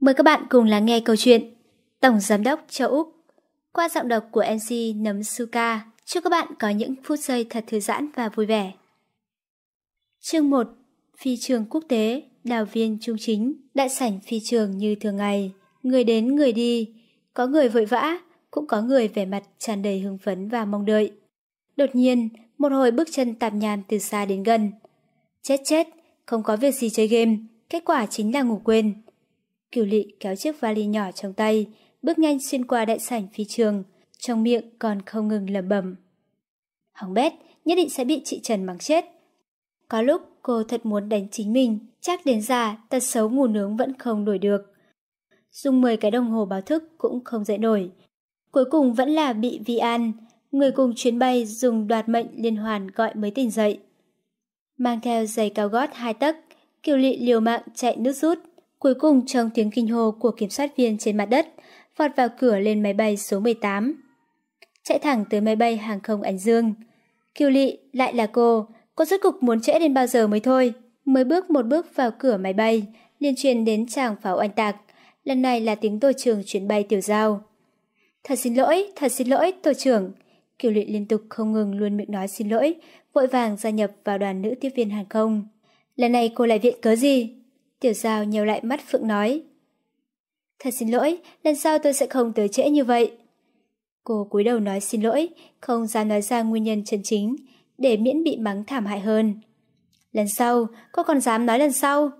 Mời các bạn cùng lắng nghe câu chuyện Tổng Giám đốc Châu Úc qua giọng đọc của MC Nấm Suka. Chúc các bạn có những phút giây thật thư giãn và vui vẻ. Chương 1. Phi trường quốc tế, đào viên trung chính, đại sảnh phi trường như thường ngày. Người đến người đi, có người vội vã, cũng có người vẻ mặt tràn đầy hưng phấn và mong đợi. Đột nhiên, một hồi bước chân tạp nhàn từ xa đến gần. Chết chết, không có việc gì chơi game, kết quả chính là ngủ quên. Kiều Lị kéo chiếc vali nhỏ trong tay, bước nhanh xuyên qua đại sảnh phi trường, trong miệng còn không ngừng lẩm bẩm. Hỏng bét, nhất định sẽ bị chị Trần mắng chết. Có lúc cô thật muốn đánh chính mình, chắc đến già tật xấu ngủ nướng vẫn không đổi được. Dùng 10 cái đồng hồ báo thức cũng không dậy nổi. Cuối cùng vẫn là bị Vi An, người cùng chuyến bay dùng đoạt mệnh liên hoàn gọi mới tỉnh dậy. Mang theo giày cao gót hai tấc, Kiều Lị liều mạng chạy nước rút. Cuối cùng trong tiếng kinh hô của kiểm soát viên trên mặt đất, vọt vào cửa lên máy bay số 18. Chạy thẳng tới máy bay hàng không Ánh Dương. Kiều Lị lại là cô, cô rốt cục muốn trễ đến bao giờ mới thôi. Mới bước một bước vào cửa máy bay, liên truyền đến chàng pháo oanh tạc. Lần này là tiếng tổ trưởng chuyến bay tiểu giao. Thật xin lỗi, thật xin lỗi, tổ trưởng. Kiều Lị liên tục không ngừng luôn miệng nói xin lỗi, vội vàng gia nhập vào đoàn nữ tiếp viên hàng không. Lần này cô lại viện cớ gì? Tiểu Giao nheo lại mắt Phượng nói. Thật xin lỗi, lần sau tôi sẽ không tới trễ như vậy. Cô cúi đầu nói xin lỗi, không dám nói ra nguyên nhân chân chính, để miễn bị mắng thảm hại hơn. Lần sau, cô còn dám nói lần sau.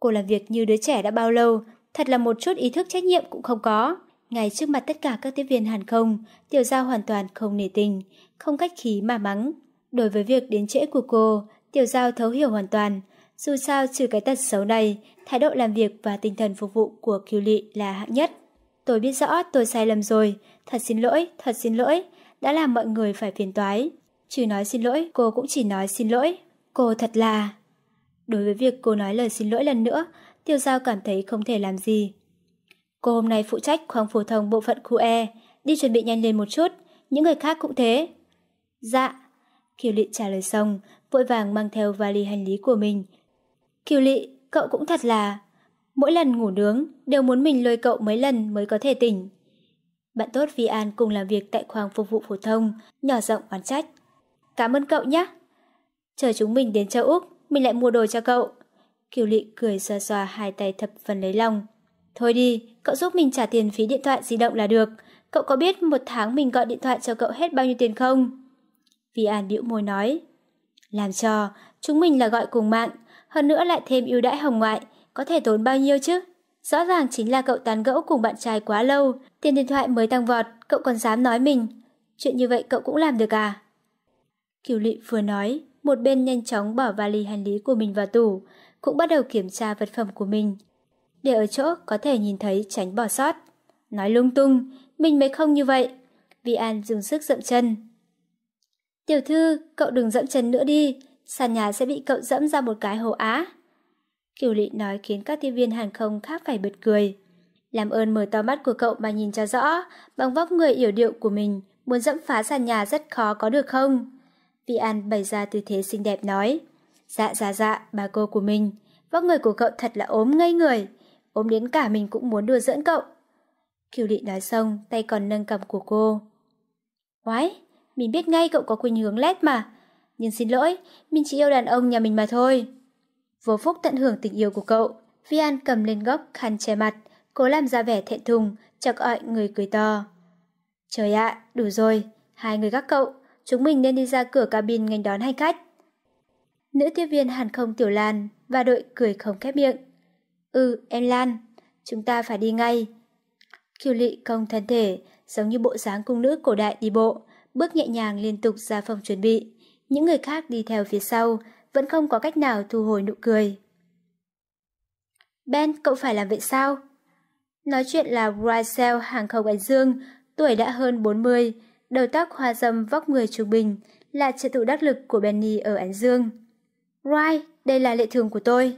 Cô làm việc như đứa trẻ đã bao lâu, thật là một chút ý thức trách nhiệm cũng không có. Ngay trước mặt tất cả các tiếp viên hàng không, Tiểu Giao hoàn toàn không nể tình, không cách khí mà mắng. Đối với việc đến trễ của cô, Tiểu Giao thấu hiểu hoàn toàn, dù sao trừ cái tật xấu này, thái độ làm việc và tinh thần phục vụ của Kiều Lị là hạng nhất. Tôi biết rõ tôi sai lầm rồi, thật xin lỗi, thật xin lỗi, đã làm mọi người phải phiền toái. Chứ nói xin lỗi, cô cũng chỉ nói xin lỗi. Cô thật là... Đối với việc cô nói lời xin lỗi lần nữa, Tiêu Giao cảm thấy không thể làm gì. Cô hôm nay phụ trách khoang phổ thông bộ phận khu E, đi chuẩn bị nhanh lên một chút, những người khác cũng thế. Dạ. Kiều Lị trả lời xong, vội vàng mang theo vali hành lý của mình, Kiều lị, cậu cũng thật là... Mỗi lần ngủ nướng, đều muốn mình lôi cậu mấy lần mới có thể tỉnh. Bạn tốt Vi An cùng làm việc tại khoang phục vụ phổ thông, nhỏ rộng oán trách. Cảm ơn cậu nhé. Chờ chúng mình đến châu Úc, mình lại mua đồ cho cậu. Kiều lị cười xoa xoa hai tay thập phần lấy lòng. Thôi đi, cậu giúp mình trả tiền phí điện thoại di động là được. Cậu có biết một tháng mình gọi điện thoại cho cậu hết bao nhiêu tiền không? Vi An bĩu môi nói. Làm cho, chúng mình là gọi cùng mạng, hơn nữa lại thêm ưu đãi hồng ngoại, có thể tốn bao nhiêu chứ? Rõ ràng chính là cậu tán gẫu cùng bạn trai quá lâu, tiền điện thoại mới tăng vọt, cậu còn dám nói mình. Chuyện như vậy cậu cũng làm được à? Kiều Lị vừa nói, một bên nhanh chóng bỏ vali hành lý của mình vào tủ, cũng bắt đầu kiểm tra vật phẩm của mình. Để ở chỗ có thể nhìn thấy tránh bỏ sót. Nói lung tung, mình mới không như vậy. Vi An dùng sức dậm chân. Tiểu thư, cậu đừng dậm chân nữa đi, sàn nhà sẽ bị cậu dẫm ra một cái hồ á. Kiều lị nói khiến các tiếp viên hàng không khác phải bật cười. Làm ơn mở to mắt của cậu mà nhìn cho rõ, bằng vóc người yểu điệu của mình, muốn dẫm phá sàn nhà rất khó có được không? Vi An bày ra tư thế xinh đẹp nói. Dạ dạ dạ, bà cô của mình, vóc người của cậu thật là ốm ngây người, ốm đến cả mình cũng muốn đùa dẫn cậu. Kiều lị nói xong, tay còn nâng cầm của cô. Quái, mình biết ngay cậu có khuynh hướng lét mà, nhưng xin lỗi, mình chỉ yêu đàn ông nhà mình mà thôi. Vô phúc tận hưởng tình yêu của cậu, vi an cầm lên góc khăn che mặt, cố làm ra vẻ thẹn thùng, chọc ọi người cười to. Trời ạ, đủ rồi, hai người các cậu, chúng mình nên đi ra cửa cabin nghênh đón hành khách. Nữ tiếp viên hàng không Tiểu Lan và đội cười không khép miệng. Ừ, em Lan, chúng ta phải đi ngay. Kiều lị công thân thể, giống như bộ dáng cung nữ cổ đại đi bộ, bước nhẹ nhàng liên tục ra phòng chuẩn bị những người khác đi theo phía sau, vẫn không có cách nào thu hồi nụ cười. Ben, cậu phải làm vậy sao? Nói chuyện là Brycel hàng không Ánh Dương, tuổi đã hơn 40, đầu tóc hoa dâm vóc người trung bình, là trợ thủ đắc lực của Benny ở Ánh Dương. Rai, đây là lệ thường của tôi.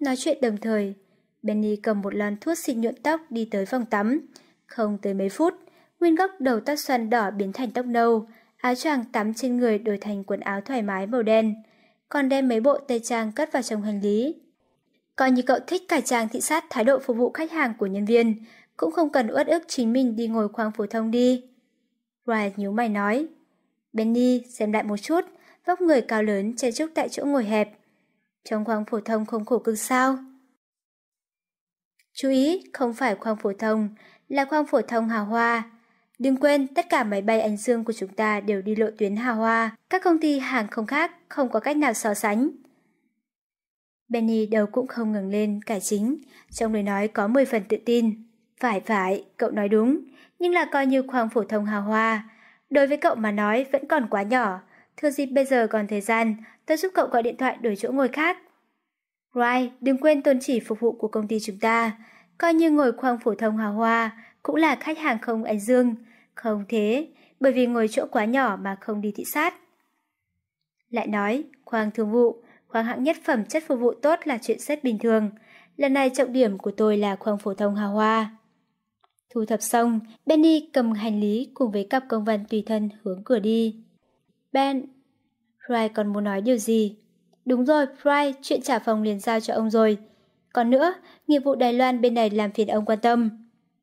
Nói chuyện đồng thời, Benny cầm một lon thuốc xịt nhuộm tóc đi tới phòng tắm. Không tới mấy phút, nguyên gốc đầu tóc xoăn đỏ biến thành tóc nâu, áo choàng tắm trên người đổi thành quần áo thoải mái màu đen, còn đem mấy bộ tây trang cất vào trong hành lý. Coi như cậu thích cải trang thị sát thái độ phục vụ khách hàng của nhân viên, cũng không cần uất ức chính mình đi ngồi khoang phổ thông đi. Ryan nhíu mày nói. Benny xem lại một chút, vóc người cao lớn che trúc tại chỗ ngồi hẹp. Trong khoang phổ thông không khổ cực sao? Chú ý, không phải khoang phổ thông, là khoang phổ thông hào hoa, Đừng quên, tất cả máy bay Ánh Dương của chúng ta đều đi lộ tuyến hào hoa, các công ty hàng không khác không có cách nào so sánh. Benny đầu cũng không ngừng lên cải chính, trong lời nói có 10 phần tự tin. Phải phải, cậu nói đúng, nhưng là coi như khoang phổ thông hào hoa. Đối với cậu mà nói vẫn còn quá nhỏ, thưa dịp bây giờ còn thời gian, tôi giúp cậu gọi điện thoại đổi chỗ ngồi khác. Right, đừng quên tôn chỉ phục vụ của công ty chúng ta, coi như ngồi khoang phổ thông hào hoa, cũng là khách hàng không Ánh Dương, không thế, bởi vì ngồi chỗ quá nhỏ mà không đi thị sát. Lại nói, khoang thương vụ, khoang hạng nhất phẩm chất phục vụ tốt là chuyện rất bình thường. Lần này trọng điểm của tôi là khoang phổ thông hào hoa. Thu thập xong, Benny cầm hành lý cùng với cặp công văn tùy thân hướng cửa đi. Ben, Fry còn muốn nói điều gì? Đúng rồi, Fry, chuyện trả phòng liền giao cho ông rồi. Còn nữa, nghiệp vụ Đài Loan bên này làm phiền ông quan tâm.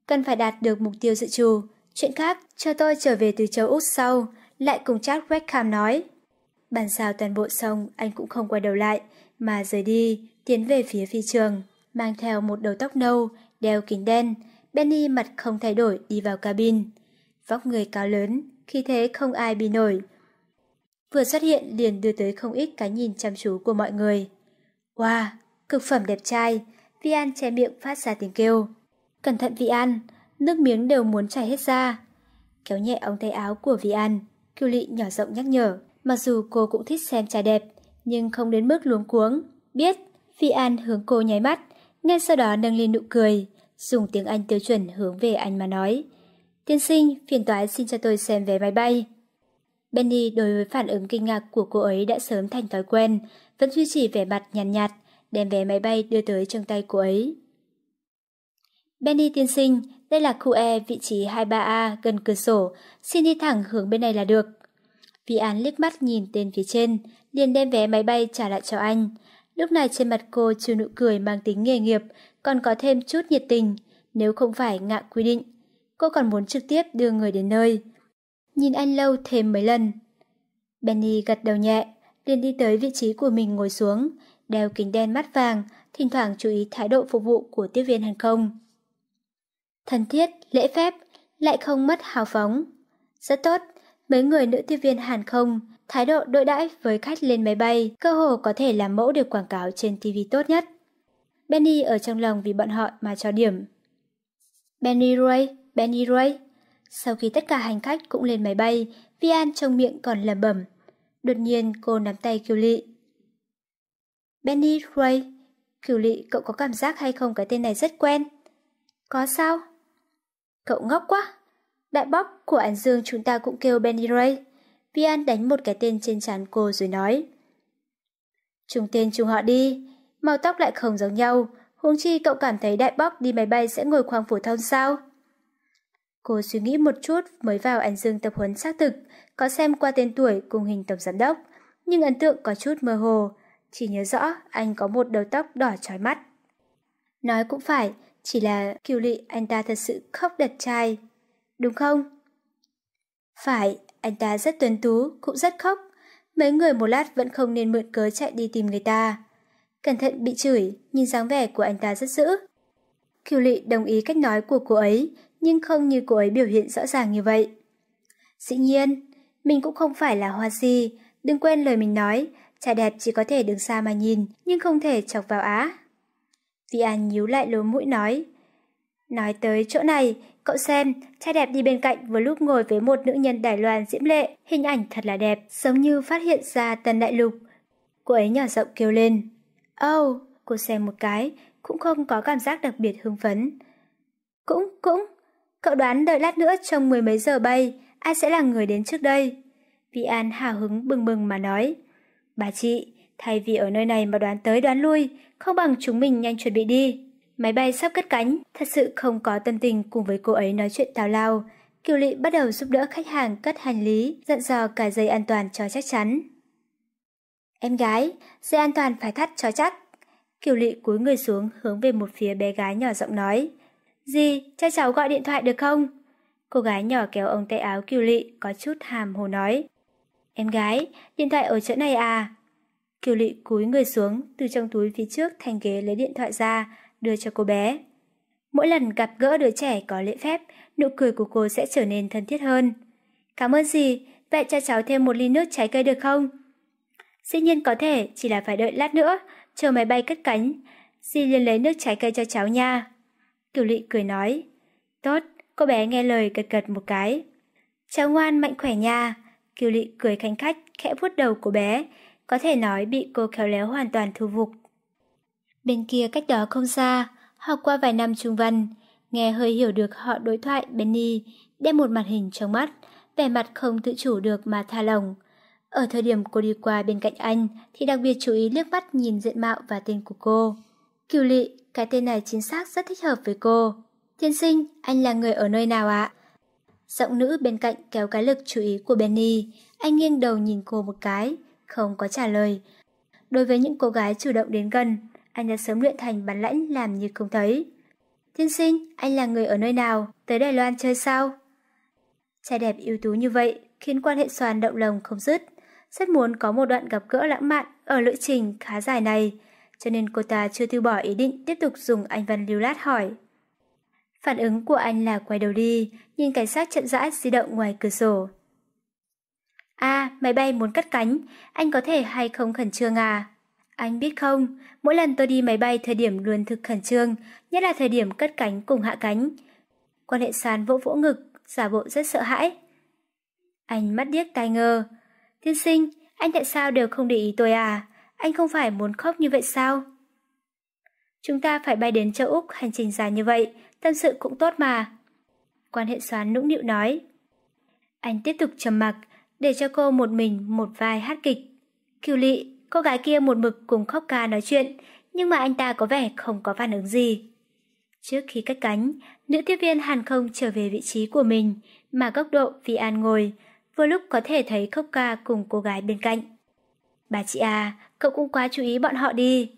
Cần phải đạt được mục tiêu dự trù, Chuyện khác, cho tôi trở về từ châu Úc sau, lại cùng chat Weckham nói. Bàn giao toàn bộ xong, anh cũng không quay đầu lại, mà rời đi, tiến về phía phi trường, mang theo một đầu tóc nâu, đeo kính đen. Benny mặt không thay đổi đi vào cabin. Vóc người cao lớn, khi thế không ai bị nổi. Vừa xuất hiện liền đưa tới không ít cái nhìn chăm chú của mọi người. Wow, cực phẩm đẹp trai, Vi An che miệng phát ra tiếng kêu. Cẩn thận Vi An, nước miếng đều muốn chảy hết ra. Kéo nhẹ ống tay áo của Vi An, Kiều Lị nhỏ giọng nhắc nhở, mặc dù cô cũng thích xem trai đẹp, nhưng không đến mức luống cuống. Biết, Vi An hướng cô nháy mắt, ngay sau đó nâng lên nụ cười, dùng tiếng Anh tiêu chuẩn hướng về anh mà nói. Tiên sinh, phiền toái xin cho tôi xem vé máy bay. Benny đối với phản ứng kinh ngạc của cô ấy đã sớm thành thói quen, vẫn duy trì vẻ mặt nhàn nhạt, nhạt, đem vé máy bay đưa tới trong tay cô ấy. Benny tiên sinh, đây là khu E vị trí 23A gần cửa sổ, xin đi thẳng hướng bên này là được. Vị An liếc mắt nhìn tên phía trên, liền đem vé máy bay trả lại cho anh. Lúc này trên mặt cô trừ nụ cười mang tính nghề nghiệp, còn có thêm chút nhiệt tình, nếu không phải ngạ quy định. Cô còn muốn trực tiếp đưa người đến nơi. Nhìn anh lâu thêm mấy lần. Benny gật đầu nhẹ, liền đi tới vị trí của mình ngồi xuống, đeo kính đen mắt vàng, thỉnh thoảng chú ý thái độ phục vụ của tiếp viên hàng không thân thiết, lễ phép, lại không mất hào phóng. Rất tốt, mấy người nữ tiếp viên hàng không, thái độ đối đãi với khách lên máy bay, cơ hồ có thể làm mẫu được quảng cáo trên TV tốt nhất. Benny ở trong lòng vì bọn họ mà cho điểm. Benny ray Benny ray Sau khi tất cả hành khách cũng lên máy bay, Vian trong miệng còn lẩm bẩm. Đột nhiên cô nắm tay Kiều Lị. Benny ray Kiều Lị cậu có cảm giác hay không cái tên này rất quen? Có sao? Cậu ngốc quá. Đại bóc của An Dương chúng ta cũng kêu Benny Ray. Pian đánh một cái tên trên trán cô rồi nói. Chúng tên chung họ đi, màu tóc lại không giống nhau, huống chi cậu cảm thấy đại bóc đi máy bay sẽ ngồi khoang phổ thông sao? Cô suy nghĩ một chút mới vào An Dương tập huấn xác thực, có xem qua tên tuổi cùng hình tổng giám đốc, nhưng ấn tượng có chút mơ hồ, chỉ nhớ rõ anh có một đầu tóc đỏ trói mắt. Nói cũng phải, chỉ là kiều lị anh ta thật sự khóc đẹp trai, đúng không? Phải, anh ta rất tuấn tú, cũng rất khóc. Mấy người một lát vẫn không nên mượn cớ chạy đi tìm người ta. Cẩn thận bị chửi, nhìn dáng vẻ của anh ta rất dữ. Kiều lị đồng ý cách nói của cô ấy, nhưng không như cô ấy biểu hiện rõ ràng như vậy. Dĩ nhiên, mình cũng không phải là hoa si, đừng quên lời mình nói, trai đẹp chỉ có thể đứng xa mà nhìn, nhưng không thể chọc vào á. Vi An nhíu lại lố mũi nói. Nói tới chỗ này, cậu xem, trai đẹp đi bên cạnh vừa lúc ngồi với một nữ nhân Đài Loan diễm lệ, hình ảnh thật là đẹp, giống như phát hiện ra tân đại lục. Cô ấy nhỏ giọng kêu lên. ô, oh, cô xem một cái, cũng không có cảm giác đặc biệt hưng phấn. Cũng, cũng, cậu đoán đợi lát nữa trong mười mấy giờ bay, ai sẽ là người đến trước đây? Vi An hào hứng bừng bừng mà nói. Bà chị, thay vì ở nơi này mà đoán tới đoán lui, không bằng chúng mình nhanh chuẩn bị đi. Máy bay sắp cất cánh, thật sự không có tâm tình cùng với cô ấy nói chuyện tào lao. Kiều Lị bắt đầu giúp đỡ khách hàng cất hành lý, dặn dò cả dây an toàn cho chắc chắn. Em gái, dây an toàn phải thắt cho chắc. Kiều Lị cúi người xuống hướng về một phía bé gái nhỏ giọng nói. gì cho cháu gọi điện thoại được không? Cô gái nhỏ kéo ống tay áo Kiều Lị có chút hàm hồ nói. Em gái, điện thoại ở chỗ này à? Kiều Lị cúi người xuống, từ trong túi phía trước thành ghế lấy điện thoại ra, đưa cho cô bé. Mỗi lần gặp gỡ đứa trẻ có lễ phép, nụ cười của cô sẽ trở nên thân thiết hơn. Cảm ơn gì, vậy cho cháu thêm một ly nước trái cây được không? Dĩ nhiên có thể, chỉ là phải đợi lát nữa, chờ máy bay cất cánh. Di liền lấy nước trái cây cho cháu nha. Kiều Lị cười nói. Tốt, cô bé nghe lời gật gật một cái. Cháu ngoan mạnh khỏe nha. Kiều Lị cười khanh khách, khẽ vuốt đầu của bé, có thể nói bị cô khéo léo hoàn toàn thu phục. Bên kia cách đó không xa, học qua vài năm trung văn, nghe hơi hiểu được họ đối thoại Benny, đem một mặt hình trong mắt, vẻ mặt không tự chủ được mà tha lòng. Ở thời điểm cô đi qua bên cạnh anh thì đặc biệt chú ý liếc mắt nhìn diện mạo và tên của cô. Kiều Lị, cái tên này chính xác rất thích hợp với cô. Tiên sinh, anh là người ở nơi nào ạ? Giọng nữ bên cạnh kéo cái lực chú ý của Benny, anh nghiêng đầu nhìn cô một cái, không có trả lời. Đối với những cô gái chủ động đến gần, anh đã sớm luyện thành bản lãnh làm như không thấy. Thiên sinh, anh là người ở nơi nào, tới Đài Loan chơi sao? Trai đẹp ưu tú như vậy khiến quan hệ xoàn động lòng không dứt. Rất muốn có một đoạn gặp gỡ lãng mạn ở lữ trình khá dài này, cho nên cô ta chưa từ bỏ ý định tiếp tục dùng anh Văn lưu lát hỏi. Phản ứng của anh là quay đầu đi, nhìn cảnh sát chậm rãi di động ngoài cửa sổ. À, máy bay muốn cất cánh, anh có thể hay không khẩn trương à? Anh biết không, mỗi lần tôi đi máy bay thời điểm luôn thực khẩn trương, nhất là thời điểm cất cánh cùng hạ cánh. Quan hệ sàn vỗ vỗ ngực, giả bộ rất sợ hãi. Anh mắt điếc tai ngơ. Tiên sinh, anh tại sao đều không để ý tôi à? Anh không phải muốn khóc như vậy sao? Chúng ta phải bay đến châu Úc hành trình dài như vậy, tâm sự cũng tốt mà. Quan hệ xoán nũng nịu nói. Anh tiếp tục trầm mặc, để cho cô một mình một vai hát kịch. Kiều Lệ, cô gái kia một mực cùng khóc ca nói chuyện, nhưng mà anh ta có vẻ không có phản ứng gì. Trước khi cất cánh, nữ tiếp viên hàng không trở về vị trí của mình mà góc độ vì an ngồi, vừa lúc có thể thấy khóc ca cùng cô gái bên cạnh. Bà chị à, cậu cũng quá chú ý bọn họ đi.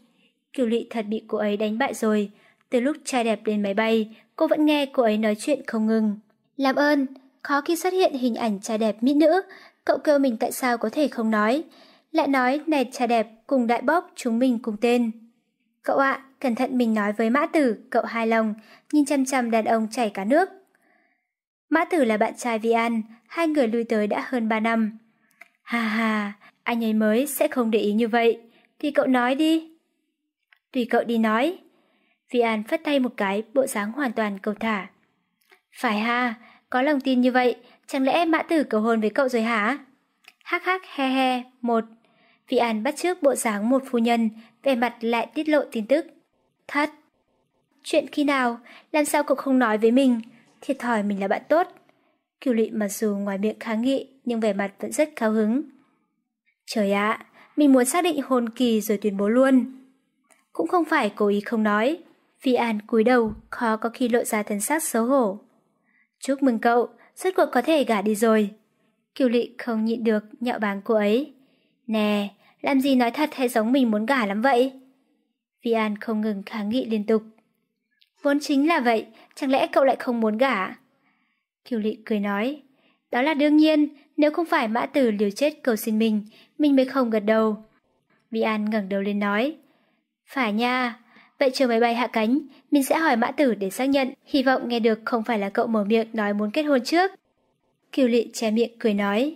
Kiều Lệ thật bị cô ấy đánh bại rồi. Từ lúc trai đẹp lên máy bay, cô vẫn nghe cô ấy nói chuyện không ngừng. Làm ơn, khó khi xuất hiện hình ảnh trai đẹp mỹ nữ, cậu kêu mình tại sao có thể không nói. Lại nói này cha đẹp cùng đại bóp chúng mình cùng tên. Cậu ạ, cẩn thận mình nói với Mã Tử, cậu hài lòng, nhìn chăm chăm đàn ông chảy cả nước. Mã Tử là bạn trai Vi An, hai người lui tới đã hơn 3 năm. Hà hà, anh ấy mới sẽ không để ý như vậy. Thì cậu nói đi. Tùy cậu đi nói. Vi An phất tay một cái, bộ dáng hoàn toàn cầu thả. Phải ha, có lòng tin như vậy, chẳng lẽ mã tử cầu hôn với cậu rồi hả? Hắc hắc he he, một. Vị An bắt trước bộ dáng một phu nhân, vẻ mặt lại tiết lộ tin tức. Thật. Chuyện khi nào, làm sao cậu không nói với mình, thiệt thòi mình là bạn tốt. Kiều lị mặc dù ngoài miệng kháng nghị, nhưng vẻ mặt vẫn rất cao hứng. Trời ạ, mình muốn xác định hôn kỳ rồi tuyên bố luôn. Cũng không phải cố ý không nói, vị An cúi đầu, khó có khi lộ ra thần sắc xấu hổ. Chúc mừng cậu, rốt cuộc có thể gả đi rồi. Kiều Lệ không nhịn được nhạo báng cô ấy. Nè, làm gì nói thật hay giống mình muốn gả lắm vậy? Vi An không ngừng kháng nghị liên tục. Vốn chính là vậy, chẳng lẽ cậu lại không muốn gả? Kiều Lệ cười nói. Đó là đương nhiên, nếu không phải mã tử liều chết cầu xin mình, mình mới không gật đầu. Vi An ngẩng đầu lên nói. Phải nha, Vậy chờ máy bay hạ cánh, mình sẽ hỏi mã tử để xác nhận, hy vọng nghe được không phải là cậu mở miệng nói muốn kết hôn trước. Kiều lị che miệng cười nói.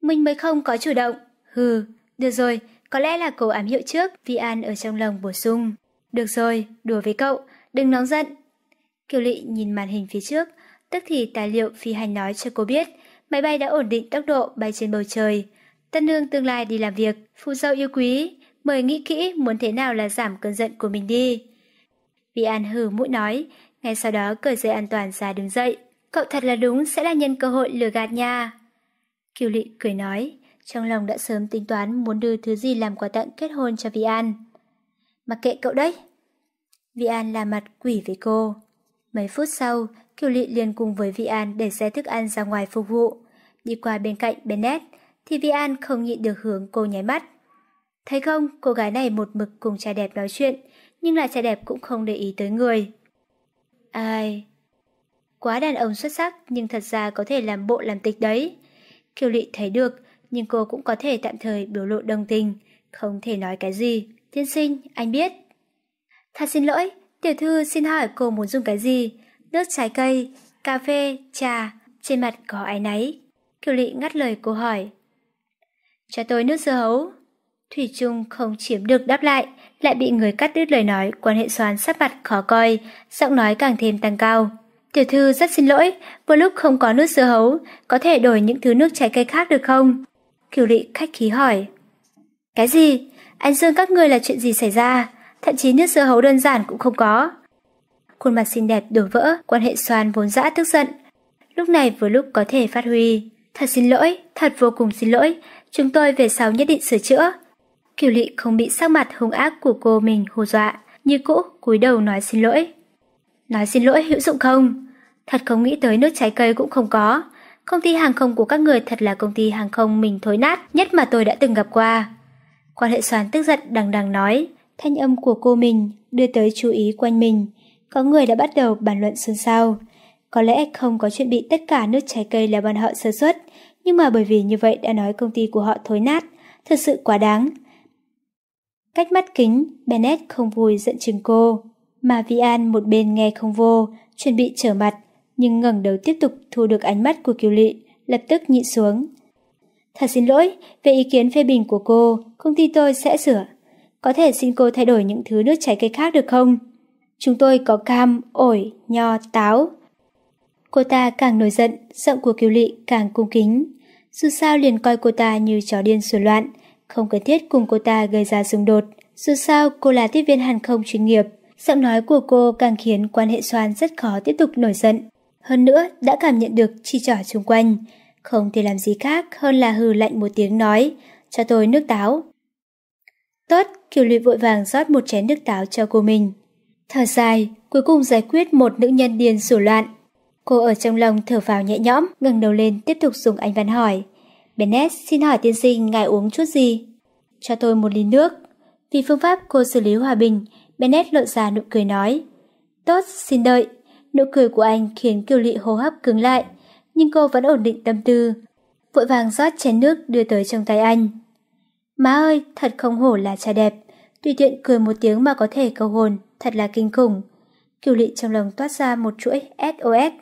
Mình mới không có chủ động. Hừ, được rồi, có lẽ là cô ám hiệu trước, Vi An ở trong lòng bổ sung. Được rồi, đùa với cậu, đừng nóng giận. Kiều lị nhìn màn hình phía trước, tức thì tài liệu phi hành nói cho cô biết, máy bay đã ổn định tốc độ bay trên bầu trời. Tân Hương tương lai đi làm việc, phù dâu yêu quý, mời nghĩ kỹ muốn thế nào là giảm cơn giận của mình đi. Vi An hừ mũi nói, ngay sau đó cởi dây an toàn ra đứng dậy. Cậu thật là đúng sẽ là nhân cơ hội lừa gạt nha. Kiều Lị cười nói, trong lòng đã sớm tính toán muốn đưa thứ gì làm quà tặng kết hôn cho Vi An. Mặc kệ cậu đấy. Vi An là mặt quỷ với cô. Mấy phút sau, Kiều Lị liền cùng với Vi An để xe thức ăn ra ngoài phục vụ. Đi qua bên cạnh Bennett, thì Vi An không nhịn được hướng cô nháy mắt. Thấy không, cô gái này một mực cùng trai đẹp nói chuyện, nhưng là trai đẹp cũng không để ý tới người. Ai? Quá đàn ông xuất sắc nhưng thật ra có thể làm bộ làm tịch đấy. Kiều Lị thấy được, nhưng cô cũng có thể tạm thời biểu lộ đồng tình, không thể nói cái gì. Tiên sinh, anh biết. Thật xin lỗi, tiểu thư xin hỏi cô muốn dùng cái gì? Nước trái cây, cà phê, trà, trên mặt có ai nấy Kiều Lị ngắt lời cô hỏi. Cho tôi nước dưa hấu. Thủy Trung không chiếm được đáp lại, lại bị người cắt đứt lời nói, quan hệ xoan sắc mặt khó coi, giọng nói càng thêm tăng cao. Tiểu thư rất xin lỗi, vừa lúc không có nước dưa hấu, có thể đổi những thứ nước trái cây khác được không? Kiều lị khách khí hỏi. Cái gì? Anh Dương các người là chuyện gì xảy ra? Thậm chí nước dưa hấu đơn giản cũng không có. Khuôn mặt xinh đẹp đổ vỡ, quan hệ xoan vốn dã tức giận. Lúc này vừa lúc có thể phát huy. Thật xin lỗi, thật vô cùng xin lỗi. Chúng tôi về sau nhất định sửa chữa Kiều Lị không bị sắc mặt hung ác của cô mình hù dọa, như cũ cúi đầu nói xin lỗi. Nói xin lỗi hữu dụng không? Thật không nghĩ tới nước trái cây cũng không có. Công ty hàng không của các người thật là công ty hàng không mình thối nát nhất mà tôi đã từng gặp qua. Quan hệ soán tức giận đằng đằng nói, thanh âm của cô mình đưa tới chú ý quanh mình. Có người đã bắt đầu bàn luận xuân xao. Có lẽ không có chuyện bị tất cả nước trái cây là bọn họ sơ suất, nhưng mà bởi vì như vậy đã nói công ty của họ thối nát, thật sự quá đáng. Cách mắt kính, Bennett không vui giận chừng cô. Mà Vi An một bên nghe không vô, chuẩn bị trở mặt, nhưng ngẩng đầu tiếp tục thu được ánh mắt của Kiều Lị, lập tức nhịn xuống. Thật xin lỗi, về ý kiến phê bình của cô, công ty tôi sẽ sửa. Có thể xin cô thay đổi những thứ nước trái cây khác được không? Chúng tôi có cam, ổi, nho, táo. Cô ta càng nổi giận, giọng của Kiều Lị càng cung kính. Dù sao liền coi cô ta như chó điên xù loạn, không cần thiết cùng cô ta gây ra xung đột. Dù sao, cô là tiếp viên hàng không chuyên nghiệp. Giọng nói của cô càng khiến quan hệ xoan rất khó tiếp tục nổi giận. Hơn nữa, đã cảm nhận được chi trỏ xung quanh. Không thể làm gì khác hơn là hừ lạnh một tiếng nói, cho tôi nước táo. Tốt, Kiều Lụy vội vàng rót một chén nước táo cho cô mình. Thở dài, cuối cùng giải quyết một nữ nhân điên rủ loạn. Cô ở trong lòng thở vào nhẹ nhõm, ngẩng đầu lên tiếp tục dùng ánh văn hỏi. Bennett, xin hỏi tiên sinh ngài uống chút gì? Cho tôi một ly nước. Vì phương pháp cô xử lý hòa bình, Bennett lộ ra nụ cười nói. Tốt, xin đợi. Nụ cười của anh khiến Kiều Lị hô hấp cứng lại, nhưng cô vẫn ổn định tâm tư. Vội vàng rót chén nước đưa tới trong tay anh. Má ơi, thật không hổ là cha đẹp. Tùy tiện cười một tiếng mà có thể cầu hồn, thật là kinh khủng. Kiều Lị trong lòng toát ra một chuỗi SOS,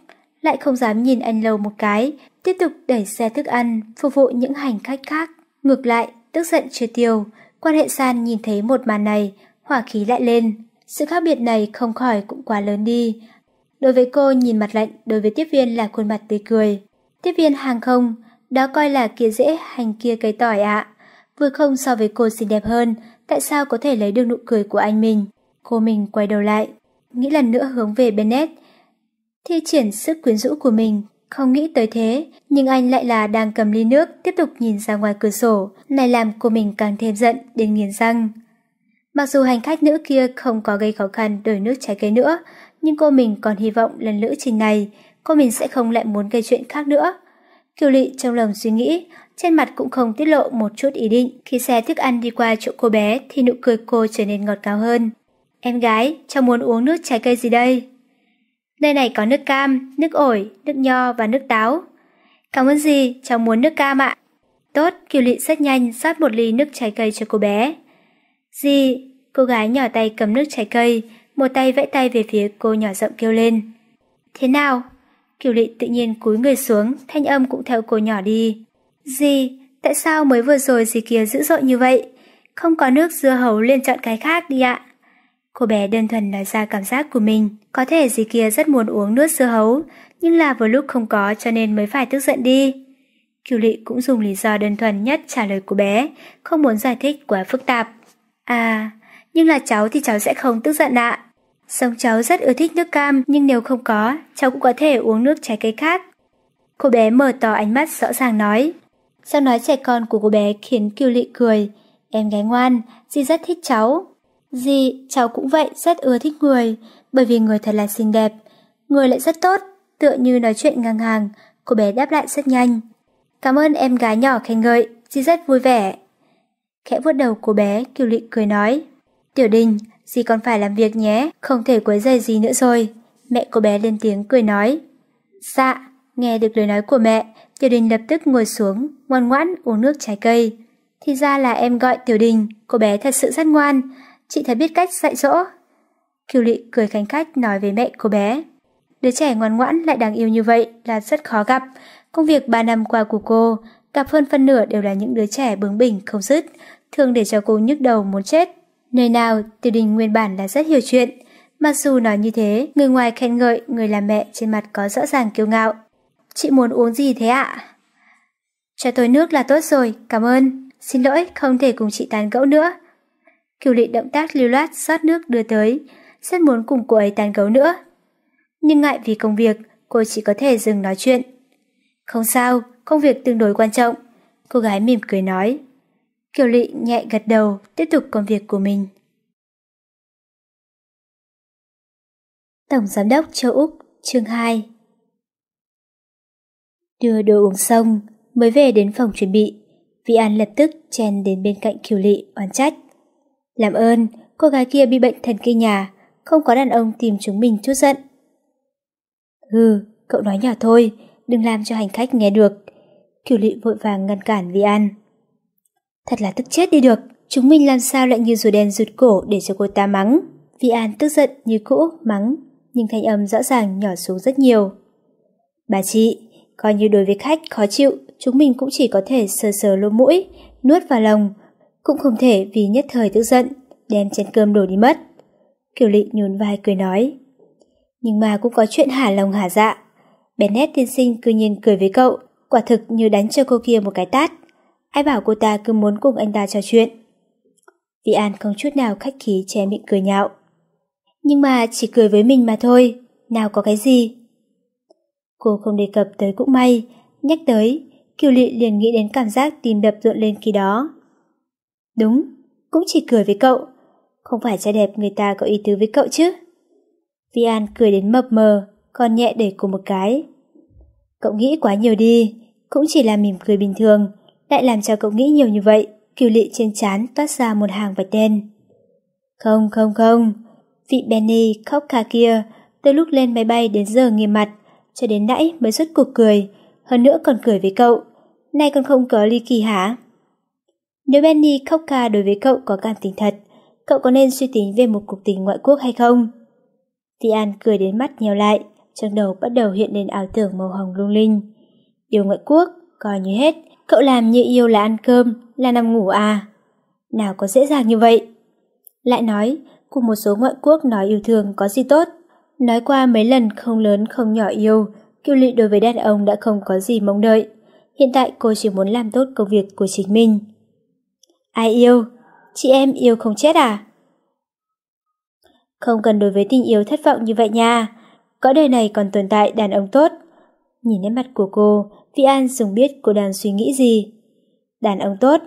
lại không dám nhìn anh lâu một cái, tiếp tục đẩy xe thức ăn, phục vụ những hành khách khác. Ngược lại, tức giận chưa tiêu, quan hệ san nhìn thấy một màn này, hỏa khí lại lên. Sự khác biệt này không khỏi cũng quá lớn đi. Đối với cô nhìn mặt lạnh, đối với tiếp viên là khuôn mặt tươi cười. Tiếp viên hàng không, đó coi là kia dễ hành kia cây tỏi ạ. Vừa không so với cô xinh đẹp hơn, tại sao có thể lấy được nụ cười của anh mình? Cô mình quay đầu lại, nghĩ lần nữa hướng về Bennett. Thi triển sức quyến rũ của mình, không nghĩ tới thế, nhưng anh lại là đang cầm ly nước tiếp tục nhìn ra ngoài cửa sổ, này làm cô mình càng thêm giận đến nghiền răng. Mặc dù hành khách nữ kia không có gây khó khăn đổi nước trái cây nữa, nhưng cô mình còn hy vọng lần lữ trình này, cô mình sẽ không lại muốn gây chuyện khác nữa. Kiều Lị trong lòng suy nghĩ, trên mặt cũng không tiết lộ một chút ý định. Khi xe thức ăn đi qua chỗ cô bé thì nụ cười cô trở nên ngọt cao hơn. Em gái, cho muốn uống nước trái cây gì đây? Nơi này có nước cam, nước ổi, nước nho và nước táo. Cảm ơn gì, cháu muốn nước cam ạ. Tốt, Kiều Lị rất nhanh rót một ly nước trái cây cho cô bé. Gì, cô gái nhỏ tay cầm nước trái cây, một tay vẫy tay về phía cô nhỏ giọng kêu lên. Thế nào? Kiều Lị tự nhiên cúi người xuống, thanh âm cũng theo cô nhỏ đi. Gì, tại sao mới vừa rồi gì kia dữ dội như vậy? Không có nước dưa hấu liền chọn cái khác đi ạ. Cô bé đơn thuần nói ra cảm giác của mình. Có thể dì kia rất muốn uống nước dưa hấu, nhưng là vừa lúc không có cho nên mới phải tức giận đi. Kiều lệ cũng dùng lý do đơn thuần nhất trả lời của bé, không muốn giải thích quá phức tạp. À, nhưng là cháu thì cháu sẽ không tức giận ạ. À. Sống cháu rất ưa thích nước cam, nhưng nếu không có, cháu cũng có thể uống nước trái cây khác. Cô bé mở to ánh mắt rõ ràng nói. Sau nói trẻ con của cô bé khiến Kiều lệ cười. Em gái ngoan, dì rất thích cháu, Dì, cháu cũng vậy, rất ưa thích người, bởi vì người thật là xinh đẹp. Người lại rất tốt, tựa như nói chuyện ngang hàng, cô bé đáp lại rất nhanh. Cảm ơn em gái nhỏ khen ngợi, dì rất vui vẻ. Khẽ vuốt đầu cô bé, Kiều Lị cười nói. Tiểu Đình, dì còn phải làm việc nhé, không thể quấy rầy dì nữa rồi. Mẹ cô bé lên tiếng cười nói. Dạ, nghe được lời nói của mẹ, Tiểu Đình lập tức ngồi xuống, ngoan ngoãn uống nước trái cây. Thì ra là em gọi Tiểu Đình, cô bé thật sự rất ngoan chị thấy biết cách dạy dỗ. Kiều Lị cười khánh khách nói với mẹ cô bé. Đứa trẻ ngoan ngoãn lại đáng yêu như vậy là rất khó gặp. Công việc 3 năm qua của cô, gặp hơn phân nửa đều là những đứa trẻ bướng bỉnh không dứt, thường để cho cô nhức đầu muốn chết. Nơi nào, tiểu Đình nguyên bản là rất hiểu chuyện. Mặc dù nói như thế, người ngoài khen ngợi người làm mẹ trên mặt có rõ ràng kiêu ngạo. Chị muốn uống gì thế ạ? Cho tôi nước là tốt rồi, cảm ơn. Xin lỗi, không thể cùng chị tán gẫu nữa. Kiều lị động tác lưu loát rót nước đưa tới, rất muốn cùng cô ấy tán gấu nữa. Nhưng ngại vì công việc, cô chỉ có thể dừng nói chuyện. Không sao, công việc tương đối quan trọng. Cô gái mỉm cười nói. Kiều lị nhẹ gật đầu, tiếp tục công việc của mình. Tổng Giám đốc Châu Úc, chương 2 Đưa đồ uống xong, mới về đến phòng chuẩn bị, Vi An lập tức chen đến bên cạnh Kiều Lị oán trách. Làm ơn, cô gái kia bị bệnh thần kinh nhà, không có đàn ông tìm chúng mình chút giận. Hừ, cậu nói nhỏ thôi, đừng làm cho hành khách nghe được. Kiều lị vội vàng ngăn cản vì an Thật là tức chết đi được, chúng mình làm sao lại như rùa đen rụt cổ để cho cô ta mắng. Vi An tức giận như cũ, mắng, nhưng thanh âm rõ ràng nhỏ xuống rất nhiều. Bà chị, coi như đối với khách khó chịu, chúng mình cũng chỉ có thể sờ sờ lỗ mũi, nuốt vào lòng, cũng không thể vì nhất thời tức giận, đem chén cơm đổ đi mất. Kiều Lị nhún vai cười nói. Nhưng mà cũng có chuyện hả lòng hả dạ. Bennett tiên sinh cư nhiên cười với cậu, quả thực như đánh cho cô kia một cái tát. Ai bảo cô ta cứ muốn cùng anh ta trò chuyện. vị An không chút nào khách khí che miệng cười nhạo. Nhưng mà chỉ cười với mình mà thôi, nào có cái gì. Cô không đề cập tới cũng may, nhắc tới, Kiều Lị liền nghĩ đến cảm giác tìm đập rộn lên khi đó. Đúng, cũng chỉ cười với cậu. Không phải trai đẹp người ta có ý tứ với cậu chứ. Vi An cười đến mập mờ, còn nhẹ để cô một cái. Cậu nghĩ quá nhiều đi, cũng chỉ là mỉm cười bình thường, lại làm cho cậu nghĩ nhiều như vậy. Kiều lị trên chán toát ra một hàng vài tên Không, không, không. Vị Benny khóc kha kia, từ lúc lên máy bay đến giờ nghiêm mặt, cho đến nãy mới xuất cuộc cười, hơn nữa còn cười với cậu. Nay còn không có ly kỳ hả? Nếu Benny khóc ca đối với cậu có cảm tình thật, cậu có nên suy tính về một cuộc tình ngoại quốc hay không? Ti cười đến mắt nhèo lại, trong đầu bắt đầu hiện lên ảo tưởng màu hồng lung linh. Yêu ngoại quốc, coi như hết, cậu làm như yêu là ăn cơm, là nằm ngủ à? Nào có dễ dàng như vậy? Lại nói, cùng một số ngoại quốc nói yêu thương có gì tốt. Nói qua mấy lần không lớn không nhỏ yêu, kiêu lị đối với đàn ông đã không có gì mong đợi. Hiện tại cô chỉ muốn làm tốt công việc của chính mình. Ai yêu? Chị em yêu không chết à? Không cần đối với tình yêu thất vọng như vậy nha. Cõi đời này còn tồn tại đàn ông tốt. Nhìn nét mặt của cô, Vi An dùng biết cô đang suy nghĩ gì. Đàn ông tốt?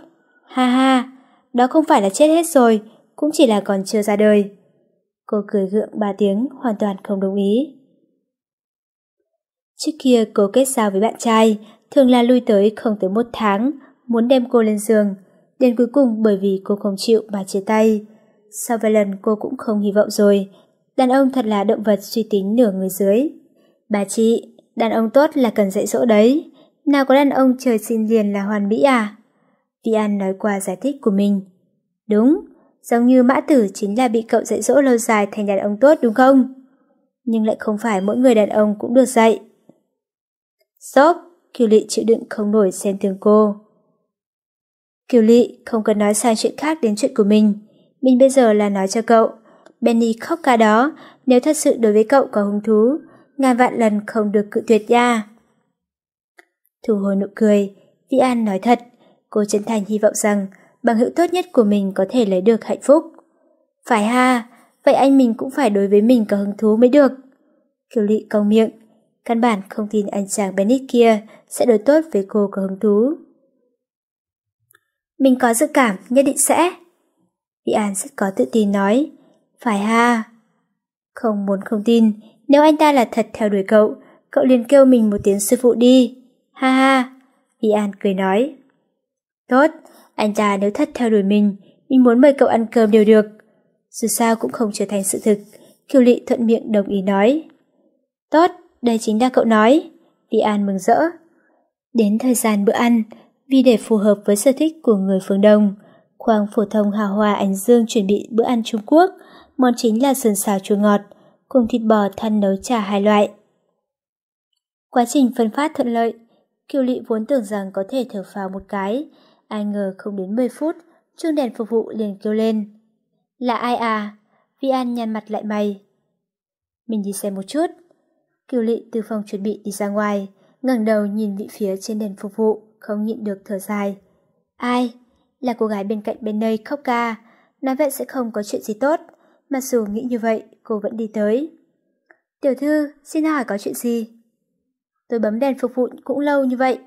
Ha ha, đó không phải là chết hết rồi, cũng chỉ là còn chưa ra đời. Cô cười gượng ba tiếng, hoàn toàn không đồng ý. Trước kia cô kết giao với bạn trai, thường là lui tới không tới một tháng, muốn đem cô lên giường, Đến cuối cùng bởi vì cô không chịu mà chia tay. Sau vài lần cô cũng không hy vọng rồi. Đàn ông thật là động vật suy tính nửa người dưới. Bà chị, đàn ông tốt là cần dạy dỗ đấy. Nào có đàn ông trời sinh liền là hoàn mỹ à? Vi An nói qua giải thích của mình. Đúng, giống như mã tử chính là bị cậu dạy dỗ lâu dài thành đàn ông tốt đúng không? Nhưng lại không phải mỗi người đàn ông cũng được dạy. Sốp, kiều lị chịu đựng không nổi xem thường cô. Kiều Lị không cần nói sang chuyện khác đến chuyện của mình. Mình bây giờ là nói cho cậu. Benny khóc ca đó, nếu thật sự đối với cậu có hứng thú, ngàn vạn lần không được cự tuyệt nha. Thu hồi nụ cười, Vi An nói thật, cô chân thành hy vọng rằng bằng hữu tốt nhất của mình có thể lấy được hạnh phúc. Phải ha, vậy anh mình cũng phải đối với mình có hứng thú mới được. Kiều Lị cong miệng, căn bản không tin anh chàng Benny kia sẽ đối tốt với cô có hứng thú. Mình có dự cảm, nhất định sẽ. vị An rất có tự tin nói. Phải ha? Không muốn không tin, nếu anh ta là thật theo đuổi cậu, cậu liền kêu mình một tiếng sư phụ đi. Ha ha, vị An cười nói. Tốt, anh ta nếu thật theo đuổi mình, mình muốn mời cậu ăn cơm đều được. Dù sao cũng không trở thành sự thực, Kiều Lị thuận miệng đồng ý nói. Tốt, đây chính là cậu nói. vị An mừng rỡ. Đến thời gian bữa ăn, vì để phù hợp với sở thích của người phương Đông. Khoang phổ thông hào hoa Ánh Dương chuẩn bị bữa ăn Trung Quốc, món chính là sườn xào chua ngọt, cùng thịt bò than nấu trà hai loại. Quá trình phân phát thuận lợi, Kiều Lị vốn tưởng rằng có thể thở phào một cái, ai ngờ không đến 10 phút, chuông đèn phục vụ liền kêu lên. Là ai à? Vi An nhăn mặt lại mày. Mình đi xem một chút. Kiều Lị từ phòng chuẩn bị đi ra ngoài, ngẩng đầu nhìn vị phía trên đèn phục vụ không nhịn được thở dài. Ai? Là cô gái bên cạnh bên đây khóc ca, nói vậy sẽ không có chuyện gì tốt. mà dù nghĩ như vậy, cô vẫn đi tới. Tiểu thư, xin hỏi có chuyện gì? Tôi bấm đèn phục vụ cũng lâu như vậy.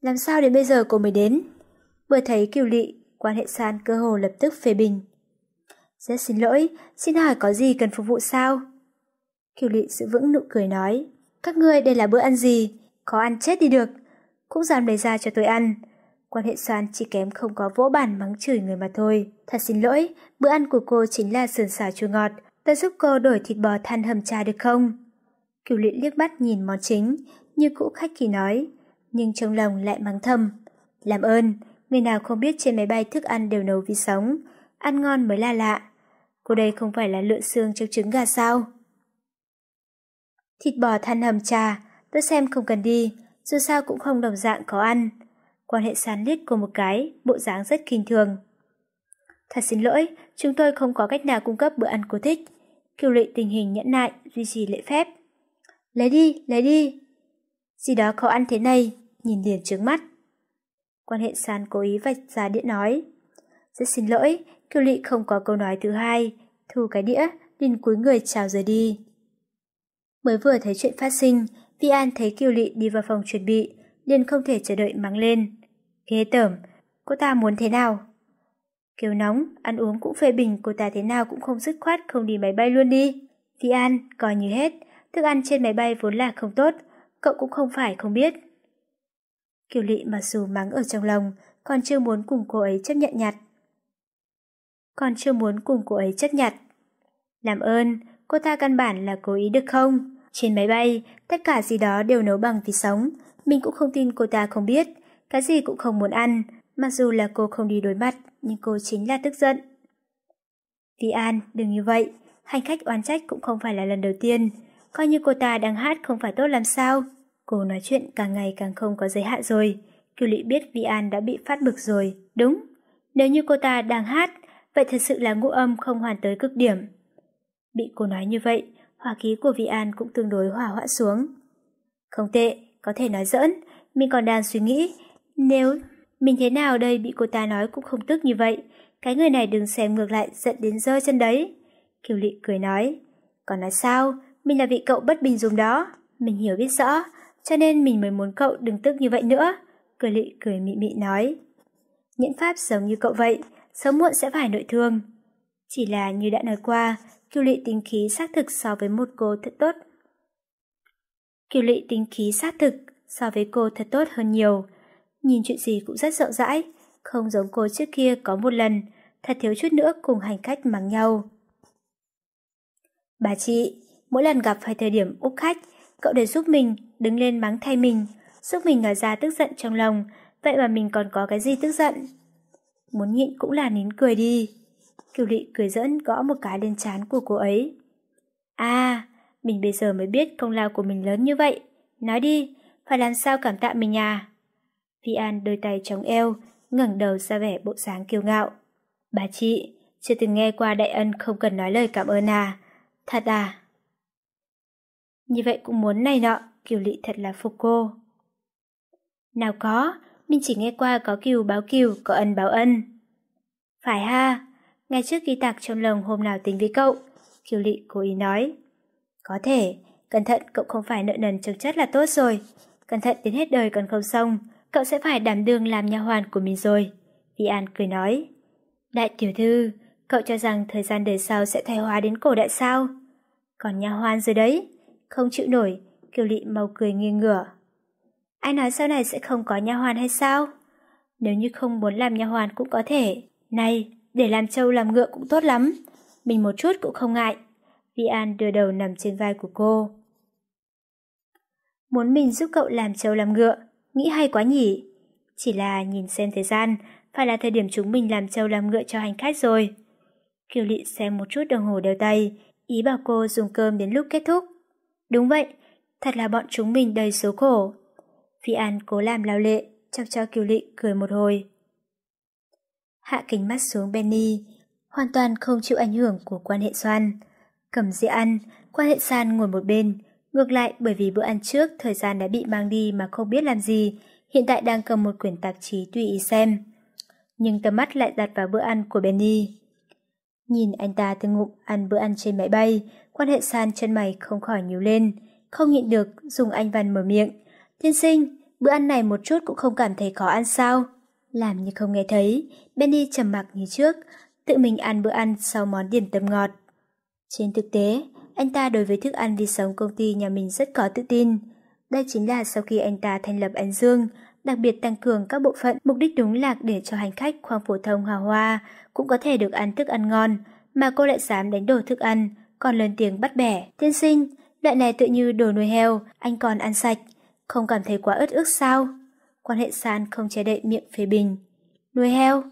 Làm sao đến bây giờ cô mới đến? Vừa thấy kiều lị, quan hệ san cơ hồ lập tức phê bình. Rất xin lỗi, xin hỏi có gì cần phục vụ sao? Kiều lị giữ vững nụ cười nói. Các ngươi đây là bữa ăn gì? có ăn chết đi được cũng dám lấy ra cho tôi ăn. Quan hệ xoan chỉ kém không có vỗ bản mắng chửi người mà thôi. Thật xin lỗi, bữa ăn của cô chính là sườn xào chua ngọt. Ta giúp cô đổi thịt bò than hầm trà được không? Kiều luyện liếc mắt nhìn món chính, như cũ khách kỳ nói, nhưng trong lòng lại mắng thầm. Làm ơn, người nào không biết trên máy bay thức ăn đều nấu vì sống, ăn ngon mới là lạ. Cô đây không phải là lượn xương trong trứng gà sao? Thịt bò than hầm trà, tôi xem không cần đi, dù sao cũng không đồng dạng có ăn. Quan hệ sán lít của một cái, bộ dáng rất kinh thường. Thật xin lỗi, chúng tôi không có cách nào cung cấp bữa ăn cô thích. Kiều lệ tình hình nhẫn nại, duy trì lễ phép. Lấy đi, lấy đi. Gì đó khó ăn thế này, nhìn liền trướng mắt. Quan hệ sàn cố ý vạch ra điện nói. Rất xin lỗi, Kiều lệ không có câu nói thứ hai. Thu cái đĩa, liền cúi người chào rời đi. Mới vừa thấy chuyện phát sinh, Vi An thấy Kiều Lị đi vào phòng chuẩn bị, liền không thể chờ đợi mắng lên. Ghê tởm, cô ta muốn thế nào? Kiều nóng, ăn uống cũng phê bình cô ta thế nào cũng không dứt khoát không đi máy bay luôn đi. Vi An, coi như hết, thức ăn trên máy bay vốn là không tốt, cậu cũng không phải không biết. Kiều Lị mặc dù mắng ở trong lòng, còn chưa muốn cùng cô ấy chấp nhận nhặt. Còn chưa muốn cùng cô ấy chấp nhận. Làm ơn, cô ta căn bản là cố ý được không? trên máy bay, tất cả gì đó đều nấu bằng thịt sống. Mình cũng không tin cô ta không biết, cái gì cũng không muốn ăn, mặc dù là cô không đi đối mặt, nhưng cô chính là tức giận. Vi An, đừng như vậy, hành khách oán trách cũng không phải là lần đầu tiên, coi như cô ta đang hát không phải tốt làm sao. Cô nói chuyện càng ngày càng không có giới hạn rồi, Kiều Lị biết Vi An đã bị phát bực rồi, đúng. Nếu như cô ta đang hát, vậy thật sự là ngũ âm không hoàn tới cực điểm. Bị cô nói như vậy, hỏa khí của Vi An cũng tương đối hòa hoãn xuống. Không tệ, có thể nói giỡn, mình còn đang suy nghĩ, nếu mình thế nào đây bị cô ta nói cũng không tức như vậy, cái người này đừng xem ngược lại giận đến rơi chân đấy. Kiều Lị cười nói, còn nói sao, mình là vị cậu bất bình dùng đó, mình hiểu biết rõ, cho nên mình mới muốn cậu đừng tức như vậy nữa. Kiều Lị cười mị mị nói, Nhẫn pháp giống như cậu vậy, sớm muộn sẽ phải nội thương. Chỉ là như đã nói qua, kiều lệ tính khí xác thực so với một cô thật tốt. Kiều lệ tính khí xác thực so với cô thật tốt hơn nhiều. Nhìn chuyện gì cũng rất sợ dãi, không giống cô trước kia có một lần, thật thiếu chút nữa cùng hành khách mắng nhau. Bà chị, mỗi lần gặp phải thời điểm úc khách, cậu đều giúp mình, đứng lên mắng thay mình, giúp mình ngả ra tức giận trong lòng, vậy mà mình còn có cái gì tức giận. Muốn nhịn cũng là nín cười đi. Kiều Lị cười dẫn gõ một cái lên trán của cô ấy. À, mình bây giờ mới biết công lao của mình lớn như vậy. Nói đi, phải làm sao cảm tạ mình à? Vi An đôi tay chống eo, ngẩng đầu ra vẻ bộ dáng kiêu ngạo. Bà chị, chưa từng nghe qua đại ân không cần nói lời cảm ơn à. Thật à? Như vậy cũng muốn này nọ, Kiều Lị thật là phục cô. Nào có, mình chỉ nghe qua có kiều báo kiều, có ân báo ân. Phải ha, ngay trước ghi tạc trong lòng hôm nào tính với cậu. Kiều Lị cố ý nói. Có thể, cẩn thận cậu không phải nợ nần chống chất là tốt rồi. Cẩn thận đến hết đời còn không xong, cậu sẽ phải đảm đương làm nha hoàn của mình rồi. Vi An cười nói. Đại tiểu thư, cậu cho rằng thời gian đời sau sẽ thay hóa đến cổ đại sao? Còn nha hoàn rồi đấy, không chịu nổi, Kiều Lị mau cười nghiêng ngửa. Ai nói sau này sẽ không có nha hoàn hay sao? Nếu như không muốn làm nha hoàn cũng có thể. Này, để làm trâu làm ngựa cũng tốt lắm. Mình một chút cũng không ngại. Vi An đưa đầu nằm trên vai của cô. Muốn mình giúp cậu làm trâu làm ngựa, nghĩ hay quá nhỉ. Chỉ là nhìn xem thời gian, phải là thời điểm chúng mình làm trâu làm ngựa cho hành khách rồi. Kiều Lị xem một chút đồng hồ đeo tay, ý bảo cô dùng cơm đến lúc kết thúc. Đúng vậy, thật là bọn chúng mình đầy số khổ. Vi An cố làm lao lệ, chọc cho Kiều Lị cười một hồi hạ kính mắt xuống Benny, hoàn toàn không chịu ảnh hưởng của quan hệ xoan. Cầm dĩa ăn, quan hệ san ngồi một bên, ngược lại bởi vì bữa ăn trước thời gian đã bị mang đi mà không biết làm gì, hiện tại đang cầm một quyển tạp chí tùy ý xem. Nhưng tầm mắt lại đặt vào bữa ăn của Benny. Nhìn anh ta từng ngụm ăn bữa ăn trên máy bay, quan hệ san chân mày không khỏi nhíu lên, không nhịn được dùng anh văn mở miệng. Tiên sinh, bữa ăn này một chút cũng không cảm thấy khó ăn sao? Làm như không nghe thấy, Benny trầm mặc như trước, tự mình ăn bữa ăn sau món điểm tâm ngọt. Trên thực tế, anh ta đối với thức ăn vì sống công ty nhà mình rất có tự tin. Đây chính là sau khi anh ta thành lập An Dương, đặc biệt tăng cường các bộ phận, mục đích đúng lạc để cho hành khách khoang phổ thông hào hoa cũng có thể được ăn thức ăn ngon, mà cô lại dám đánh đổ thức ăn, còn lớn tiếng bắt bẻ. Tiên sinh, loại này tự như đồ nuôi heo, anh còn ăn sạch, không cảm thấy quá ớt ức sao? quan hệ san không che đậy miệng phê bình. Nuôi heo?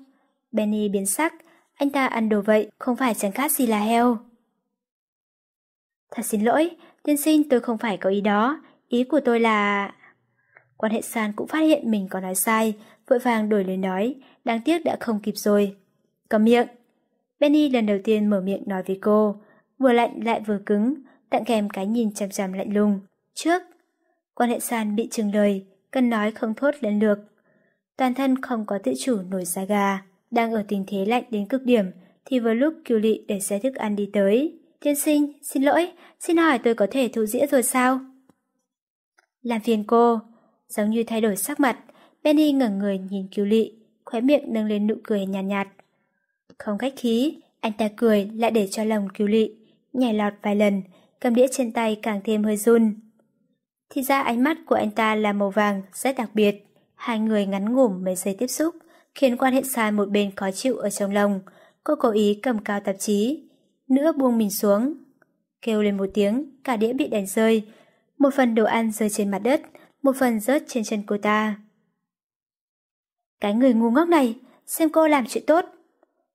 Benny biến sắc, anh ta ăn đồ vậy, không phải chẳng khác gì là heo. Thật xin lỗi, tiên sinh tôi không phải có ý đó, ý của tôi là... Quan hệ san cũng phát hiện mình có nói sai, vội vàng đổi lời nói, đáng tiếc đã không kịp rồi. Cầm miệng! Benny lần đầu tiên mở miệng nói với cô, vừa lạnh lại vừa cứng, tặng kèm cái nhìn chằm chằm lạnh lùng. Trước, quan hệ san bị trừng lời, cần nói không thốt lên được. Toàn thân không có tự chủ nổi da gà, đang ở tình thế lạnh đến cực điểm, thì vừa lúc cứu lị để xe thức ăn đi tới. Tiên sinh, xin lỗi, xin hỏi tôi có thể thu dĩa rồi sao? Làm phiền cô, giống như thay đổi sắc mặt, Benny ngẩng người nhìn cứu lị, khóe miệng nâng lên nụ cười nhàn nhạt, nhạt. Không khách khí, anh ta cười lại để cho lòng cứu lị, nhảy lọt vài lần, cầm đĩa trên tay càng thêm hơi run thì ra ánh mắt của anh ta là màu vàng, rất đặc biệt. Hai người ngắn ngủm mấy giây tiếp xúc, khiến quan hệ sai một bên khó chịu ở trong lòng. Cô cố ý cầm cao tạp chí, nữa buông mình xuống. Kêu lên một tiếng, cả đĩa bị đánh rơi. Một phần đồ ăn rơi trên mặt đất, một phần rớt trên chân cô ta. Cái người ngu ngốc này, xem cô làm chuyện tốt.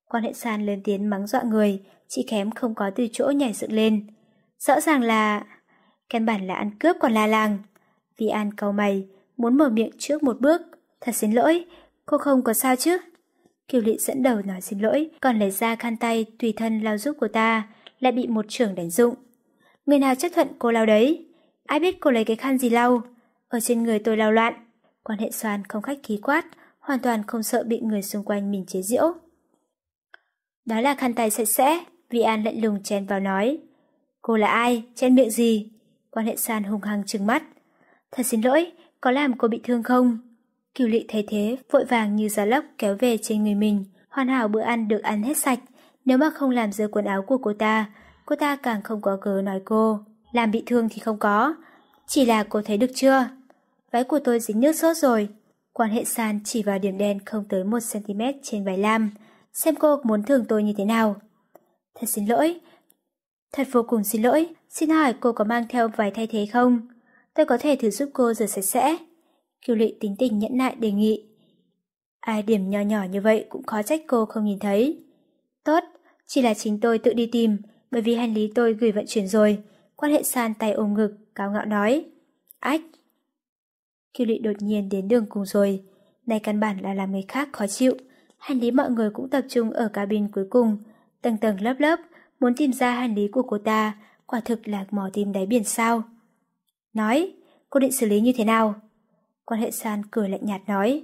Quan hệ san lên tiếng mắng dọa người, chị kém không có từ chỗ nhảy dựng lên. Rõ ràng là căn bản là ăn cướp còn là làng. Vi An cau mày, muốn mở miệng trước một bước. Thật xin lỗi, cô không có sao chứ? Kiều Lị dẫn đầu nói xin lỗi, còn lấy ra khăn tay tùy thân lao giúp cô ta, lại bị một trưởng đánh dụng. Người nào chấp thuận cô lao đấy? Ai biết cô lấy cái khăn gì lau? Ở trên người tôi lao loạn. Quan hệ xoan không khách khí quát, hoàn toàn không sợ bị người xung quanh mình chế giễu. Đó là khăn tay sạch sẽ, Vi An lạnh lùng chen vào nói. Cô là ai? Chen miệng gì? quan hệ san hung hăng trừng mắt. Thật xin lỗi, có làm cô bị thương không? cửu lị thấy thế, vội vàng như giá lốc kéo về trên người mình. Hoàn hảo bữa ăn được ăn hết sạch. Nếu mà không làm dơ quần áo của cô ta, cô ta càng không có cớ nói cô. Làm bị thương thì không có. Chỉ là cô thấy được chưa? Váy của tôi dính nước sốt rồi. Quan hệ san chỉ vào điểm đen không tới 1cm trên váy lam. Xem cô muốn thường tôi như thế nào. Thật xin lỗi, Thật vô cùng xin lỗi, xin hỏi cô có mang theo vài thay thế không? Tôi có thể thử giúp cô rửa sạch sẽ. Kiều lị tính tình nhẫn nại đề nghị. Ai điểm nhỏ nhỏ như vậy cũng khó trách cô không nhìn thấy. Tốt, chỉ là chính tôi tự đi tìm, bởi vì hành lý tôi gửi vận chuyển rồi. Quan hệ san tay ôm ngực, cáo ngạo nói. Ách! Kiều lị đột nhiên đến đường cùng rồi. Này căn bản là làm người khác khó chịu. Hành lý mọi người cũng tập trung ở cabin cuối cùng, tầng tầng lớp lớp, muốn tìm ra hành lý của cô ta, quả thực là mò tìm đáy biển sao. Nói, cô định xử lý như thế nào? Quan hệ san cười lạnh nhạt nói.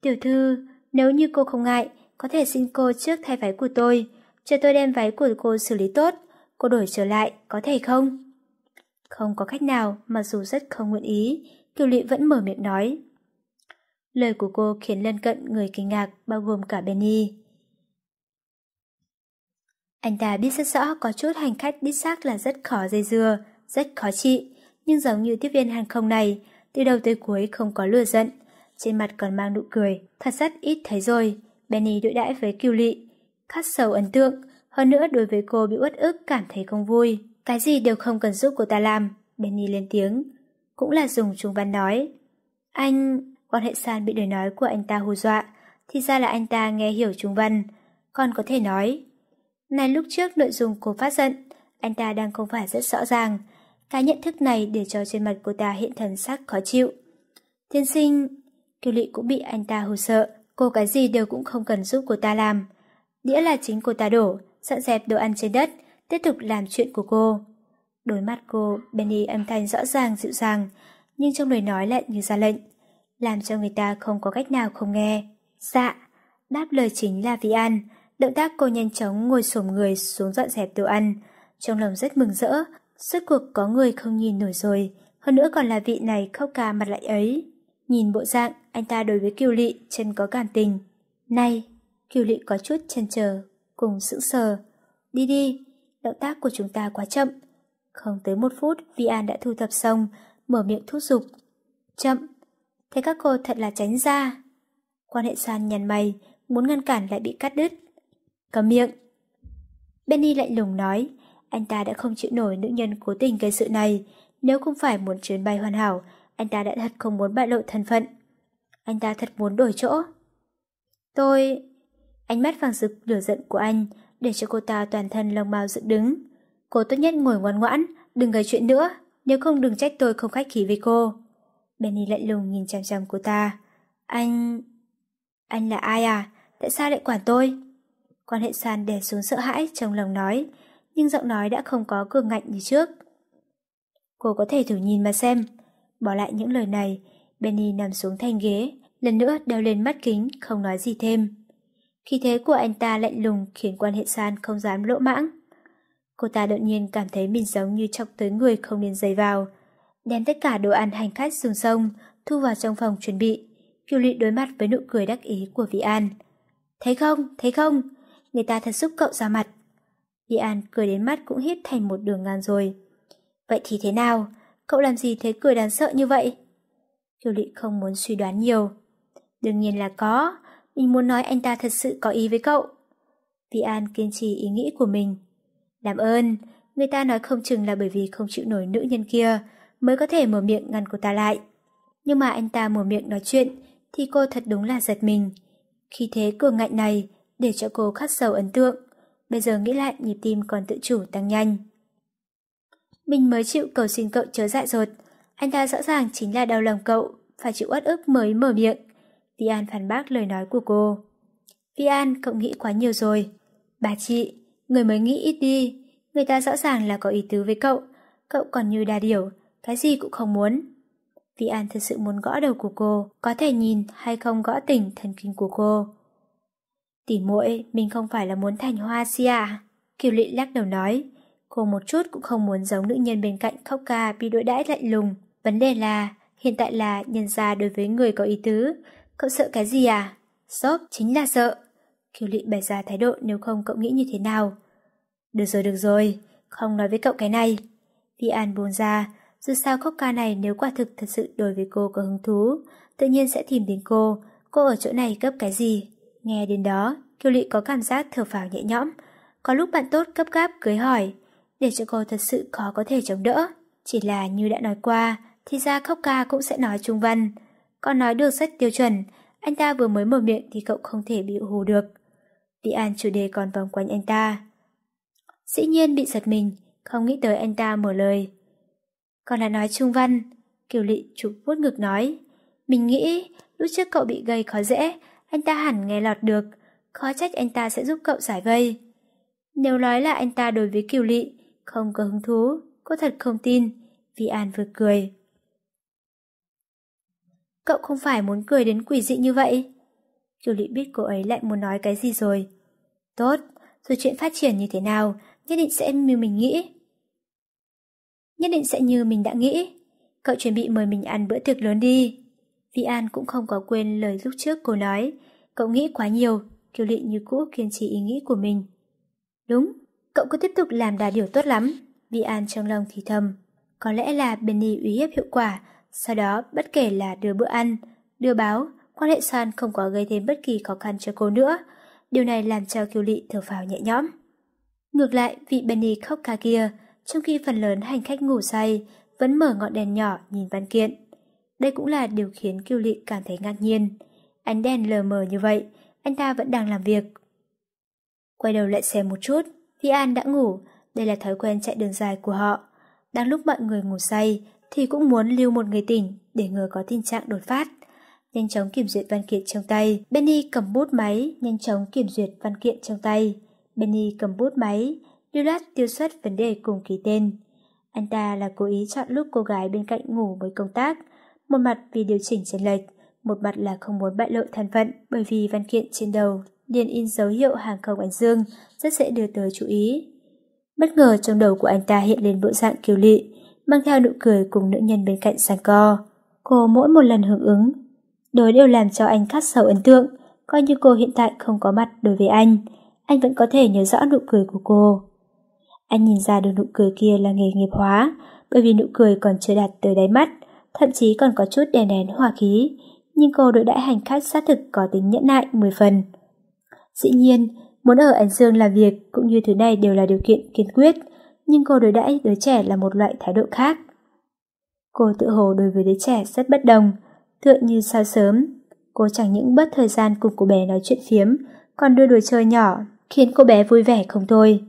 Tiểu thư, nếu như cô không ngại, có thể xin cô trước thay váy của tôi, chờ tôi đem váy của cô xử lý tốt, cô đổi trở lại, có thể không? Không có cách nào mà dù rất không nguyện ý, Kiều Lị vẫn mở miệng nói. Lời của cô khiến lân cận người kinh ngạc bao gồm cả Benny. Anh ta biết rất rõ có chút hành khách đích xác là rất khó dây dưa, rất khó trị, nhưng giống như tiếp viên hàng không này, từ đầu tới cuối không có lừa giận, trên mặt còn mang nụ cười, thật rất ít thấy rồi. Benny đối đãi với kiều lị, khát sầu ấn tượng, hơn nữa đối với cô bị uất ức cảm thấy không vui. Cái gì đều không cần giúp cô ta làm, Benny lên tiếng, cũng là dùng trung văn nói. Anh, quan hệ san bị lời nói của anh ta hù dọa, thì ra là anh ta nghe hiểu trung văn, còn có thể nói này lúc trước nội dung cô phát giận, anh ta đang không phải rất rõ ràng. Cái nhận thức này để cho trên mặt cô ta hiện thần sắc khó chịu. Thiên sinh, kiều lị cũng bị anh ta hù sợ, cô cái gì đều cũng không cần giúp cô ta làm. Đĩa là chính cô ta đổ, dọn dẹp đồ ăn trên đất, tiếp tục làm chuyện của cô. Đôi mắt cô, Benny âm thanh rõ ràng dịu dàng, nhưng trong lời nói lại như ra lệnh, làm cho người ta không có cách nào không nghe. Dạ, đáp lời chính là vi an Động tác cô nhanh chóng ngồi xổm người xuống dọn dẹp đồ ăn. Trong lòng rất mừng rỡ, suốt cuộc có người không nhìn nổi rồi, hơn nữa còn là vị này khóc cà mặt lại ấy. Nhìn bộ dạng, anh ta đối với Kiều Lị chân có cảm tình. nay Kiều Lị có chút chân chờ, cùng sững sờ. Đi đi, động tác của chúng ta quá chậm. Không tới một phút, Vi An đã thu thập xong, mở miệng thúc giục. Chậm, thế các cô thật là tránh ra. Quan hệ san nhằn mày, muốn ngăn cản lại bị cắt đứt. Cầm miệng. Benny lạnh lùng nói, anh ta đã không chịu nổi nữ nhân cố tình gây sự này. Nếu không phải muốn chuyến bay hoàn hảo, anh ta đã thật không muốn bại lộ thân phận. Anh ta thật muốn đổi chỗ. Tôi... Ánh mắt vàng rực lửa giận của anh để cho cô ta toàn thân lông mao dựng đứng. Cô tốt nhất ngồi ngoan ngoãn, đừng gây chuyện nữa, nếu không đừng trách tôi không khách khí với cô. Benny lạnh lùng nhìn chằm chằm cô ta. Anh... Anh là ai à? Tại sao lại quản tôi? Quan hệ san đè xuống sợ hãi trong lòng nói, nhưng giọng nói đã không có cường ngạnh như trước. Cô có thể thử nhìn mà xem. Bỏ lại những lời này, Benny nằm xuống thanh ghế, lần nữa đeo lên mắt kính, không nói gì thêm. Khi thế của anh ta lạnh lùng khiến quan hệ san không dám lỗ mãng. Cô ta đột nhiên cảm thấy mình giống như chọc tới người không nên giày vào. Đem tất cả đồ ăn hành khách dùng sông, thu vào trong phòng chuẩn bị. Kiều lị đối mặt với nụ cười đắc ý của Vị An. Thấy không, thấy không, người ta thật giúp cậu ra mặt. Đi An cười đến mắt cũng hít thành một đường ngàn rồi. Vậy thì thế nào? Cậu làm gì thế cười đáng sợ như vậy? Kiều Lị không muốn suy đoán nhiều. Đương nhiên là có, mình muốn nói anh ta thật sự có ý với cậu. Vi An kiên trì ý nghĩ của mình. Làm ơn, người ta nói không chừng là bởi vì không chịu nổi nữ nhân kia mới có thể mở miệng ngăn cô ta lại. Nhưng mà anh ta mở miệng nói chuyện thì cô thật đúng là giật mình. Khi thế cường ngạnh này để cho cô khắc sâu ấn tượng. Bây giờ nghĩ lại nhịp tim còn tự chủ tăng nhanh. Mình mới chịu cầu xin cậu chớ dại dột. Anh ta rõ ràng chính là đau lòng cậu, phải chịu uất ức mới mở miệng. Vi An phản bác lời nói của cô. Vi An, cậu nghĩ quá nhiều rồi. Bà chị, người mới nghĩ ít đi. Người ta rõ ràng là có ý tứ với cậu. Cậu còn như đà điểu, cái gì cũng không muốn. Vi An thật sự muốn gõ đầu của cô, có thể nhìn hay không gõ tỉnh thần kinh của cô. Tỉ muội mình không phải là muốn thành hoa si à? Kiều lị lắc đầu nói. Cô một chút cũng không muốn giống nữ nhân bên cạnh khóc ca bị đối đãi lạnh lùng. Vấn đề là, hiện tại là nhân ra đối với người có ý tứ. Cậu sợ cái gì à? sốp chính là sợ. Kiều lị bày ra thái độ nếu không cậu nghĩ như thế nào. Được rồi, được rồi. Không nói với cậu cái này. Vi An buồn ra, dù sao khóc ca này nếu quả thực thật sự đối với cô có hứng thú, tự nhiên sẽ tìm đến cô, cô ở chỗ này gấp cái gì. Nghe đến đó, Kiều Lị có cảm giác thở phào nhẹ nhõm. Có lúc bạn tốt cấp gáp cưới hỏi, để cho cô thật sự khó có thể chống đỡ. Chỉ là như đã nói qua, thì ra khóc ca cũng sẽ nói trung văn. Còn nói được sách tiêu chuẩn, anh ta vừa mới mở miệng thì cậu không thể bị hù được. Vi An chủ đề còn vòng quanh anh ta. Dĩ nhiên bị giật mình, không nghĩ tới anh ta mở lời. Còn là nói trung văn, Kiều Lị chụp vuốt ngực nói. Mình nghĩ lúc trước cậu bị gây khó dễ, anh ta hẳn nghe lọt được, khó trách anh ta sẽ giúp cậu giải vây. Nếu nói là anh ta đối với Kiều Lị, không có hứng thú, cô thật không tin, Vi An vừa cười. Cậu không phải muốn cười đến quỷ dị như vậy. Kiều Lị biết cô ấy lại muốn nói cái gì rồi. Tốt, rồi chuyện phát triển như thế nào, nhất định sẽ như mình nghĩ. Nhất định sẽ như mình đã nghĩ. Cậu chuẩn bị mời mình ăn bữa tiệc lớn đi. Vi An cũng không có quên lời lúc trước cô nói. Cậu nghĩ quá nhiều, Kiều Lị như cũ kiên trì ý nghĩ của mình. Đúng, cậu cứ tiếp tục làm đà điều tốt lắm, Vi An trong lòng thì thầm. Có lẽ là Benny uy hiếp hiệu quả, sau đó bất kể là đưa bữa ăn, đưa báo, quan hệ san không có gây thêm bất kỳ khó khăn cho cô nữa. Điều này làm cho Kiều Lị thở phào nhẹ nhõm. Ngược lại, vị Benny khóc ca kia, trong khi phần lớn hành khách ngủ say, vẫn mở ngọn đèn nhỏ nhìn văn kiện. Đây cũng là điều khiến Kiều Lị cảm thấy ngạc nhiên. Ánh đèn lờ mờ như vậy, anh ta vẫn đang làm việc. Quay đầu lại xem một chút, Vi An đã ngủ, đây là thói quen chạy đường dài của họ. Đang lúc mọi người ngủ say, thì cũng muốn lưu một người tỉnh để ngừa có tình trạng đột phát. Nhanh chóng kiểm duyệt văn kiện trong tay, Benny cầm bút máy, nhanh chóng kiểm duyệt văn kiện trong tay. Benny cầm bút máy, lưu loát tiêu xuất vấn đề cùng ký tên. Anh ta là cố ý chọn lúc cô gái bên cạnh ngủ với công tác, một mặt vì điều chỉnh chênh lệch, một mặt là không muốn bại lộ thân phận bởi vì văn kiện trên đầu điền in dấu hiệu hàng không Ánh Dương rất dễ đưa tới chú ý. Bất ngờ trong đầu của anh ta hiện lên bộ dạng kiều lị, mang theo nụ cười cùng nữ nhân bên cạnh sang co. Cô mỗi một lần hưởng ứng, đó đều làm cho anh khắc sâu ấn tượng, coi như cô hiện tại không có mặt đối với anh, anh vẫn có thể nhớ rõ nụ cười của cô. Anh nhìn ra được nụ cười kia là nghề nghiệp hóa, bởi vì nụ cười còn chưa đạt tới đáy mắt, thậm chí còn có chút đè nén hòa khí, nhưng cô đối đãi hành khách xác thực có tính nhẫn nại 10 phần. Dĩ nhiên, muốn ở Ánh Dương làm việc cũng như thứ này đều là điều kiện kiên quyết, nhưng cô đối đãi đứa trẻ là một loại thái độ khác. Cô tự hồ đối với đứa trẻ rất bất đồng, tựa như sao sớm. Cô chẳng những bất thời gian cùng cô bé nói chuyện phiếm, còn đưa đùa chơi nhỏ, khiến cô bé vui vẻ không thôi.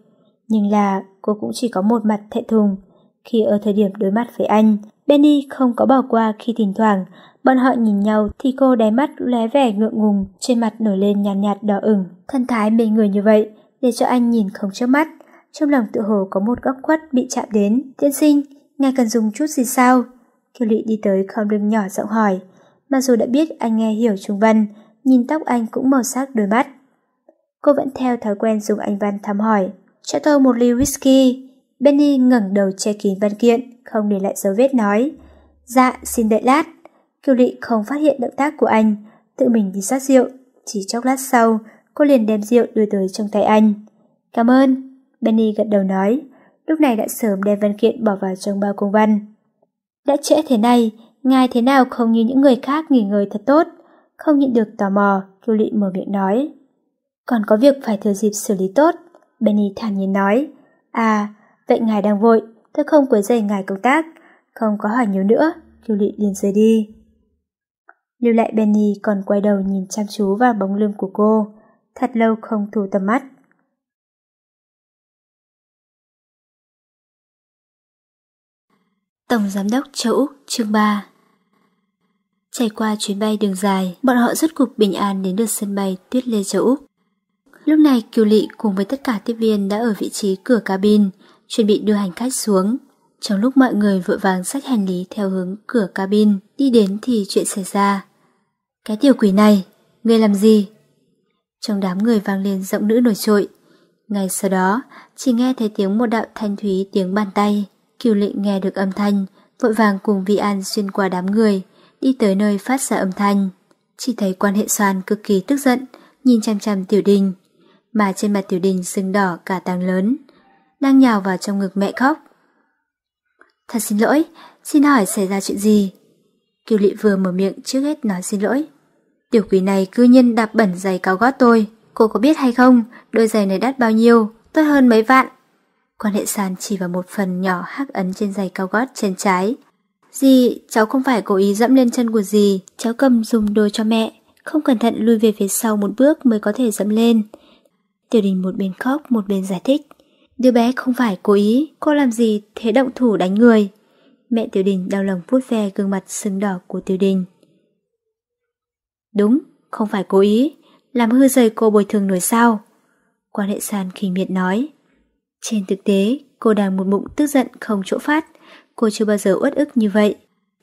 Nhưng là cô cũng chỉ có một mặt thẹn thùng khi ở thời điểm đối mặt với anh, Benny không có bỏ qua khi thỉnh thoảng bọn họ nhìn nhau thì cô đáy mắt lóe vẻ ngượng ngùng, trên mặt nổi lên nhàn nhạt, nhạt đỏ ửng. Thân thái mê người như vậy để cho anh nhìn không chớp mắt, trong lòng tự hồ có một góc khuất bị chạm đến. Tiên sinh, ngài cần dùng chút gì sao? Kiều Lị đi tới không lưng nhỏ giọng hỏi. Mặc dù đã biết anh nghe hiểu trung văn, nhìn tóc anh cũng màu sắc đôi mắt. Cô vẫn theo thói quen dùng anh văn thăm hỏi. Cho tôi một ly whisky. Benny ngẩng đầu che kín văn kiện, không để lại dấu vết nói. Dạ, xin đợi lát. Kiều Lị không phát hiện động tác của anh, tự mình đi xót rượu. Chỉ chốc lát sau, cô liền đem rượu đưa tới trong tay anh. Cảm ơn, Benny gật đầu nói. Lúc này đã sớm đem văn kiện bỏ vào trong bao công văn. Đã trễ thế này, ngài thế nào không như những người khác nghỉ ngơi thật tốt. Không nhịn được tò mò, Kiều Lị mở miệng nói. Còn có việc phải thừa dịp xử lý tốt, Benny thản nhiên nói. À, vậy ngài đang vội tôi không quấy rầy ngài công tác không có hỏi nhiều nữa lưu lị liền rời đi lưu lại benny còn quay đầu nhìn chăm chú vào bóng lưng của cô thật lâu không thu tầm mắt Tổng Giám đốc Châu Úc, chương 3 Trải qua chuyến bay đường dài, bọn họ rốt cục bình an đến được sân bay Tuyết Lê Châu Úc. Lúc này Kiều Lị cùng với tất cả tiếp viên đã ở vị trí cửa cabin, chuẩn bị đưa hành khách xuống. Trong lúc mọi người vội vàng xách hành lý theo hướng cửa cabin, đi đến thì chuyện xảy ra. Cái tiểu quỷ này, ngươi làm gì? Trong đám người vang lên giọng nữ nổi trội. Ngay sau đó, chỉ nghe thấy tiếng một đạo thanh thúy tiếng bàn tay. Kiều lệnh nghe được âm thanh, vội vàng cùng Vi An xuyên qua đám người, đi tới nơi phát ra âm thanh. Chỉ thấy quan hệ soàn cực kỳ tức giận, nhìn chăm chăm tiểu đình. Mà trên mặt tiểu đình sưng đỏ cả tàng lớn đang nhào vào trong ngực mẹ khóc. Thật xin lỗi, xin hỏi xảy ra chuyện gì? Kiều Lị vừa mở miệng trước hết nói xin lỗi. Tiểu quỷ này cư nhiên đạp bẩn giày cao gót tôi. Cô có biết hay không, đôi giày này đắt bao nhiêu, tốt hơn mấy vạn. Quan hệ sàn chỉ vào một phần nhỏ hắc ấn trên giày cao gót chân trái. Dì, cháu không phải cố ý dẫm lên chân của dì, cháu cầm dùng đồ cho mẹ, không cẩn thận lùi về phía sau một bước mới có thể dẫm lên. Tiểu đình một bên khóc một bên giải thích. Đứa bé không phải cố ý, cô làm gì thế động thủ đánh người. Mẹ Tiểu Đình đau lòng vuốt ve gương mặt sưng đỏ của Tiểu Đình. Đúng, không phải cố ý, làm hư giày cô bồi thường nổi sao. Quan hệ sàn khinh miệt nói. Trên thực tế, cô đang một bụng tức giận không chỗ phát, cô chưa bao giờ uất ức như vậy.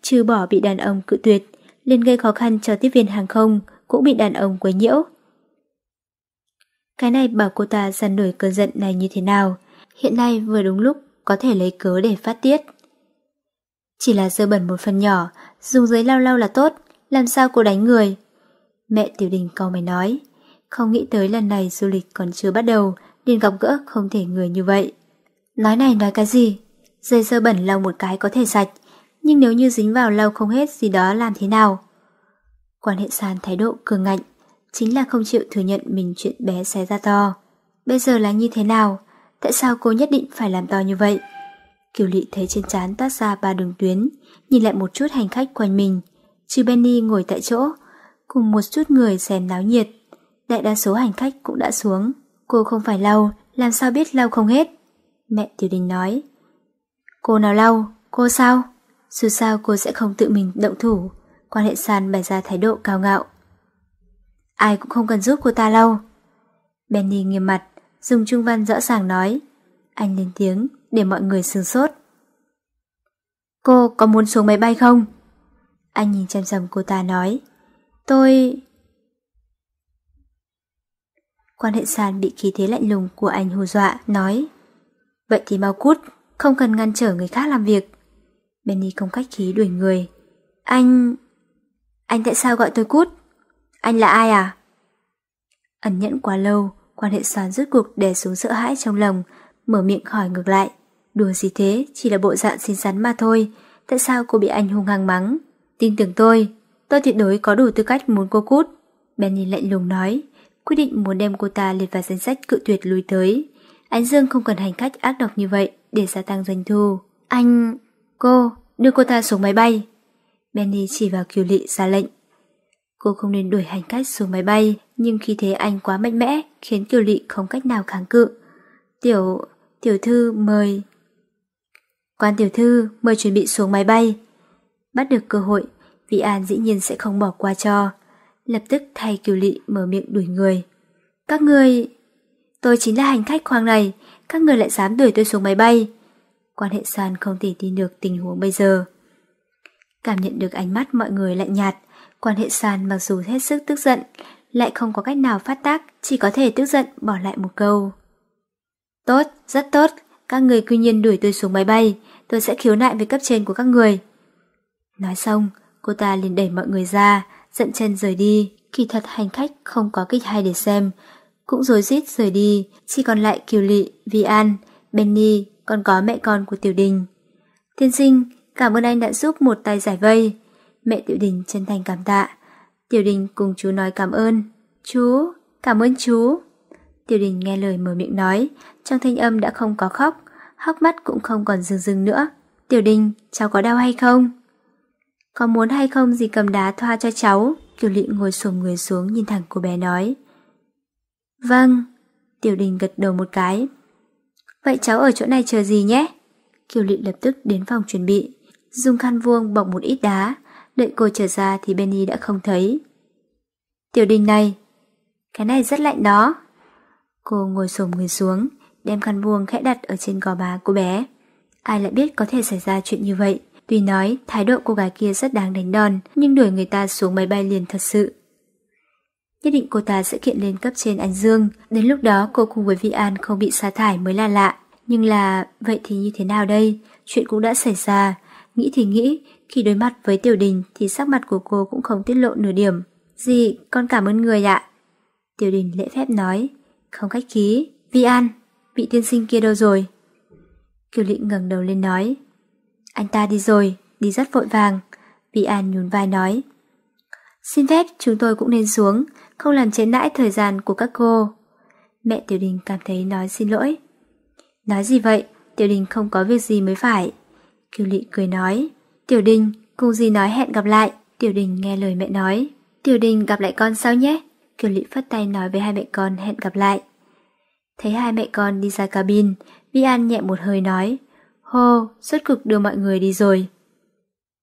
Trừ bỏ bị đàn ông cự tuyệt, liền gây khó khăn cho tiếp viên hàng không, cũng bị đàn ông quấy nhiễu. Cái này bảo cô ta dằn nổi cơn giận này như thế nào, hiện nay vừa đúng lúc có thể lấy cớ để phát tiết. Chỉ là dơ bẩn một phần nhỏ, dùng giấy lau lau là tốt, làm sao cô đánh người? Mẹ Tiểu Đình cau mày nói, không nghĩ tới lần này du lịch còn chưa bắt đầu, liền gặp gỡ không thể người như vậy. Nói này nói cái gì? Giấy dơ bẩn lau một cái có thể sạch, nhưng nếu như dính vào lau không hết gì đó làm thế nào? Quan hệ sàn thái độ cường ngạnh, chính là không chịu thừa nhận mình chuyện bé xé ra to. Bây giờ là như thế nào? tại sao cô nhất định phải làm to như vậy? Kiều Lị thấy trên chán tát ra ba đường tuyến, nhìn lại một chút hành khách quanh mình. Chứ Benny ngồi tại chỗ, cùng một chút người xèn náo nhiệt. Đại đa số hành khách cũng đã xuống. Cô không phải lau, làm sao biết lau không hết? Mẹ Tiểu Đình nói. Cô nào lau, cô sao? Dù sao cô sẽ không tự mình động thủ. Quan hệ sàn bày ra thái độ cao ngạo. Ai cũng không cần giúp cô ta lau. Benny nghiêm mặt. Dùng trung văn rõ ràng nói. Anh lên tiếng để mọi người sửng sốt. Cô có muốn xuống máy bay không? Anh nhìn chăm chăm cô ta nói. Tôi... Quan hệ sàn bị khí thế lạnh lùng của anh hù dọa, nói. Vậy thì mau cút, không cần ngăn trở người khác làm việc. Benny không khách khí đuổi người. Anh... Anh tại sao gọi tôi cút? Anh là ai à? Ẩn nhẫn quá lâu, quan hệ xoan rút cuộc đè xuống sợ hãi trong lòng, mở miệng hỏi ngược lại. Đùa gì thế, chỉ là bộ dạng xinh xắn mà thôi, tại sao cô bị anh hung hăng mắng? Tin tưởng tôi, tôi tuyệt đối có đủ tư cách muốn cô cút. Benny lạnh lùng nói, quyết định muốn đem cô ta liệt vào danh sách cự tuyệt lùi tới. Ánh Dương không cần hành khách ác độc như vậy để gia tăng doanh thu. Anh... cô, đưa cô ta xuống máy bay. Benny chỉ vào kiều lị ra lệnh. Cô không nên đuổi hành khách xuống máy bay, nhưng khi thế anh quá mạnh mẽ, khiến Kiều Lị không cách nào kháng cự. Tiểu... tiểu thư mời... Quan tiểu thư mời chuẩn bị xuống máy bay. Bắt được cơ hội, vị An dĩ nhiên sẽ không bỏ qua cho. Lập tức thay Kiều Lị mở miệng đuổi người. Các người... Tôi chính là hành khách khoang này, các người lại dám đuổi tôi xuống máy bay. Quan hệ san không thể tin được tình huống bây giờ. Cảm nhận được ánh mắt mọi người lạnh nhạt, quan hệ sàn mặc dù hết sức tức giận, lại không có cách nào phát tác, chỉ có thể tức giận bỏ lại một câu. Tốt, rất tốt, các người cư nhiên đuổi tôi xuống máy bay, tôi sẽ khiếu nại với cấp trên của các người. Nói xong, cô ta liền đẩy mọi người ra, giận chân rời đi. Kỳ thật hành khách không có kịch hay để xem, cũng rối rít rời đi, chỉ còn lại Kiều Lị, Vi An, Benny, còn có mẹ con của Tiểu Đình. Tiên sinh, cảm ơn anh đã giúp một tay giải vây. Mẹ Tiểu Đình chân thành cảm tạ. Tiểu Đình cùng chú nói cảm ơn. Chú, cảm ơn chú. Tiểu Đình nghe lời mở miệng nói, trong thanh âm đã không có khóc, hóc mắt cũng không còn rừng rừng nữa. Tiểu Đình, cháu có đau hay không? Có muốn hay không gì cầm đá thoa cho cháu? Kiều Lị ngồi xổm người xuống nhìn thẳng cô bé nói. Vâng, Tiểu Đình gật đầu một cái. Vậy cháu ở chỗ này chờ gì nhé? Kiều Lị lập tức đến phòng chuẩn bị, dùng khăn vuông bọc một ít đá, Đợi cô trở ra thì Benny đã không thấy. Tiểu đình này, cái này rất lạnh đó. Cô ngồi xổm người xuống, đem khăn buông khẽ đặt ở trên gò má cô bé. Ai lại biết có thể xảy ra chuyện như vậy. Tuy nói thái độ cô gái kia rất đáng đánh đòn, nhưng đuổi người ta xuống máy bay liền thật sự. Nhất định cô ta sẽ kiện lên cấp trên Anh Dương, đến lúc đó cô cùng với Vi An không bị sa thải mới là lạ. Nhưng là, vậy thì như thế nào đây? Chuyện cũng đã xảy ra. Nghĩ thì nghĩ, khi đối mặt với tiểu đình thì sắc mặt của cô cũng không tiết lộ nửa điểm. Dì, con cảm ơn người ạ. Tiểu đình lễ phép nói, không khách khí, Vi An, vị tiên sinh kia đâu rồi? Kiều Lịnh ngẩng đầu lên nói, anh ta đi rồi, đi rất vội vàng. Vi An nhún vai nói, xin phép chúng tôi cũng nên xuống, không làm chế nãi thời gian của các cô. Mẹ Tiểu Đình cảm thấy nói xin lỗi. Nói gì vậy, Tiểu Đình không có việc gì mới phải. Kiều Lị cười nói, Tiểu Đình, cùng gì nói hẹn gặp lại. Tiểu Đình nghe lời mẹ nói. Tiểu Đình gặp lại con sau nhé? Kiều Lị phất tay nói với hai mẹ con hẹn gặp lại. Thấy hai mẹ con đi ra cabin, Vi An nhẹ một hơi nói. Hô, xuất cực đưa mọi người đi rồi.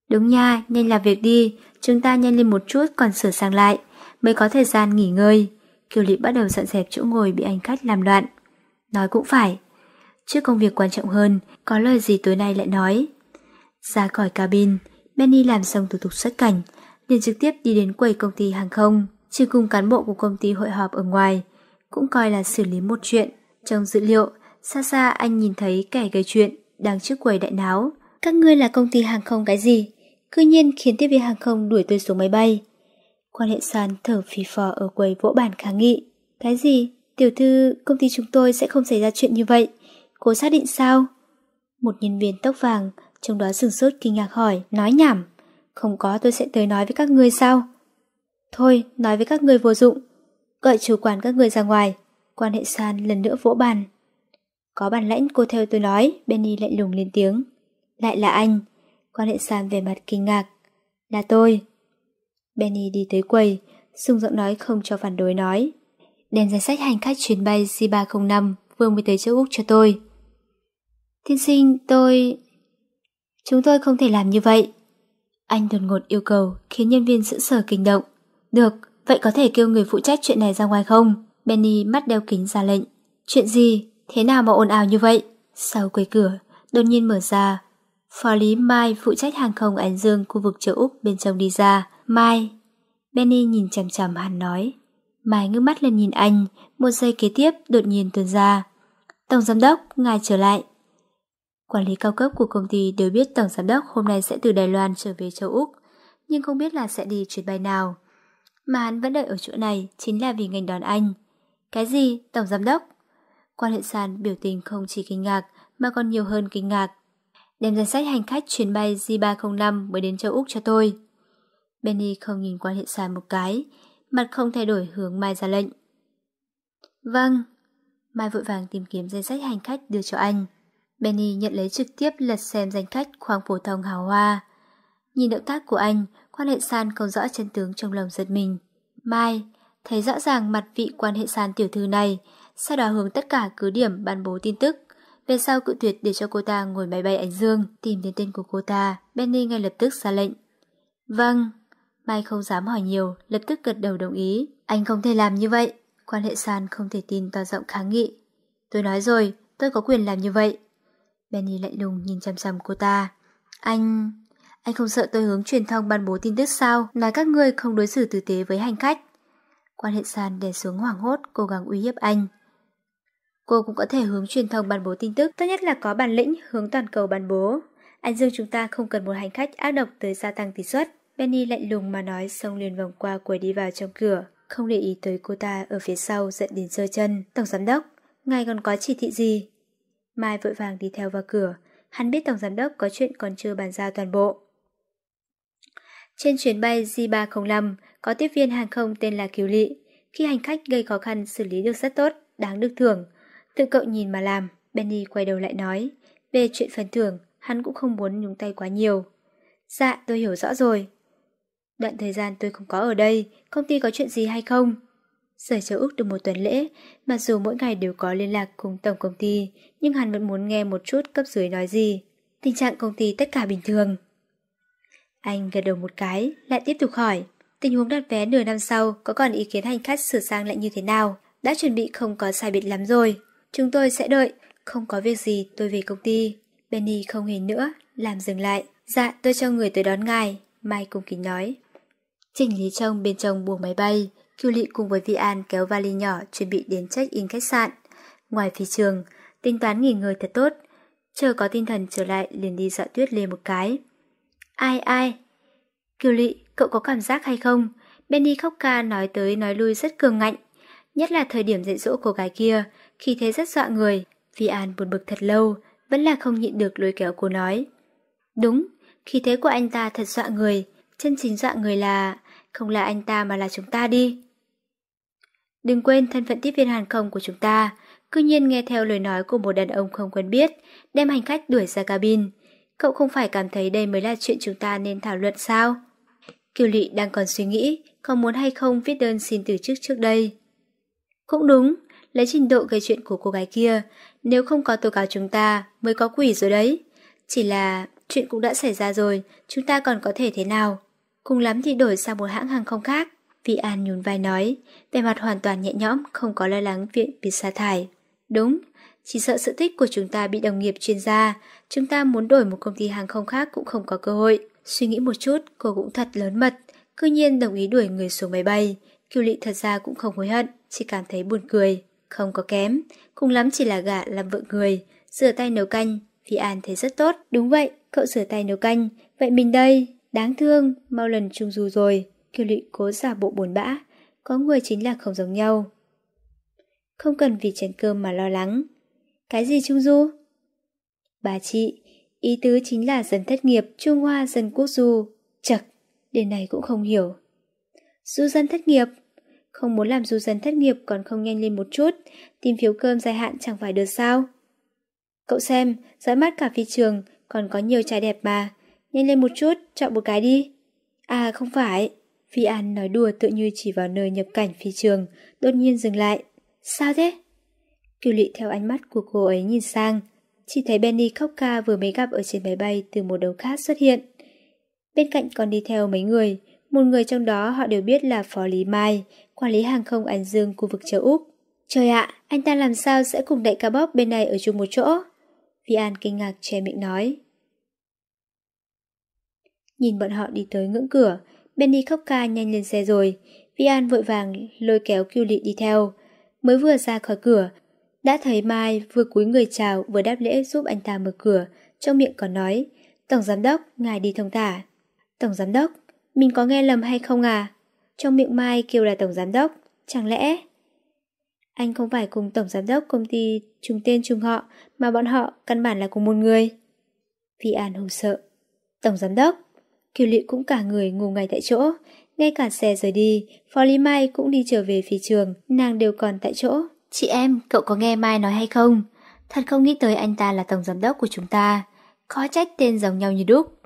Đúng nha, nhanh làm việc đi, chúng ta nhanh lên một chút còn sửa sang lại, mới có thời gian nghỉ ngơi. Kiều Lị bắt đầu dọn dẹp chỗ ngồi bị anh khách làm loạn. Nói cũng phải. Trước công việc quan trọng hơn, có lời gì tối nay lại nói. Ra khỏi cabin, Benny làm xong thủ tục xuất cảnh, liền trực tiếp đi đến quầy công ty hàng không, chỉ cùng cán bộ của công ty hội họp ở ngoài, cũng coi là xử lý một chuyện. Trong dữ liệu, xa xa anh nhìn thấy kẻ gây chuyện đang trước quầy đại náo. Các ngươi là công ty hàng không cái gì? Cư nhiên khiến tiếp viên hàng không đuổi tôi xuống máy bay. Quan hệ sàn thở phì phò ở quầy vỗ bàn kháng nghị. Cái gì? Tiểu thư, công ty chúng tôi sẽ không xảy ra chuyện như vậy. Cô xác định sao? Một nhân viên tóc vàng trong đó sừng sốt kinh ngạc hỏi, nói nhảm. Không có tôi sẽ tới nói với các ngươi sao? Thôi, nói với các ngươi vô dụng. Gọi chủ quản các ngươi ra ngoài. Quan hệ san lần nữa vỗ bàn. Có bản lãnh cô theo tôi nói, Benny lạnh lùng lên tiếng. Lại là anh. Quan hệ san về mặt kinh ngạc. Là tôi. Benny đi tới quầy, sung giọng nói không cho phản đối nói. Đem danh sách hành khách chuyến bay C305 vừa mới tới chỗ Úc cho tôi. Tiên sinh, tôi... Chúng tôi không thể làm như vậy. Anh đột ngột yêu cầu khiến nhân viên sững sờ kinh động. Được, vậy có thể kêu người phụ trách chuyện này ra ngoài không? Benny mắt đeo kính ra lệnh. Chuyện gì? Thế nào mà ồn ào như vậy? Sau quầy cửa, đột nhiên mở ra. Phó lý Mai phụ trách hàng không An Dương khu vực châu Úc bên trong đi ra. Mai. Benny nhìn chằm chằm hắn nói. Mai ngước mắt lên nhìn anh, một giây kế tiếp đột nhiên tuôn ra. Tổng giám đốc, ngài trở lại. Quản lý cao cấp của công ty đều biết Tổng Giám đốc hôm nay sẽ từ Đài Loan trở về châu Úc, nhưng không biết là sẽ đi chuyến bay nào. Mà hắn vẫn đợi ở chỗ này chính là vì ngành đón anh. Cái gì, Tổng Giám đốc? Quan hệ sàn biểu tình không chỉ kinh ngạc mà còn nhiều hơn kinh ngạc. Đem danh sách hành khách chuyến bay J305 mới đến châu Úc cho tôi. Benny không nhìn quan hệ sàn một cái, mặt không thay đổi hướng Mai ra lệnh. Vâng. Mai vội vàng tìm kiếm danh sách hành khách đưa cho anh. Benny nhận lấy trực tiếp lật xem danh khách khoang phổ thông hào hoa. Nhìn động tác của anh, quan hệ san không rõ chân tướng trong lòng giật mình. Mai, thấy rõ ràng mặt vị quan hệ san tiểu thư này, sau đó hướng tất cả cứ điểm ban bố tin tức. Về sau cự tuyệt để cho cô ta ngồi máy bay Ánh Dương, tìm đến tên của cô ta, Benny ngay lập tức ra lệnh. Vâng, Mai không dám hỏi nhiều, lập tức gật đầu đồng ý. Anh không thể làm như vậy, quan hệ san không thể tin to giọng kháng nghị. Tôi nói rồi, tôi có quyền làm như vậy, Benny lạnh lùng nhìn chăm chăm cô ta. Anh... Anh không sợ tôi hướng truyền thông ban bố tin tức sao, nói các ngươi không đối xử tử tế với hành khách. Quan hệ sàn đè xuống hoảng hốt, cố gắng uy hiếp anh. Cô cũng có thể hướng truyền thông ban bố tin tức, tốt nhất là có bản lĩnh hướng toàn cầu ban bố. Anh Dương chúng ta không cần một hành khách ác độc tới gia tăng tỷ suất. Benny lạnh lùng mà nói xong liền vòng qua quầy đi vào trong cửa, không để ý tới cô ta ở phía sau dẫn đến rơi chân. Tổng giám đốc, ngài còn có chỉ thị gì? Mai vội vàng đi theo vào cửa, hắn biết Tổng Giám Đốc có chuyện còn chưa bàn giao toàn bộ. Trên chuyến bay J305, có tiếp viên hàng không tên là Kiều Lị. Khi hành khách gây khó khăn xử lý được rất tốt, đáng được thưởng. Tự cậu nhìn mà làm, Benny quay đầu lại nói. Về chuyện phần thưởng, hắn cũng không muốn nhúng tay quá nhiều. Dạ, tôi hiểu rõ rồi. Đoạn thời gian tôi không có ở đây, công ty có chuyện gì hay không? sở châu Úc được một tuần lễ, mặc dù mỗi ngày đều có liên lạc cùng tổng công ty, nhưng hắn vẫn muốn nghe một chút cấp dưới nói gì. Tình trạng công ty tất cả bình thường. Anh gật đầu một cái, lại tiếp tục hỏi, tình huống đặt vé nửa năm sau có còn ý kiến hành khách sửa sang lại như thế nào? Đã chuẩn bị không có sai biệt lắm rồi. Chúng tôi sẽ đợi, không có việc gì tôi về công ty. Benny không hề nữa, làm dừng lại. Dạ, tôi cho người tới đón ngài, Mai cùng kính nói. Trình Lý Trông bên trong buồng máy bay, Kiều Lị cùng với Vi An kéo vali nhỏ chuẩn bị đến check-in khách sạn. Ngoài phi trường, tính toán nghỉ ngơi thật tốt, chờ có tinh thần trở lại liền đi dọa tuyết lên một cái. Ai ai? Kiều Lị, cậu có cảm giác hay không? Benny khóc ca nói tới nói lui rất cường ngạnh, nhất là thời điểm dạy dỗ cô gái kia, khi thế rất dọa người. Vi An buồn bực thật lâu, vẫn là không nhịn được lôi kéo cô nói. Đúng, khí thế của anh ta thật dọa người, chân chính dọa người là không là anh ta mà là chúng ta đi. Đừng quên thân phận tiếp viên hàng không của chúng ta, cư nhiên nghe theo lời nói của một đàn ông không quen biết, đem hành khách đuổi ra cabin. Cậu không phải cảm thấy đây mới là chuyện chúng ta nên thảo luận sao? Kiều Lị đang còn suy nghĩ, có muốn hay không viết đơn xin từ chức trước đây. Cũng đúng, lấy trình độ gây chuyện của cô gái kia, nếu không có tố cáo chúng ta mới có quỷ rồi đấy. Chỉ là chuyện cũng đã xảy ra rồi, chúng ta còn có thể thế nào? cùng lắm thì đổi sang một hãng hàng không khác. Vi An nhún vai nói, vẻ mặt hoàn toàn nhẹ nhõm, không có lo lắng việc bị sa thải. Đúng, chỉ sợ sự thích của chúng ta bị đồng nghiệp chuyên gia, chúng ta muốn đổi một công ty hàng không khác cũng không có cơ hội. Suy nghĩ một chút, cô cũng thật lớn mật, cư nhiên đồng ý đuổi người xuống máy bay. Kiều Lị thật ra cũng không hối hận, chỉ cảm thấy buồn cười, không có kém, cùng lắm chỉ là gạ làm vợ người, rửa tay nấu canh, Vi An thấy rất tốt. Đúng vậy, cậu rửa tay nấu canh, vậy mình đây, Đáng thương, mau lần trung du rồi, kiều lị cố giả bộ buồn bã, có người chính là không giống nhau. Không cần vì chén cơm mà lo lắng. Cái gì trung du? Bà chị, ý tứ chính là dân thất nghiệp Trung Hoa dân quốc du. Chật, điều này cũng không hiểu. Du dân thất nghiệp? Không muốn làm du dân thất nghiệp còn không nhanh lên một chút, tìm phiếu cơm dài hạn chẳng phải được sao? Cậu xem, dõi mắt cả phi trường, còn có nhiều trai đẹp mà, Nhanh lên một chút, chọn một cái đi. À không phải. Phi An nói đùa tự như chỉ vào nơi nhập cảnh phi trường, đột nhiên dừng lại. Sao thế? Kiều Lị theo ánh mắt của cô ấy nhìn sang, chỉ thấy Benny khóc ca vừa mới gặp ở trên máy bay từ một đầu khác xuất hiện. Bên cạnh còn đi theo mấy người, một người trong đó họ đều biết là Phó Lý Mai, quản lý hàng không An Dương khu vực châu Úc. Trời ạ, anh ta làm sao sẽ cùng đại ca bóp bên này ở chung một chỗ? Vi An kinh ngạc che miệng nói. Nhìn bọn họ đi tới ngưỡng cửa, Benny khóc ca nhanh lên xe rồi. Vi An vội vàng lôi kéo Kiều Lị đi theo. Mới vừa ra khỏi cửa, đã thấy Mai vừa cúi người chào vừa đáp lễ giúp anh ta mở cửa, trong miệng còn nói, Tổng Giám Đốc, ngài đi thông thả. Tổng Giám Đốc, mình có nghe lầm hay không à? Trong miệng Mai kêu là Tổng Giám Đốc, chẳng lẽ... Anh không phải cùng Tổng Giám Đốc công ty trùng tên trùng họ mà bọn họ căn bản là cùng một người. Vi An hồ sợ. Tổng Giám Đốc, Kiều Lị cũng cả người ngủ ngay tại chỗ. Ngay cả xe rời đi, Phó Lý Mai cũng đi trở về phía trường, nàng đều còn tại chỗ. Chị em, cậu có nghe Mai nói hay không? Thật không nghĩ tới anh ta là tổng giám đốc của chúng ta. Khó trách tên giống nhau như đúc.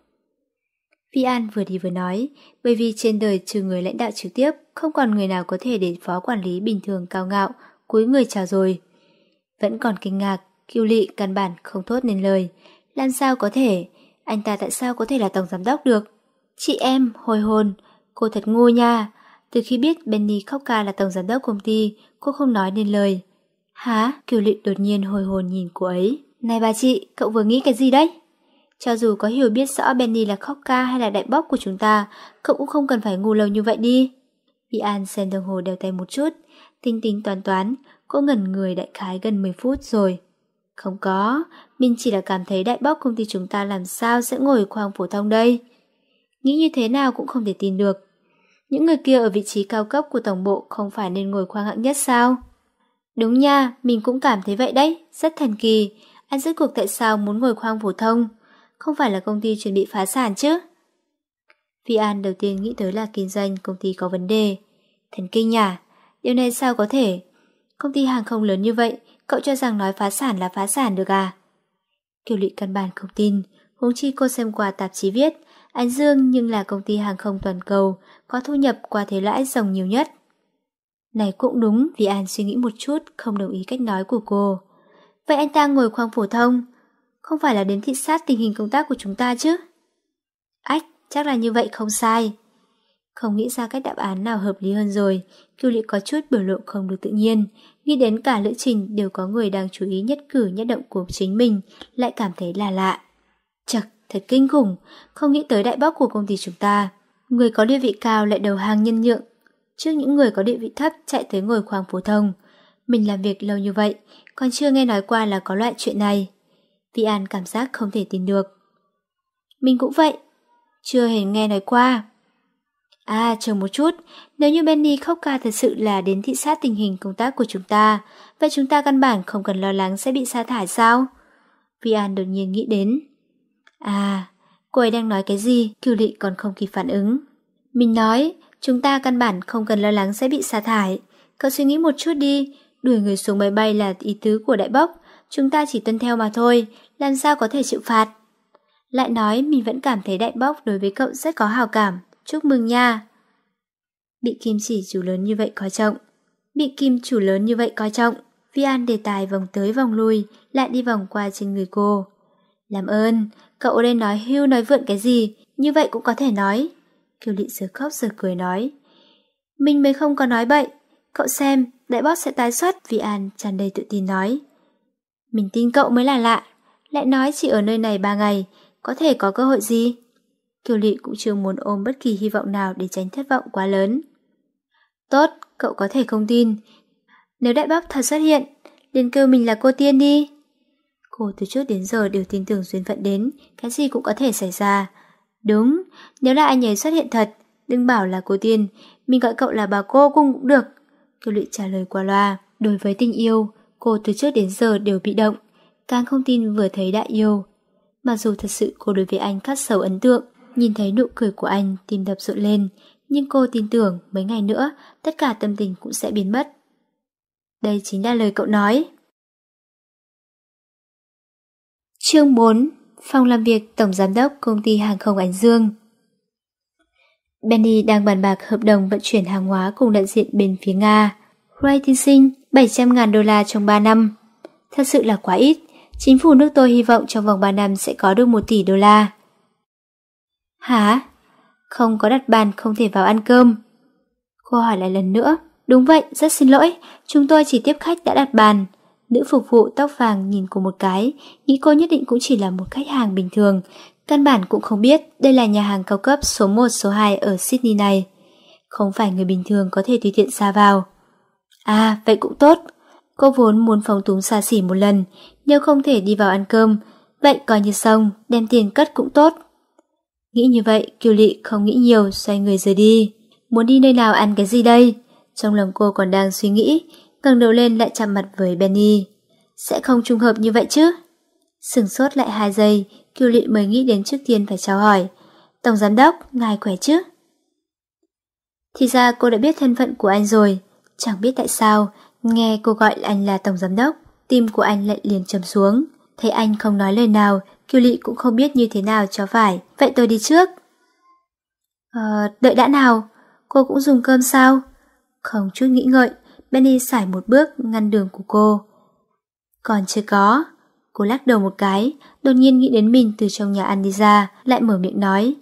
Vi An vừa đi vừa nói, bởi vì trên đời trừ người lãnh đạo trực tiếp, không còn người nào có thể để phó quản lý bình thường cao ngạo, Cuối người chào rồi. Vẫn còn kinh ngạc, kiêu lị căn bản không thốt nên lời. Làm sao có thể? Anh ta tại sao có thể là tổng giám đốc được? Chị em, hồi hồn, cô thật ngu nha. Từ khi biết Benny khóc ca là tổng giám đốc công ty, cô không nói nên lời. Hả? Kiều Lị đột nhiên hồi hồn nhìn cô ấy. Này bà chị, cậu vừa nghĩ cái gì đấy? Cho dù có hiểu biết rõ Benny là khóc ca hay là đại bóc của chúng ta, cậu cũng không cần phải ngu lâu như vậy đi. Vi An xem đồng hồ đeo tay một chút, tinh tính toán toán, cô ngẩn người đại khái gần 10 phút rồi. Không có, mình chỉ là cảm thấy đại bóc công ty chúng ta làm sao sẽ ngồi khoang phổ thông đây nghĩ như thế nào cũng không thể tin được. Những người kia ở vị trí cao cấp của tổng bộ không phải nên ngồi khoang hạng nhất sao? Đúng nha, mình cũng cảm thấy vậy đấy, rất thần kỳ. Anh rốt cuộc tại sao muốn ngồi khoang phổ thông? Không phải là công ty chuẩn bị phá sản chứ? Vi An đầu tiên nghĩ tới là kinh doanh công ty có vấn đề. Thần kinh nhả, điều này sao có thể? Công ty hàng không lớn như vậy, cậu cho rằng nói phá sản là phá sản được à? Kiều Lị căn bản không tin, huống chi cô xem qua tạp chí viết, Ánh Dương nhưng là công ty hàng không toàn cầu, có thu nhập qua thế lãi dòng nhiều nhất. Này cũng đúng vì An suy nghĩ một chút không đồng ý cách nói của cô. Vậy anh ta ngồi khoang phổ thông, không phải là đến thị sát tình hình công tác của chúng ta chứ? Ách, chắc là như vậy không sai. Không nghĩ ra cách đáp án nào hợp lý hơn rồi, Kiều Lị có chút biểu lộ không được tự nhiên, nghĩ đến cả lữ trình đều có người đang chú ý nhất cử nhất động của chính mình, lại cảm thấy là lạ. Chật, Thật kinh khủng, không nghĩ tới đại bác của công ty chúng ta. Người có địa vị cao lại đầu hàng nhân nhượng. Trước những người có địa vị thấp chạy tới ngồi khoang phổ thông. Mình làm việc lâu như vậy, còn chưa nghe nói qua là có loại chuyện này. Vi An cảm giác không thể tin được. Mình cũng vậy, chưa hề nghe nói qua. À, chờ một chút, nếu như Benny khóc ca thật sự là đến thị sát tình hình công tác của chúng ta, vậy chúng ta căn bản không cần lo lắng sẽ bị sa thải sao? Vi An đột nhiên nghĩ đến. À, cô ấy đang nói cái gì, Kiều Lị còn không kịp phản ứng. Mình nói, chúng ta căn bản không cần lo lắng sẽ bị sa thải. Cậu suy nghĩ một chút đi, đuổi người xuống máy bay là ý tứ của đại bốc, chúng ta chỉ tuân theo mà thôi, làm sao có thể chịu phạt. Lại nói mình vẫn cảm thấy đại bốc đối với cậu rất có hào cảm, chúc mừng nha. Bị kim chỉ chủ lớn như vậy coi trọng. Bị kim chủ lớn như vậy coi trọng, Vi An đề tài vòng tới vòng lui, lại đi vòng qua trên người cô. Làm ơn, cậu đây nói hưu nói vượn cái gì, như vậy cũng có thể nói. Kiều Lị giờ khóc giờ cười nói. Mình mới không có nói bậy, cậu xem, đại bót sẽ tái xuất, vì An tràn đầy tự tin nói. Mình tin cậu mới là lạ, lại nói chỉ ở nơi này ba ngày, có thể có cơ hội gì? Kiều Lị cũng chưa muốn ôm bất kỳ hy vọng nào để tránh thất vọng quá lớn. Tốt, cậu có thể không tin. Nếu đại bóp thật xuất hiện, liền kêu mình là cô tiên đi. Cô từ trước đến giờ đều tin tưởng duyên phận đến, cái gì cũng có thể xảy ra. Đúng, nếu là anh ấy xuất hiện thật, đừng bảo là cô tiên, mình gọi cậu là bà cô cũng cũng được. tôi Lị trả lời qua loa, đối với tình yêu, cô từ trước đến giờ đều bị động, càng không tin vừa thấy đã yêu. Mặc dù thật sự cô đối với anh cắt sầu ấn tượng, nhìn thấy nụ cười của anh tim đập rộn lên, nhưng cô tin tưởng mấy ngày nữa tất cả tâm tình cũng sẽ biến mất. Đây chính là lời cậu nói. Chương 4 Phòng làm việc Tổng Giám đốc Công ty Hàng không Ánh Dương Benny đang bàn bạc hợp đồng vận chuyển hàng hóa cùng đại diện bên phía Nga. Wright tiên sinh 700.000 đô la trong 3 năm. Thật sự là quá ít. Chính phủ nước tôi hy vọng trong vòng 3 năm sẽ có được 1 tỷ đô la. Hả? Không có đặt bàn không thể vào ăn cơm. Cô hỏi lại lần nữa. Đúng vậy, rất xin lỗi. Chúng tôi chỉ tiếp khách đã đặt bàn. Nữ phục vụ tóc vàng nhìn cô một cái, nghĩ cô nhất định cũng chỉ là một khách hàng bình thường. Căn bản cũng không biết đây là nhà hàng cao cấp số một số hai ở Sydney này. Không phải người bình thường có thể tùy tiện ra vào. À, vậy cũng tốt. Cô vốn muốn phóng túng xa xỉ một lần, nếu không thể đi vào ăn cơm. Vậy coi như xong, đem tiền cất cũng tốt. Nghĩ như vậy, Kiều Lị không nghĩ nhiều, xoay người rời đi. Muốn đi nơi nào ăn cái gì đây? Trong lòng cô còn đang suy nghĩ, ngẩng đầu lên lại chạm mặt với Benny. Sẽ không trùng hợp như vậy chứ? Sừng sốt lại hai giây, Kiều Lị mới nghĩ đến trước tiên phải chào hỏi. Tổng giám đốc, ngài khỏe chứ? Thì ra cô đã biết thân phận của anh rồi. Chẳng biết tại sao, nghe cô gọi anh là tổng giám đốc, tim của anh lại liền trầm xuống. Thấy anh không nói lời nào, Kiều Lị cũng không biết như thế nào cho phải. Vậy tôi đi trước. Ờ, đợi đã nào, cô cũng dùng cơm sao? Không chút nghĩ ngợi, Benny sải một bước ngăn đường của cô. Còn chưa có. Cô lắc đầu một cái, đột nhiên nghĩ đến mình từ trong nhà ăn đi ra, lại mở miệng nói.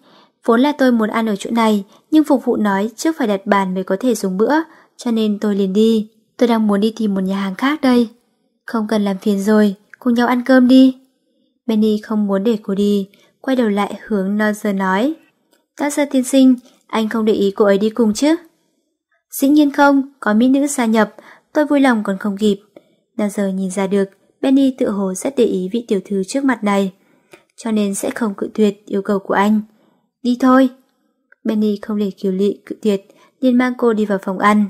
Vốn là tôi muốn ăn ở chỗ này, nhưng phục vụ nói trước phải đặt bàn mới có thể dùng bữa, cho nên tôi liền đi. Tôi đang muốn đi tìm một nhà hàng khác đây. Không cần làm phiền rồi, cùng nhau ăn cơm đi. Benny không muốn để cô đi, quay đầu lại hướng Nozer nói. Các sơ tiên sinh, anh không để ý cô ấy đi cùng chứ? Dĩ nhiên không, có mỹ nữ gia nhập, tôi vui lòng còn không kịp. Nào giờ nhìn ra được, Benny tự hồ rất để ý vị tiểu thư trước mặt này, cho nên sẽ không cự tuyệt yêu cầu của anh. Đi thôi. Benny không để kiều lị cự tuyệt, liền mang cô đi vào phòng ăn.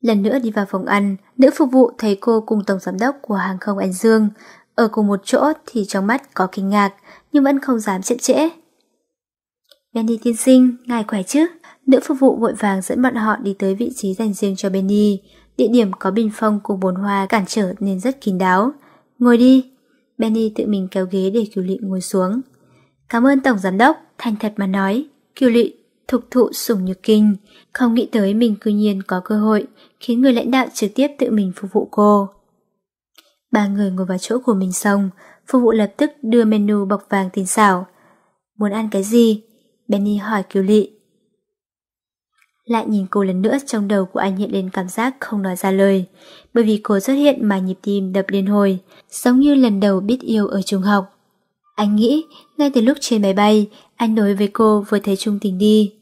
Lần nữa đi vào phòng ăn, nữ phục vụ thấy cô cùng tổng giám đốc của hàng không Anh Dương. Ở cùng một chỗ thì trong mắt có kinh ngạc, nhưng vẫn không dám chậm trễ. Benny tiên sinh, ngài khỏe chứ? Nữ phục vụ vội vàng dẫn bọn họ đi tới vị trí dành riêng cho Benny. Địa điểm có bình phong cùng bồn hoa cản trở nên rất kín đáo. Ngồi đi. Benny tự mình kéo ghế để Kiều Lị ngồi xuống. Cảm ơn Tổng Giám Đốc, thành thật mà nói. Kiều Lị thục thụ sủng nhược kinh, không nghĩ tới mình cư nhiên có cơ hội khiến người lãnh đạo trực tiếp tự mình phục vụ cô. Ba người ngồi vào chỗ của mình xong, phục vụ lập tức đưa menu bọc vàng tinh xảo. Muốn ăn cái gì? Benny hỏi Kiều Lị. Lại nhìn cô lần nữa trong đầu của anh hiện lên cảm giác không nói ra lời, bởi vì cô xuất hiện mà nhịp tim đập liên hồi, giống như lần đầu biết yêu ở trung học. Anh nghĩ, ngay từ lúc trên máy bay, anh đối với cô vừa thấy trung tình đi.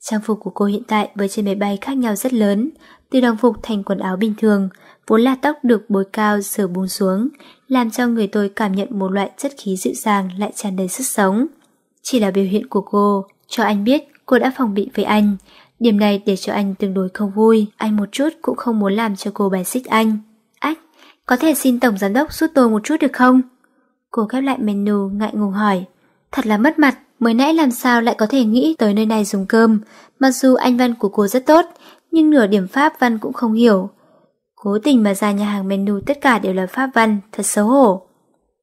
Trang phục của cô hiện tại với trên máy bay khác nhau rất lớn, từ đồng phục thành quần áo bình thường, vốn là tóc được bối cao sửa buông xuống, làm cho người tôi cảm nhận một loại chất khí dịu dàng lại tràn đầy sức sống. Chỉ là biểu hiện của cô, cho anh biết cô đã phòng bị với anh, Điểm này để cho anh tương đối không vui, anh một chút cũng không muốn làm cho cô bài xích anh. Ách, có thể xin Tổng Giám Đốc giúp tôi một chút được không? Cô khép lại menu ngại ngùng hỏi. Thật là mất mặt, mới nãy làm sao lại có thể nghĩ tới nơi này dùng cơm, mặc dù anh văn của cô rất tốt, nhưng nửa điểm Pháp văn cũng không hiểu. Cố tình mà ra nhà hàng menu tất cả đều là Pháp văn, thật xấu hổ.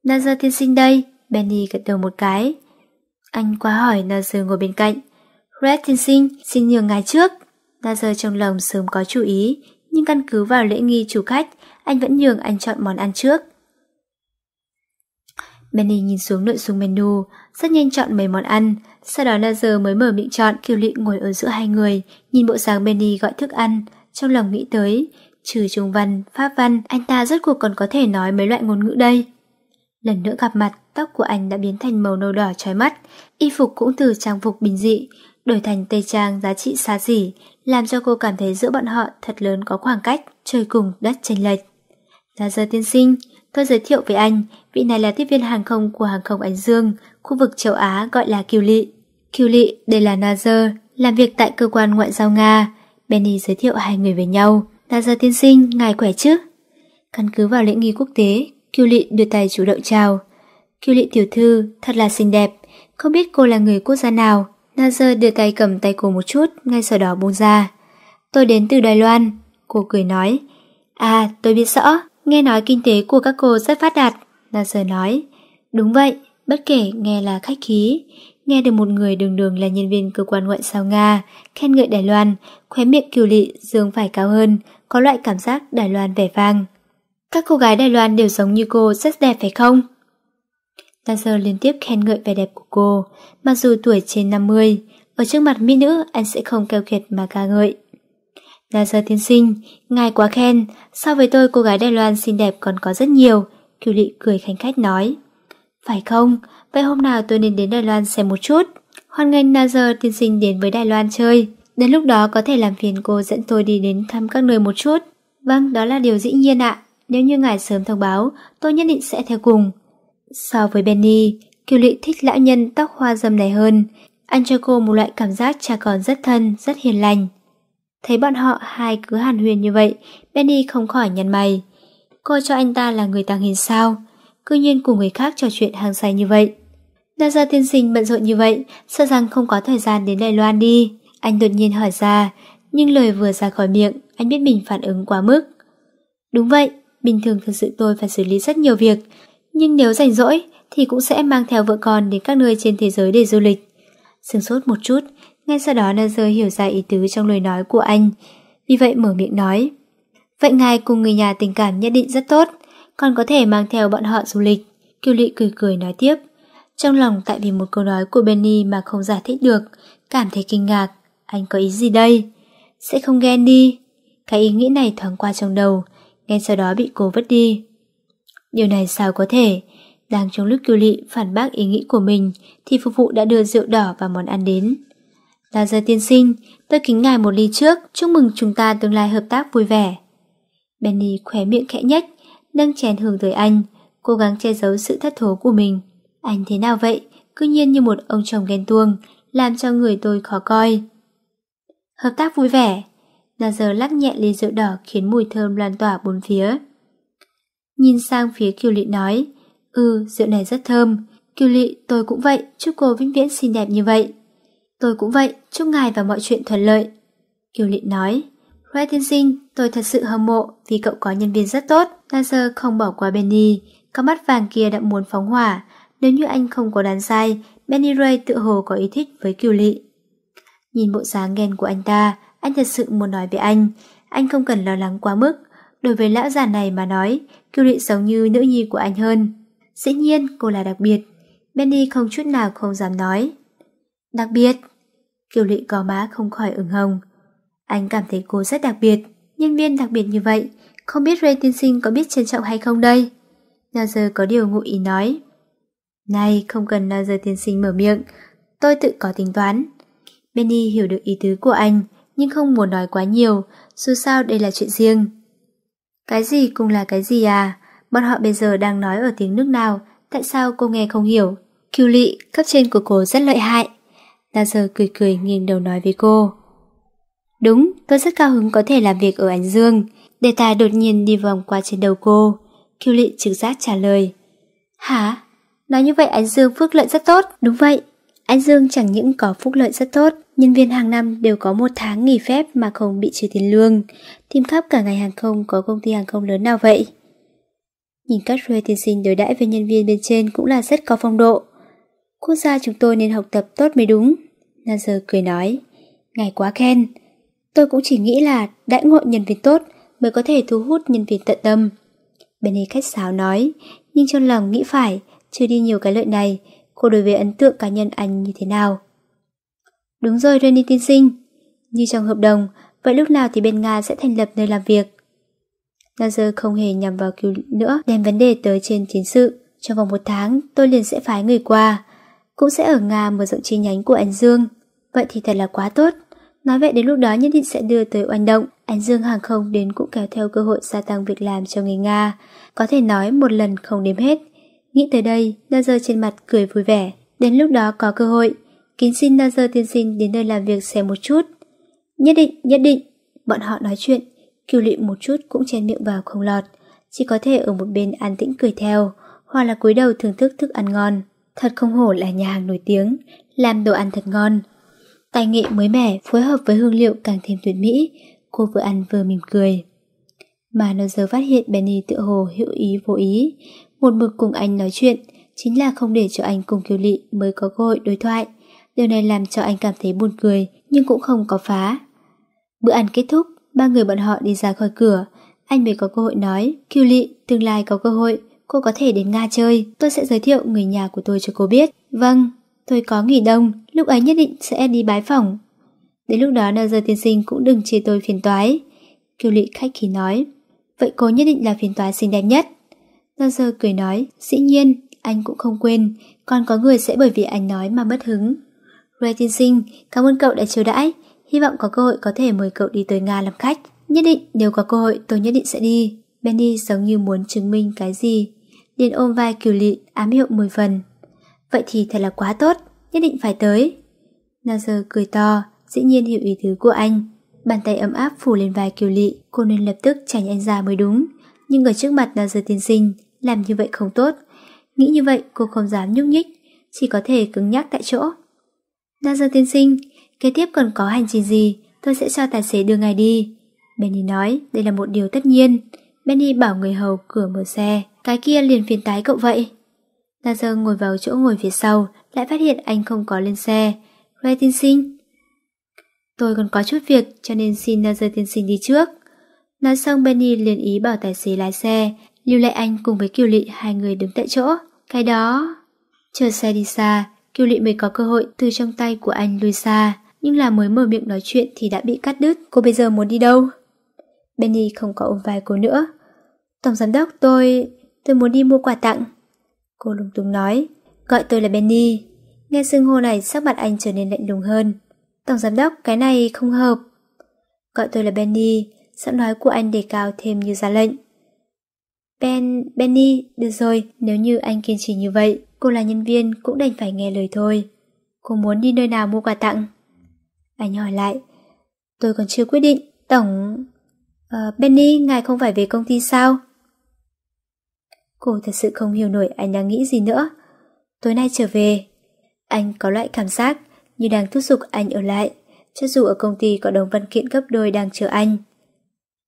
Nazar tiên sinh đây, Benny gật đầu một cái. Anh quá hỏi Nazar ngồi bên cạnh. Red tiên sinh, xin nhường ngài trước. Ra trong lòng sớm có chú ý, nhưng căn cứ vào lễ nghi chủ khách, anh vẫn nhường anh chọn món ăn trước. Benny nhìn xuống nội dung menu, rất nhanh chọn mấy món ăn, sau đó là mới mở miệng chọn Kiều Lị ngồi ở giữa hai người, nhìn bộ dáng Benny gọi thức ăn, trong lòng nghĩ tới, trừ trung văn, pháp văn, anh ta rất cuộc còn có thể nói mấy loại ngôn ngữ đây. Lần nữa gặp mặt, tóc của anh đã biến thành màu nâu đỏ trói mắt, y phục cũng từ trang phục bình dị, đổi thành tây trang giá trị xa xỉ, làm cho cô cảm thấy giữa bọn họ thật lớn có khoảng cách, trời cùng đất chênh lệch. Gia Gia tiên sinh, tôi giới thiệu với anh, vị này là tiếp viên hàng không của hàng không Ánh Dương, khu vực châu Á gọi là Kiều Lị. Kiều Lị, đây là Nazar, làm việc tại cơ quan ngoại giao Nga. Benny giới thiệu hai người với nhau. Nazar tiên sinh, ngài khỏe chứ? Căn cứ vào lễ nghi quốc tế, Kiều Lị đưa tay chủ động chào. Kiều Lị tiểu thư, thật là xinh đẹp, không biết cô là người quốc gia nào, Nazar đưa tay cầm tay cô một chút, ngay sau đó buông ra. Tôi đến từ Đài Loan, cô cười nói. À, tôi biết rõ, nghe nói kinh tế của các cô rất phát đạt, Nazar nói. Đúng vậy, bất kể nghe là khách khí, nghe được một người đường đường là nhân viên cơ quan ngoại giao Nga, khen ngợi Đài Loan, khóe miệng kiều lị dương phải cao hơn, có loại cảm giác Đài Loan vẻ vang. Các cô gái Đài Loan đều giống như cô rất đẹp phải không? Lancer liên tiếp khen ngợi vẻ đẹp của cô, mặc dù tuổi trên 50, ở trước mặt mỹ nữ anh sẽ không keo kiệt mà ca ngợi. Lancer tiến sinh, ngài quá khen, so với tôi cô gái Đài Loan xinh đẹp còn có rất nhiều, Kiều Lị cười khánh khách nói. Phải không? Vậy hôm nào tôi nên đến Đài Loan xem một chút. Hoan nghênh Nazar tiên sinh đến với Đài Loan chơi. Đến lúc đó có thể làm phiền cô dẫn tôi đi đến thăm các nơi một chút. Vâng, đó là điều dĩ nhiên ạ. Nếu như ngài sớm thông báo, tôi nhất định sẽ theo cùng. So với Benny, Kiều Lị thích lão nhân tóc hoa dâm này hơn. Anh cho cô một loại cảm giác cha con rất thân, rất hiền lành. Thấy bọn họ hai cứ hàn huyền như vậy, Benny không khỏi nhăn mày. Cô cho anh ta là người tàng hình sao? Cứ nhiên cùng người khác trò chuyện hàng say như vậy. Đa gia tiên sinh bận rộn như vậy, sợ rằng không có thời gian đến Đài Loan đi. Anh đột nhiên hỏi ra, nhưng lời vừa ra khỏi miệng, anh biết mình phản ứng quá mức. Đúng vậy, bình thường thực sự tôi phải xử lý rất nhiều việc, nhưng nếu rảnh rỗi thì cũng sẽ mang theo vợ con đến các nơi trên thế giới để du lịch. Sừng sốt một chút, ngay sau đó Nazar hiểu ra ý tứ trong lời nói của anh, vì vậy mở miệng nói. Vậy ngài cùng người nhà tình cảm nhất định rất tốt, còn có thể mang theo bọn họ du lịch. Kiều Lị cười cười nói tiếp. Trong lòng tại vì một câu nói của Benny mà không giải thích được, cảm thấy kinh ngạc. Anh có ý gì đây? Sẽ không ghen đi. Cái ý nghĩ này thoáng qua trong đầu, ngay sau đó bị cô vứt đi. Điều này sao có thể? Đang trong lúc kiêu lị phản bác ý nghĩ của mình thì phục vụ đã đưa rượu đỏ và món ăn đến. Là giờ tiên sinh, tôi kính ngài một ly trước, chúc mừng chúng ta tương lai hợp tác vui vẻ. Benny khóe miệng khẽ nhách, nâng chén hướng tới anh, cố gắng che giấu sự thất thố của mình. Anh thế nào vậy? Cứ nhiên như một ông chồng ghen tuông, làm cho người tôi khó coi. Hợp tác vui vẻ. Là lắc nhẹ ly rượu đỏ khiến mùi thơm lan tỏa bốn phía. Nhìn sang phía kiều lị nói, ừ, rượu này rất thơm. Kiều lị, tôi cũng vậy, chúc cô vĩnh viễn xinh đẹp như vậy. Tôi cũng vậy, chúc ngài và mọi chuyện thuận lợi. Kiều lị nói, Red tiên sinh, tôi thật sự hâm mộ vì cậu có nhân viên rất tốt. Laser không bỏ qua Benny, các mắt vàng kia đã muốn phóng hỏa. Nếu như anh không có đàn sai, Benny Ray tự hồ có ý thích với Kiều Lị. Nhìn bộ dáng ghen của anh ta, anh thật sự muốn nói với anh. Anh không cần lo lắng quá mức. Đối với lão già này mà nói, Kiều Lệ giống như nữ nhi của anh hơn. Dĩ nhiên cô là đặc biệt. Benny không chút nào không dám nói. Đặc biệt. Kiều Lệ có má không khỏi ửng hồng. Anh cảm thấy cô rất đặc biệt. Nhân viên đặc biệt như vậy. Không biết Ray tiên sinh có biết trân trọng hay không đây? Nào giờ có điều ngụ ý nói. Này không cần nào giờ tiên sinh mở miệng. Tôi tự có tính toán. Benny hiểu được ý tứ của anh nhưng không muốn nói quá nhiều, dù sao đây là chuyện riêng. Cái gì cũng là cái gì à? Bọn họ bây giờ đang nói ở tiếng nước nào? Tại sao cô nghe không hiểu? Kiều lị, cấp trên của cô rất lợi hại. Ta giờ cười cười nghiêng đầu nói với cô. Đúng, tôi rất cao hứng có thể làm việc ở Ánh Dương. Đề tài đột nhiên đi vòng qua trên đầu cô. Kiều lị trực giác trả lời. Hả? Nói như vậy Ánh Dương phước lợi rất tốt, đúng vậy. Anh Dương chẳng những có phúc lợi rất tốt, nhân viên hàng năm đều có một tháng nghỉ phép mà không bị trừ tiền lương. Tìm khắp cả ngành hàng không có công ty hàng không lớn nào vậy? Nhìn các Ray tiên sinh đối đãi với nhân viên bên trên cũng là rất có phong độ. Quốc gia chúng tôi nên học tập tốt mới đúng. Nazar cười nói, ngài quá khen. Tôi cũng chỉ nghĩ là đãi ngộ nhân viên tốt mới có thể thu hút nhân viên tận tâm. Benny khách sáo nói, nhưng trong lòng nghĩ phải, trừ đi nhiều cái lợi này, cô đối với ấn tượng cá nhân anh như thế nào. Đúng rồi Renny tiên sinh, như trong hợp đồng, vậy lúc nào thì bên Nga sẽ thành lập nơi làm việc? Laser không hề nhằm vào cứu nữa đem vấn đề tới trên chiến sự. Trong vòng một tháng, tôi liền sẽ phái người qua. Cũng sẽ ở Nga mở rộng chi nhánh của anh Dương. Vậy thì thật là quá tốt. Nói vậy đến lúc đó nhất định sẽ đưa tới oanh động. Anh Dương hàng không đến cũng kéo theo cơ hội gia tăng việc làm cho người Nga. Có thể nói một lần không đếm hết. Nghĩ tới đây, Nazar trên mặt cười vui vẻ. Đến lúc đó có cơ hội, kính xin Nazar tiên sinh đến nơi làm việc xem một chút. Nhất định, nhất định. Bọn họ nói chuyện, kiều lị một chút cũng chen miệng vào không lọt. Chỉ có thể ở một bên an tĩnh cười theo, hoặc là cúi đầu thưởng thức thức ăn ngon. Thật không hổ là nhà hàng nổi tiếng, làm đồ ăn thật ngon. Tài nghệ mới mẻ phối hợp với hương liệu càng thêm tuyệt mỹ, cô vừa ăn vừa mỉm cười. Mà Nazar phát hiện Benny tựa hồ hữu ý vô ý, một mực cùng anh nói chuyện, chính là không để cho anh cùng Kiều Lị mới có cơ hội đối thoại. Điều này làm cho anh cảm thấy buồn cười, nhưng cũng không có phá. Bữa ăn kết thúc, ba người bọn họ đi ra khỏi cửa. Anh mới có cơ hội nói, Kiều Lị, tương lai có cơ hội, cô có thể đến Nga chơi, tôi sẽ giới thiệu người nhà của tôi cho cô biết. Vâng, tôi có nghỉ đông, lúc ấy nhất định sẽ đi bái phỏng. Đến lúc đó nào giờ tiên sinh cũng đừng chê tôi phiền toái. Kiều Lị khách khí nói, vậy cô nhất định là phiền toái xinh đẹp nhất. Gia Sơ cười nói, dĩ nhiên, anh cũng không quên, còn có người sẽ bởi vì anh nói mà mất hứng. Ray tiên sinh, cảm ơn cậu đã chiều đãi, hy vọng có cơ hội có thể mời cậu đi tới Nga làm khách. Nhất định nếu có cơ hội tôi nhất định sẽ đi. Benny giống như muốn chứng minh cái gì. liền ôm vai kiều lị, ám hiệu 10 phần. Vậy thì thật là quá tốt, nhất định phải tới. Nazar cười to, dĩ nhiên hiểu ý tứ của anh. Bàn tay ấm áp phủ lên vai kiều lị, cô nên lập tức tránh anh ra mới đúng. Nhưng ở trước mặt Nazar tiên sinh, làm như vậy không tốt. Nghĩ như vậy cô không dám nhúc nhích, chỉ có thể cứng nhắc tại chỗ. Đa giờ tiên sinh, kế tiếp cần có hành trình gì, tôi sẽ cho tài xế đưa ngài đi. Benny nói đây là một điều tất nhiên. Benny bảo người hầu cửa mở xe, cái kia liền phiền tái cậu vậy. Đa giờ ngồi vào chỗ ngồi phía sau, lại phát hiện anh không có lên xe. Ray tiên sinh. Tôi còn có chút việc cho nên xin Nazar tiên sinh đi trước. Nói xong Benny liền ý bảo tài xế lái xe, Lưu lại Anh cùng với Kiều Lị hai người đứng tại chỗ. Cái đó... Chờ xe đi xa, Kiều Lị mới có cơ hội từ trong tay của anh lùi xa. Nhưng là mới mở miệng nói chuyện thì đã bị cắt đứt. Cô bây giờ muốn đi đâu? Benny không có ôm vai cô nữa. Tổng giám đốc tôi... tôi muốn đi mua quà tặng. Cô lung tung nói. Gọi tôi là Benny. Nghe xưng hô này sắc mặt anh trở nên lạnh lùng hơn. Tổng giám đốc, cái này không hợp. Gọi tôi là Benny, giọng nói của anh đề cao thêm như ra lệnh. Ben, Benny, được rồi, nếu như anh kiên trì như vậy, cô là nhân viên cũng đành phải nghe lời thôi. Cô muốn đi nơi nào mua quà tặng? Anh hỏi lại. Tôi còn chưa quyết định, tổng... À, Benny, ngài không phải về công ty sao? Cô thật sự không hiểu nổi anh đang nghĩ gì nữa. Tối nay trở về, anh có loại cảm giác như đang thúc giục anh ở lại, cho dù ở công ty có đồng văn kiện gấp đôi đang chờ anh.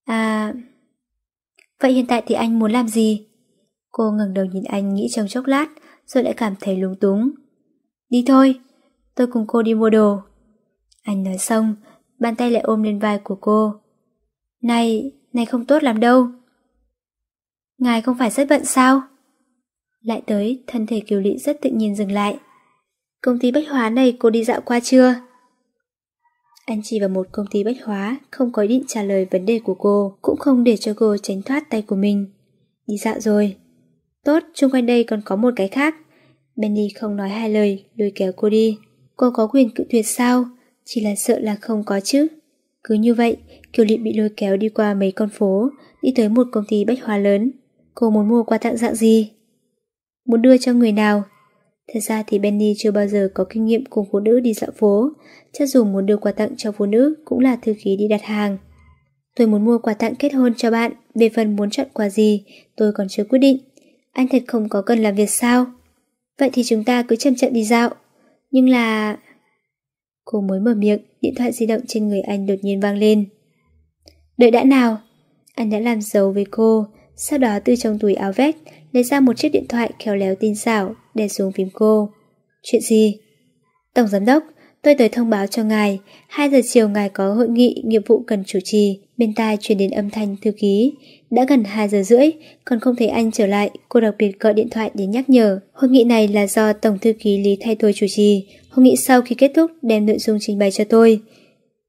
À... Vậy hiện tại thì anh muốn làm gì? Cô ngẩng đầu nhìn anh nghĩ trong chốc lát, rồi lại cảm thấy lúng túng. Đi thôi, tôi cùng cô đi mua đồ. Anh nói xong, bàn tay lại ôm lên vai của cô. Này, này không tốt làm đâu. Ngài không phải rất bận sao? Lại tới, thân thể Kiều Lị rất tự nhiên dừng lại. Công ty bách hóa này cô đi dạo qua chưa? Anh chỉ vào một công ty bách hóa, không có ý định trả lời vấn đề của cô, cũng không để cho cô tránh thoát tay của mình. Đi dạo rồi. Tốt, chung quanh đây còn có một cái khác. Benny không nói hai lời, lôi kéo cô đi. Cô có quyền cự tuyệt sao? Chỉ là sợ là không có chứ. Cứ như vậy, Kiều Lị bị lôi kéo đi qua mấy con phố, đi tới một công ty bách hóa lớn. Cô muốn mua quà tặng dạng gì? Muốn đưa cho người nào? Thật ra thì Benny chưa bao giờ có kinh nghiệm cùng phụ nữ đi dạo phố, chắc dù muốn đưa quà tặng cho phụ nữ cũng là thư ký đi đặt hàng. Tôi muốn mua quà tặng kết hôn cho bạn, về phần muốn chọn quà gì, tôi còn chưa quyết định. Anh thật không có cần làm việc sao? Vậy thì chúng ta cứ chậm chậm đi dạo. Nhưng là... Cô mới mở miệng, điện thoại di động trên người anh đột nhiên vang lên. Đợi đã nào? Anh đã làm dấu với cô, sau đó từ trong túi áo vest lấy ra một chiếc điện thoại khéo léo tinh xảo đè xuống phím cô. Chuyện gì? Tổng giám đốc, tôi tới thông báo cho ngài, 2 giờ chiều ngài có hội nghị nghiệp vụ cần chủ trì, bên tai truyền đến âm thanh thư ký. Đã gần 2 giờ rưỡi, còn không thấy anh trở lại, cô đặc biệt gọi điện thoại để nhắc nhở. Hội nghị này là do Tổng thư ký Lý thay tôi chủ trì, hội nghị sau khi kết thúc đem nội dung trình bày cho tôi.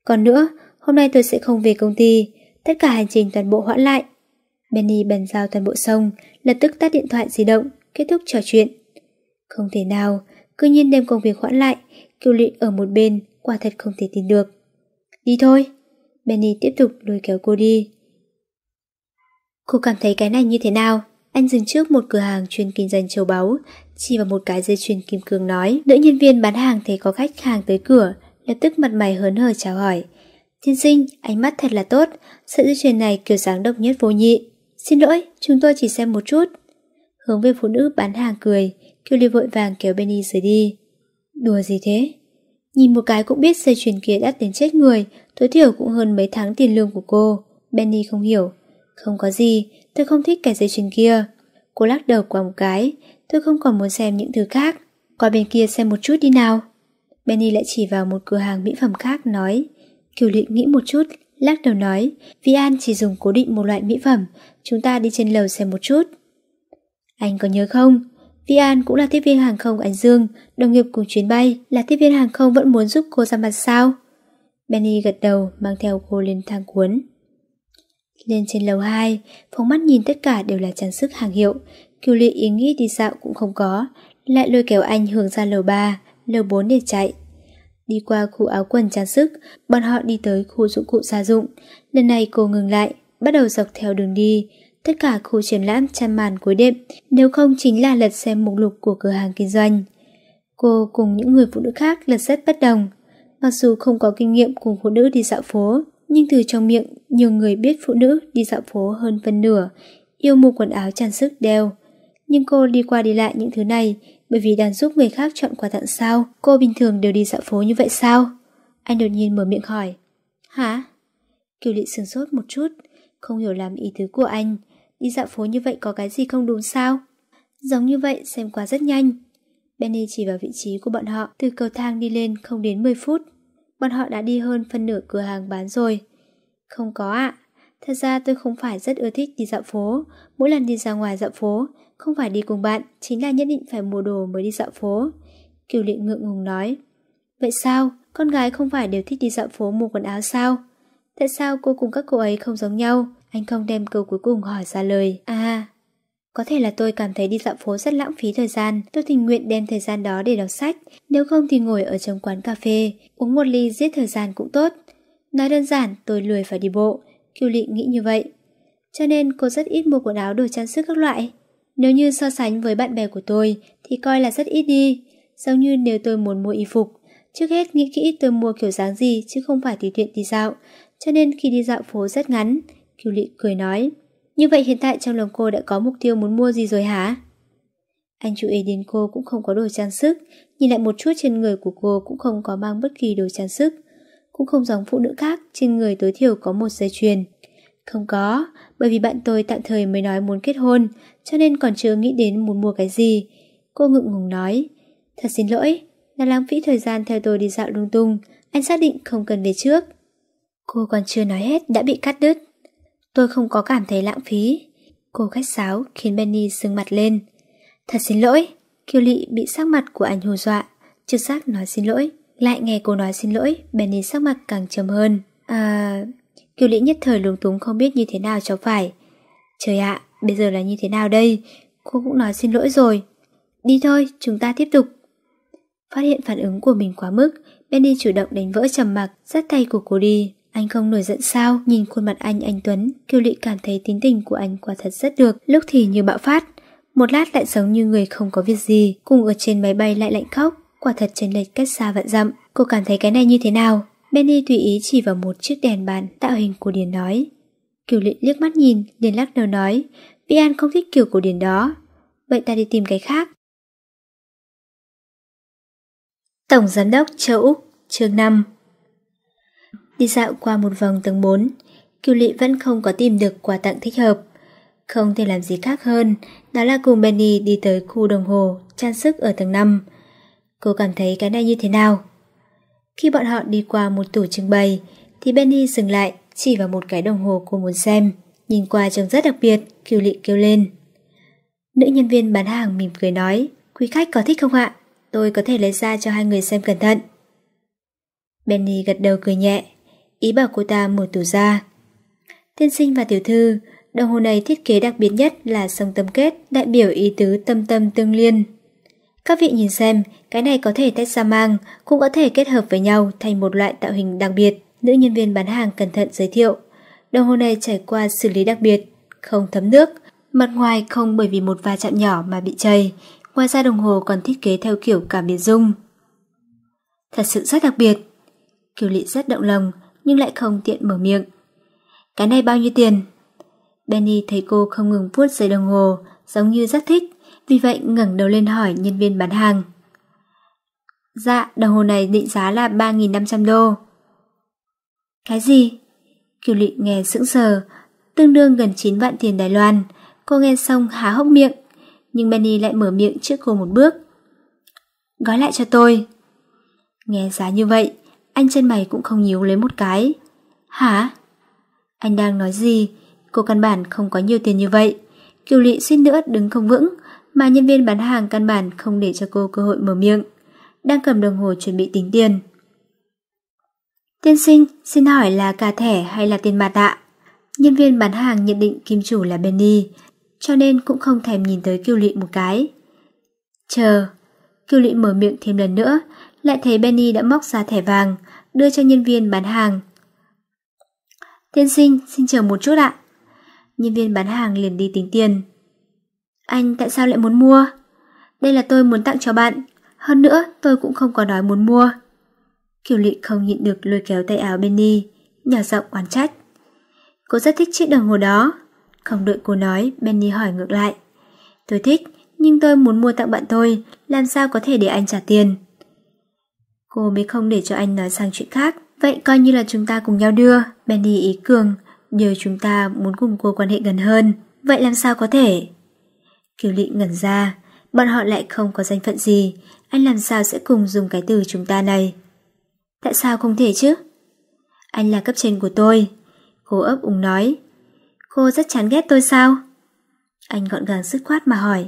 Còn nữa, hôm nay tôi sẽ không về công ty, tất cả hành trình toàn bộ hoãn lại. Benny bàn giao toàn bộ xong, lập tức tắt điện thoại di động, kết thúc trò chuyện. Không thể nào, cư nhiên đem công việc hoãn lại, kiều lị ở một bên, quả thật không thể tin được. Đi thôi, Benny tiếp tục lôi kéo cô đi. Cô cảm thấy cái này như thế nào? Anh dừng trước một cửa hàng chuyên kinh doanh châu báu, chỉ vào một cái dây chuyền kim cương nói. Nữ nhân viên bán hàng thấy có khách hàng tới cửa, lập tức mặt mày hớn hở chào hỏi. Thiên sinh, ánh mắt thật là tốt, sợi dây chuyền này kiểu dáng độc nhất vô nhị. Xin lỗi, chúng tôi chỉ xem một chút. Hướng về phụ nữ bán hàng cười, Kylie vội vàng kéo Benny rời đi. Đùa gì thế? Nhìn một cái cũng biết dây chuyền kia đắt đến chết người, tối thiểu cũng hơn mấy tháng tiền lương của cô. Benny không hiểu. Không có gì, tôi không thích cái dây chuyền kia. Cô lắc đầu qua một cái, tôi không còn muốn xem những thứ khác. Qua bên kia xem một chút đi nào. Benny lại chỉ vào một cửa hàng mỹ phẩm khác nói. Kiều Lị nghĩ một chút, lắc đầu nói, Vi An chỉ dùng cố định một loại mỹ phẩm, chúng ta đi trên lầu xem một chút. Anh có nhớ không, Vi An cũng là tiếp viên hàng không Ánh Dương, đồng nghiệp cùng chuyến bay, là tiếp viên hàng không vẫn muốn giúp cô ra mặt sao? Benny gật đầu mang theo cô lên thang cuốn. Lên trên lầu 2, phóng mắt nhìn tất cả đều là trang sức hàng hiệu, kiều lệ ý nghĩ đi dạo cũng không có, lại lôi kéo anh hướng ra lầu 3, lầu 4 để chạy. Đi qua khu áo quần trang sức, bọn họ đi tới khu dụng cụ gia dụng. Lần này cô ngừng lại, bắt đầu dọc theo đường đi, tất cả khu triển lãm chăn màn cuối đêm, nếu không chính là lật xem mục lục của cửa hàng kinh doanh. Cô cùng những người phụ nữ khác lật rất bất đồng. Mặc dù không có kinh nghiệm cùng phụ nữ đi dạo phố, nhưng từ trong miệng nhiều người biết phụ nữ đi dạo phố hơn phân nửa, yêu mua quần áo trang sức đeo. Nhưng cô đi qua đi lại những thứ này bởi vì đang giúp người khác chọn quà tặng sao? Cô bình thường đều đi dạo phố như vậy sao? Anh đột nhiên mở miệng hỏi. Hả? Kiều Lị sửng sốt một chút, không hiểu làm ý tứ của anh đi dạo phố như vậy có cái gì không đúng sao? Giống như vậy xem qua rất nhanh. Benny chỉ vào vị trí của bọn họ, từ cầu thang đi lên không đến 10 phút. Bọn họ đã đi hơn phân nửa cửa hàng bán rồi. Không có ạ. Thật ra tôi không phải rất ưa thích đi dạo phố. Mỗi lần đi ra ngoài dạo phố, không phải đi cùng bạn, chính là nhất định phải mua đồ mới đi dạo phố. Kiều lị ngượng ngùng nói. Vậy sao? Con gái không phải đều thích đi dạo phố mua quần áo sao? Tại sao cô cùng các cô ấy không giống nhau? anh không đem câu cuối cùng hỏi ra lời. À, có thể là tôi cảm thấy đi dạo phố rất lãng phí thời gian, tôi tình nguyện đem thời gian đó để đọc sách, nếu không thì ngồi ở trong quán cà phê, uống một ly giết thời gian cũng tốt. Nói đơn giản, tôi lười phải đi bộ, Kiều Lị nghĩ như vậy. Cho nên cô rất ít mua quần áo đồ trang sức các loại. Nếu như so sánh với bạn bè của tôi thì coi là rất ít đi, giống như nếu tôi muốn mua y phục, trước hết nghĩ kỹ tôi mua kiểu dáng gì chứ không phải tùy tiện đi dạo, cho nên khi đi dạo phố rất ngắn, Kiều Lị cười nói. Như vậy hiện tại trong lòng cô đã có mục tiêu muốn mua gì rồi hả? Anh chú ý đến cô cũng không có đồ trang sức, nhìn lại một chút trên người của cô cũng không có mang bất kỳ đồ trang sức. Cũng không giống phụ nữ khác, trên người tối thiểu có một dây chuyền. Không có, bởi vì bạn tôi tạm thời mới nói muốn kết hôn, cho nên còn chưa nghĩ đến muốn mua cái gì. Cô ngượng ngùng nói, thật xin lỗi, là lãng phí thời gian theo tôi đi dạo lung tung, anh xác định không cần về trước. Cô còn chưa nói hết đã bị cắt đứt. Tôi không có cảm thấy lãng phí. Cô khách sáo khiến Benny sưng mặt lên. Thật xin lỗi, Kiều Lị bị sắc mặt của anh hù dọa. Trực giác nói xin lỗi. Lại nghe cô nói xin lỗi, Benny sắc mặt càng trầm hơn. À... Kiều Lị nhất thời lúng túng không biết như thế nào cho phải. Trời ạ, bây giờ là như thế nào đây? Cô cũng nói xin lỗi rồi. Đi thôi, chúng ta tiếp tục. Phát hiện phản ứng của mình quá mức, Benny chủ động đánh vỡ trầm mặc, dắt tay của cô đi. Anh không nổi giận sao, nhìn khuôn mặt anh anh Tuấn, kiều lị cảm thấy tính tình của anh quả thật rất được, lúc thì như bạo phát, một lát lại giống như người không có việc gì, cùng ở trên máy bay lại lạnh khóc, quả thật trên lệch cách xa vạn dặm. Cô cảm thấy cái này như thế nào? Benny tùy ý chỉ vào một chiếc đèn bàn tạo hình của Điền nói. Kiều Lị liếc mắt nhìn, liền lắc đầu nói, Vian không thích kiểu cổ điển đó, vậy ta đi tìm cái khác. Tổng Giám đốc Châu Úc, chương 5 Đi dạo qua một vòng tầng 4, Kiều Lị vẫn không có tìm được quà tặng thích hợp. Không thể làm gì khác hơn, đó là cùng Benny đi tới khu đồng hồ trang sức ở tầng 5. Cô cảm thấy cái này như thế nào? Khi bọn họ đi qua một tủ trưng bày, thì Benny dừng lại chỉ vào một cái đồng hồ cô muốn xem. Nhìn qua trông rất đặc biệt, Kiều Lị kêu lên. Nữ nhân viên bán hàng mỉm cười nói, quý khách có thích không ạ? Tôi có thể lấy ra cho hai người xem cẩn thận. Benny gật đầu cười nhẹ, ý bảo cô ta mở tủ ra. Tiên sinh và tiểu thư, đồng hồ này thiết kế đặc biệt nhất là sông tâm kết, đại biểu ý tứ tâm tâm tương liên. Các vị nhìn xem, cái này có thể tách ra mang, cũng có thể kết hợp với nhau thành một loại tạo hình đặc biệt. Nữ nhân viên bán hàng cẩn thận giới thiệu. Đồng hồ này trải qua xử lý đặc biệt, không thấm nước, mặt ngoài không bởi vì một va chạm nhỏ mà bị chày. Ngoài ra đồng hồ còn thiết kế theo kiểu cảm biến dung. Thật sự rất đặc biệt. Kiều Lị rất động lòng, nhưng lại không tiện mở miệng. Cái này bao nhiêu tiền? Benny thấy cô không ngừng vuốt giấy đồng hồ, giống như rất thích, vì vậy ngẩng đầu lên hỏi nhân viên bán hàng. Dạ, đồng hồ này định giá là 3.500 đô. Cái gì? Kiều Lị nghe sững sờ, tương đương gần 9 vạn tiền Đài Loan. Cô nghe xong há hốc miệng, nhưng Benny lại mở miệng trước cô một bước. Gói lại cho tôi. Nghe giá như vậy, anh chân mày cũng không nhíu lấy một cái. Hả? Anh đang nói gì? Cô căn bản không có nhiều tiền như vậy. Kiều Lị suýt nữa đứng không vững, mà nhân viên bán hàng căn bản không để cho cô cơ hội mở miệng. Đang cầm đồng hồ chuẩn bị tính tiền. Tiên sinh, xin hỏi là cả thẻ hay là tiền mặt ạ? Nhân viên bán hàng nhận định kim chủ là Benny, cho nên cũng không thèm nhìn tới Kiều Lị một cái. Chờ, Kiều Lị mở miệng thêm lần nữa, lại thấy Benny đã móc ra thẻ vàng, đưa cho nhân viên bán hàng. Tiên sinh, xin chờ một chút ạ. Nhân viên bán hàng liền đi tính tiền. Anh tại sao lại muốn mua? Đây là tôi muốn tặng cho bạn. Hơn nữa, tôi cũng không có nói muốn mua. Kiều Lị không nhịn được lôi kéo tay áo Benny, nhỏ giọng oán trách. Cô rất thích chiếc đồng hồ đó. Không đợi cô nói, Benny hỏi ngược lại. Tôi thích, nhưng tôi muốn mua tặng bạn tôi, làm sao có thể để anh trả tiền? cô mới không để cho anh nói sang chuyện khác. Vậy coi như là chúng ta cùng nhau đưa, Benny ý cường, nhờ chúng ta muốn cùng cô quan hệ gần hơn. Vậy làm sao có thể? Kiều Lị ngẩn ra, bọn họ lại không có danh phận gì, anh làm sao sẽ cùng dùng cái từ chúng ta này? Tại sao không thể chứ? Anh là cấp trên của tôi. Cô ấp úng nói. Cô rất chán ghét tôi sao? Anh gọn gàng dứt khoát mà hỏi.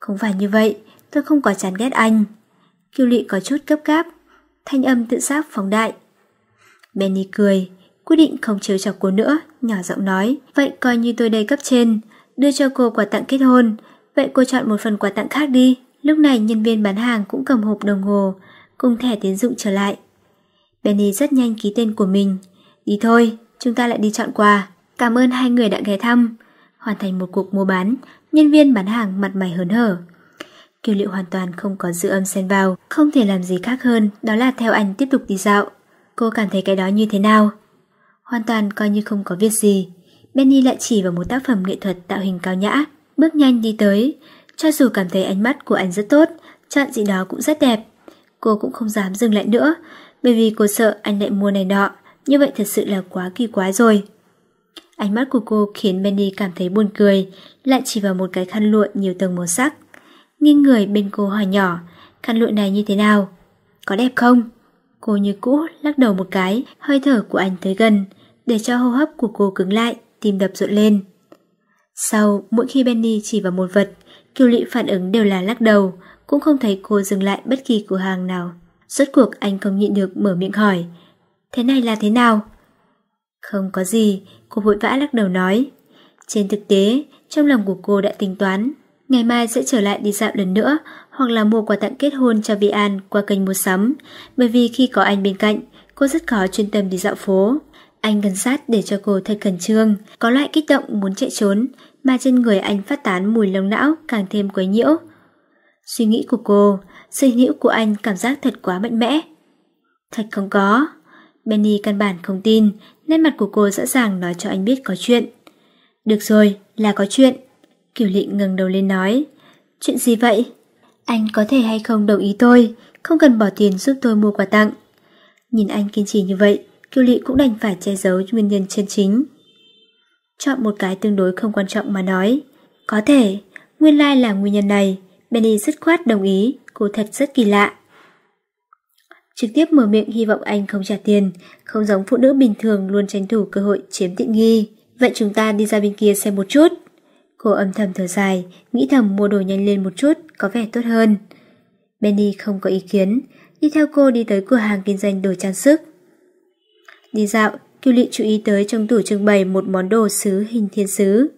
Không phải như vậy, tôi không có chán ghét anh. Kiều Lị có chút gấp gáp, thanh âm tự giác phóng đại. Benny cười, quyết định không trêu chọc cô nữa, nhỏ giọng nói, vậy coi như tôi đây cấp trên, đưa cho cô quà tặng kết hôn, vậy cô chọn một phần quà tặng khác đi. Lúc này nhân viên bán hàng cũng cầm hộp đồng hồ, cùng thẻ tiến dụng trở lại. Benny rất nhanh ký tên của mình. Đi thôi, chúng ta lại đi chọn quà. Cảm ơn hai người đã ghé thăm. Hoàn thành một cuộc mua bán, nhân viên bán hàng mặt mày hớn hở. Kiều Liệu hoàn toàn không có dư âm xen vào, không thể làm gì khác hơn, đó là theo anh tiếp tục đi dạo. Cô cảm thấy cái đó như thế nào? Hoàn toàn coi như không có việc gì. Benny lại chỉ vào một tác phẩm nghệ thuật tạo hình cao nhã, bước nhanh đi tới. Cho dù cảm thấy ánh mắt của anh rất tốt, chọn gì đó cũng rất đẹp. Cô cũng không dám dừng lại nữa, bởi vì cô sợ anh lại mua này nọ, như vậy thật sự là quá kỳ quái rồi. Ánh mắt của cô khiến Benny cảm thấy buồn cười, lại chỉ vào một cái khăn lụa nhiều tầng màu sắc nghiêng người bên cô hỏi nhỏ, khăn lụa này như thế nào? Có đẹp không? Cô như cũ lắc đầu một cái, hơi thở của anh tới gần, để cho hô hấp của cô cứng lại, tim đập rộn lên. Sau, mỗi khi Benny chỉ vào một vật, Kiều Lị phản ứng đều là lắc đầu, cũng không thấy cô dừng lại bất kỳ cửa hàng nào. Rốt cuộc anh không nhịn được mở miệng hỏi, thế này là thế nào? Không có gì, cô vội vã lắc đầu nói. Trên thực tế, trong lòng của cô đã tính toán, Ngày mai sẽ trở lại đi dạo lần nữa hoặc là mua quà tặng kết hôn cho Vi An qua kênh mua sắm bởi vì khi có anh bên cạnh, cô rất khó chuyên tâm đi dạo phố. Anh gần sát để cho cô thật cẩn trương, có loại kích động muốn chạy trốn mà trên người anh phát tán mùi lông não càng thêm quấy nhiễu. Suy nghĩ của cô, suy nghĩ của anh cảm giác thật quá mạnh mẽ. Thật không có. Benny căn bản không tin, nét mặt của cô rõ ràng nói cho anh biết có chuyện. Được rồi, là có chuyện. Kiều Lị ngừng đầu lên nói. Chuyện gì vậy? Anh có thể hay không đồng ý tôi, không cần bỏ tiền giúp tôi mua quà tặng. Nhìn anh kiên trì như vậy, Kiều Lị cũng đành phải che giấu nguyên nhân chân chính. Chọn một cái tương đối không quan trọng mà nói. Có thể, nguyên lai là nguyên nhân này, Benny rất khoát đồng ý, cô thật rất kỳ lạ. Trực tiếp mở miệng hy vọng anh không trả tiền, không giống phụ nữ bình thường luôn tranh thủ cơ hội chiếm tiện nghi. Vậy chúng ta đi ra bên kia xem một chút. Cô âm thầm thở dài, nghĩ thầm mua đồ nhanh lên một chút, có vẻ tốt hơn. Benny không có ý kiến, đi theo cô đi tới cửa hàng kinh doanh đồ trang sức. Đi dạo, Kiều Lị chú ý tới trong tủ trưng bày một món đồ sứ hình thiên sứ.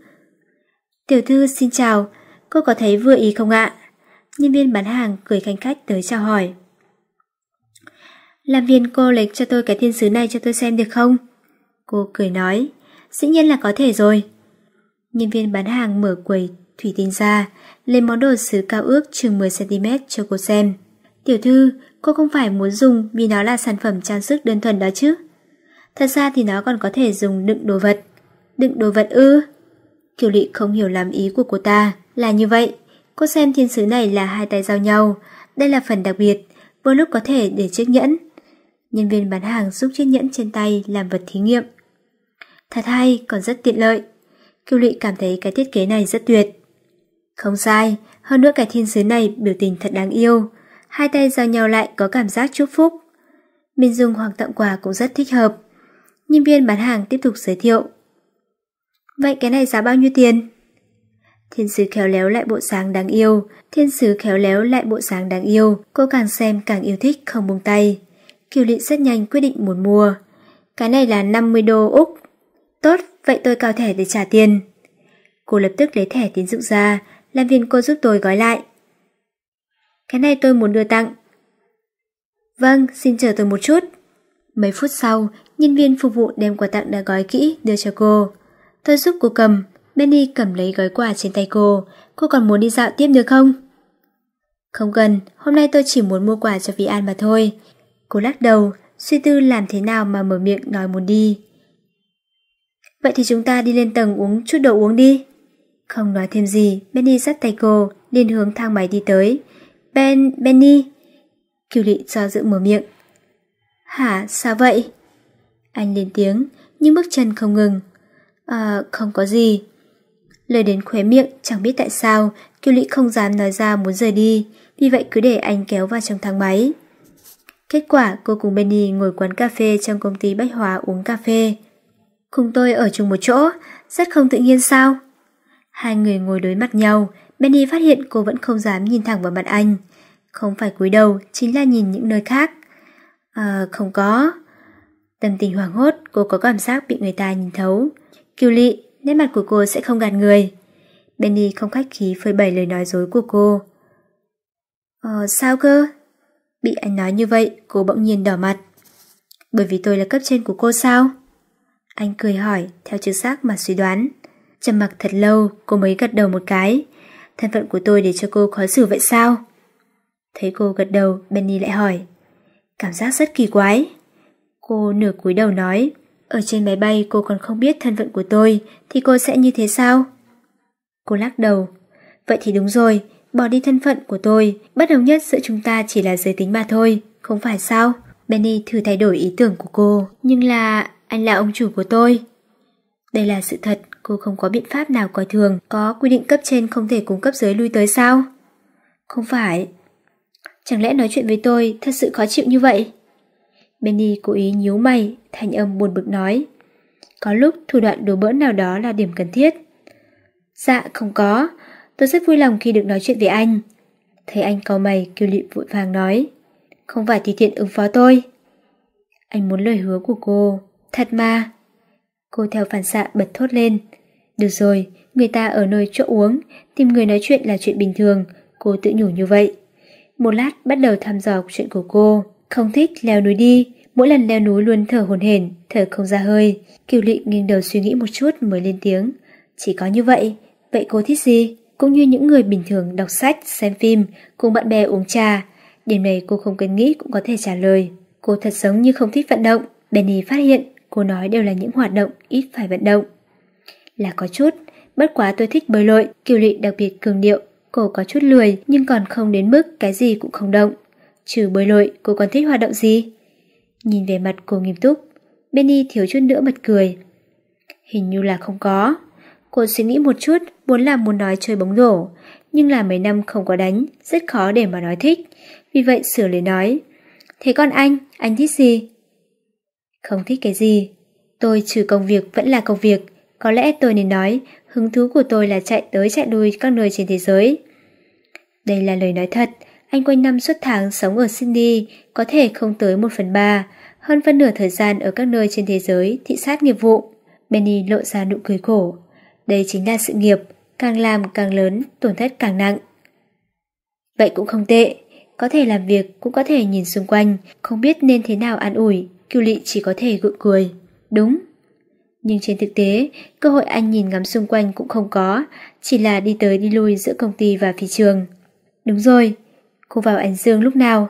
Tiểu thư xin chào, cô có thấy vừa ý không ạ? Nhân viên bán hàng cười khanh khách tới chào hỏi. Làm viên cô lệch cho tôi cái thiên sứ này cho tôi xem được không? Cô cười nói, dĩ nhiên là có thể rồi nhân viên bán hàng mở quầy thủy tinh ra, lấy món đồ sứ cao ước chừng 10cm cho cô xem. Tiểu thư, cô không phải muốn dùng vì nó là sản phẩm trang sức đơn thuần đó chứ? Thật ra thì nó còn có thể dùng đựng đồ vật. Đựng đồ vật ư? Kiều Lị không hiểu làm ý của cô ta. Là như vậy, cô xem thiên sứ này là hai tay giao nhau. Đây là phần đặc biệt, Vừa lúc có thể để chiếc nhẫn. Nhân viên bán hàng giúp chiếc nhẫn trên tay làm vật thí nghiệm. Thật hay, còn rất tiện lợi. Kiều Lị cảm thấy cái thiết kế này rất tuyệt. Không sai, hơn nữa cái thiên sứ này biểu tình thật đáng yêu. Hai tay giao nhau lại có cảm giác chúc phúc. Minh Dung Hoàng tặng quà cũng rất thích hợp. Nhân viên bán hàng tiếp tục giới thiệu. Vậy cái này giá bao nhiêu tiền? Thiên sứ khéo léo lại bộ sáng đáng yêu, thiên sứ khéo léo lại bộ sáng đáng yêu, cô càng xem càng yêu thích không buông tay. Kiều Lị rất nhanh quyết định muốn mua. Cái này là 50 đô Úc. Tốt vậy tôi cào thẻ để trả tiền. Cô lập tức lấy thẻ tín dụng ra, làm viên cô giúp tôi gói lại. Cái này tôi muốn đưa tặng. Vâng, xin chờ tôi một chút. Mấy phút sau, nhân viên phục vụ đem quà tặng đã gói kỹ đưa cho cô. Tôi giúp cô cầm, Benny cầm lấy gói quà trên tay cô. Cô còn muốn đi dạo tiếp được không? Không cần, hôm nay tôi chỉ muốn mua quà cho Vi An mà thôi. Cô lắc đầu, suy tư làm thế nào mà mở miệng nói muốn đi. Vậy thì chúng ta đi lên tầng uống chút đồ uống đi. Không nói thêm gì, Benny dắt tay cô, liền hướng thang máy đi tới. Ben, Benny. Kiều lị do dự mở miệng. Hả, sao vậy? Anh lên tiếng, nhưng bước chân không ngừng. À, không có gì. Lời đến khóe miệng, chẳng biết tại sao, Kiều lị không dám nói ra muốn rời đi, vì vậy cứ để anh kéo vào trong thang máy. Kết quả, cô cùng Benny ngồi quán cà phê trong công ty Bách Hóa uống cà phê cùng tôi ở chung một chỗ, rất không tự nhiên sao? Hai người ngồi đối mặt nhau, Benny phát hiện cô vẫn không dám nhìn thẳng vào mặt anh. Không phải cúi đầu, chính là nhìn những nơi khác. À, không có. Tâm tình hoảng hốt, cô có cảm giác bị người ta nhìn thấu. Kiều lị, nét mặt của cô sẽ không gạt người. Benny không khách khí phơi bày lời nói dối của cô. Ờ, sao cơ? Bị anh nói như vậy, cô bỗng nhiên đỏ mặt. Bởi vì tôi là cấp trên của cô sao? Anh cười hỏi, theo chữ xác mà suy đoán. Trầm mặc thật lâu, cô mới gật đầu một cái. Thân phận của tôi để cho cô khó xử vậy sao? Thấy cô gật đầu, Benny lại hỏi. Cảm giác rất kỳ quái. Cô nửa cúi đầu nói, ở trên máy bay cô còn không biết thân phận của tôi, thì cô sẽ như thế sao? Cô lắc đầu. Vậy thì đúng rồi, bỏ đi thân phận của tôi, bất đồng nhất giữa chúng ta chỉ là giới tính mà thôi, không phải sao? Benny thử thay đổi ý tưởng của cô, nhưng là anh là ông chủ của tôi. Đây là sự thật, cô không có biện pháp nào coi thường, có quy định cấp trên không thể cung cấp dưới lui tới sao? Không phải. Chẳng lẽ nói chuyện với tôi thật sự khó chịu như vậy? Benny cố ý nhíu mày, thanh âm buồn bực nói. Có lúc thủ đoạn đùa bỡn nào đó là điểm cần thiết. Dạ không có, tôi rất vui lòng khi được nói chuyện với anh. Thấy anh cau mày, kiều lị vội vàng nói. Không phải thì thiện ứng phó tôi. Anh muốn lời hứa của cô. Thật mà. Cô theo phản xạ bật thốt lên. Được rồi, người ta ở nơi chỗ uống, tìm người nói chuyện là chuyện bình thường, cô tự nhủ như vậy. Một lát bắt đầu thăm dò chuyện của cô. Không thích leo núi đi, mỗi lần leo núi luôn thở hồn hển, thở không ra hơi. Kiều Lị nghiêng đầu suy nghĩ một chút mới lên tiếng. Chỉ có như vậy, vậy cô thích gì? Cũng như những người bình thường đọc sách, xem phim, cùng bạn bè uống trà. Điểm này cô không cần nghĩ cũng có thể trả lời. Cô thật giống như không thích vận động. Benny phát hiện cô nói đều là những hoạt động ít phải vận động. Là có chút, bất quá tôi thích bơi lội, kiều lị đặc biệt cường điệu, cô có chút lười nhưng còn không đến mức cái gì cũng không động. Trừ bơi lội, cô còn thích hoạt động gì? Nhìn về mặt cô nghiêm túc, Benny thiếu chút nữa bật cười. Hình như là không có. Cô suy nghĩ một chút, muốn làm muốn nói chơi bóng rổ, nhưng là mấy năm không có đánh, rất khó để mà nói thích. Vì vậy sửa lời nói. Thế con anh, anh thích gì? Không thích cái gì. Tôi trừ công việc vẫn là công việc. Có lẽ tôi nên nói, hứng thú của tôi là chạy tới chạy đuôi các nơi trên thế giới. Đây là lời nói thật. Anh quanh năm suốt tháng sống ở Sydney, có thể không tới một phần ba, hơn phân nửa thời gian ở các nơi trên thế giới thị sát nghiệp vụ. Benny lộ ra nụ cười khổ. Đây chính là sự nghiệp, càng làm càng lớn, tổn thất càng nặng. Vậy cũng không tệ, có thể làm việc cũng có thể nhìn xung quanh, không biết nên thế nào an ủi. Cưu Lị chỉ có thể gượng cười. Đúng. Nhưng trên thực tế, cơ hội anh nhìn ngắm xung quanh cũng không có, chỉ là đi tới đi lui giữa công ty và phi trường. Đúng rồi, cô vào Ánh Dương lúc nào?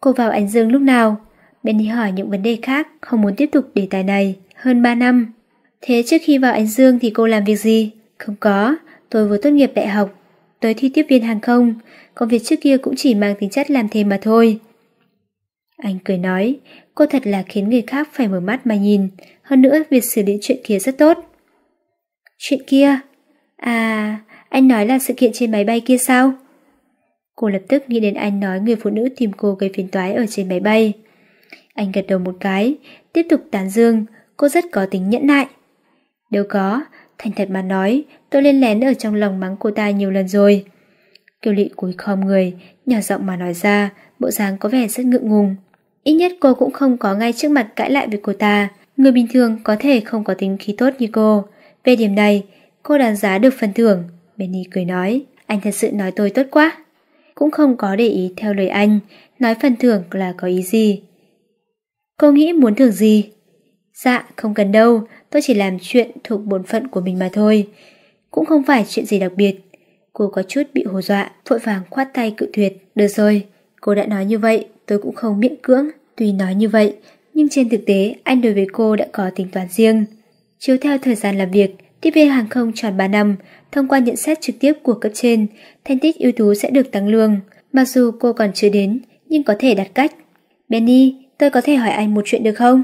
Cô vào Ánh Dương lúc nào? Benny hỏi những vấn đề khác, không muốn tiếp tục đề tài này. Hơn 3 năm. Thế trước khi vào Ánh Dương thì cô làm việc gì? Không có, tôi vừa tốt nghiệp đại học, tới thi tiếp viên hàng không, công việc trước kia cũng chỉ mang tính chất làm thêm mà thôi. Anh cười nói, cô thật là khiến người khác phải mở mắt mà nhìn, hơn nữa việc xử lý chuyện kia rất tốt. Chuyện kia? À, anh nói là sự kiện trên máy bay kia sao? Cô lập tức nghĩ đến anh nói người phụ nữ tìm cô gây phiền toái ở trên máy bay. Anh gật đầu một cái, tiếp tục tán dương, cô rất có tính nhẫn nại. Đâu có, thành thật mà nói, tôi lên lén ở trong lòng mắng cô ta nhiều lần rồi. Kiều lị cúi khom người, nhỏ giọng mà nói ra, bộ dáng có vẻ rất ngượng ngùng. Ít nhất cô cũng không có ngay trước mặt cãi lại với cô ta. Người bình thường có thể không có tính khí tốt như cô. Về điểm này, cô đáng giá được phần thưởng. Benny cười nói, anh thật sự nói tôi tốt quá. Cũng không có để ý theo lời anh, nói phần thưởng là có ý gì. Cô nghĩ muốn thưởng gì? Dạ, không cần đâu, tôi chỉ làm chuyện thuộc bổn phận của mình mà thôi. Cũng không phải chuyện gì đặc biệt. Cô có chút bị hù dọa, vội vàng khoát tay cự tuyệt. Được rồi, cô đã nói như vậy, tôi cũng không miễn cưỡng, tuy nói như vậy, nhưng trên thực tế anh đối với cô đã có tính toán riêng. Chiếu theo thời gian làm việc, tiếp viên hàng không tròn 3 năm, thông qua nhận xét trực tiếp của cấp trên, thành tích ưu tú sẽ được tăng lương. Mặc dù cô còn chưa đến, nhưng có thể đặt cách. Benny, tôi có thể hỏi anh một chuyện được không?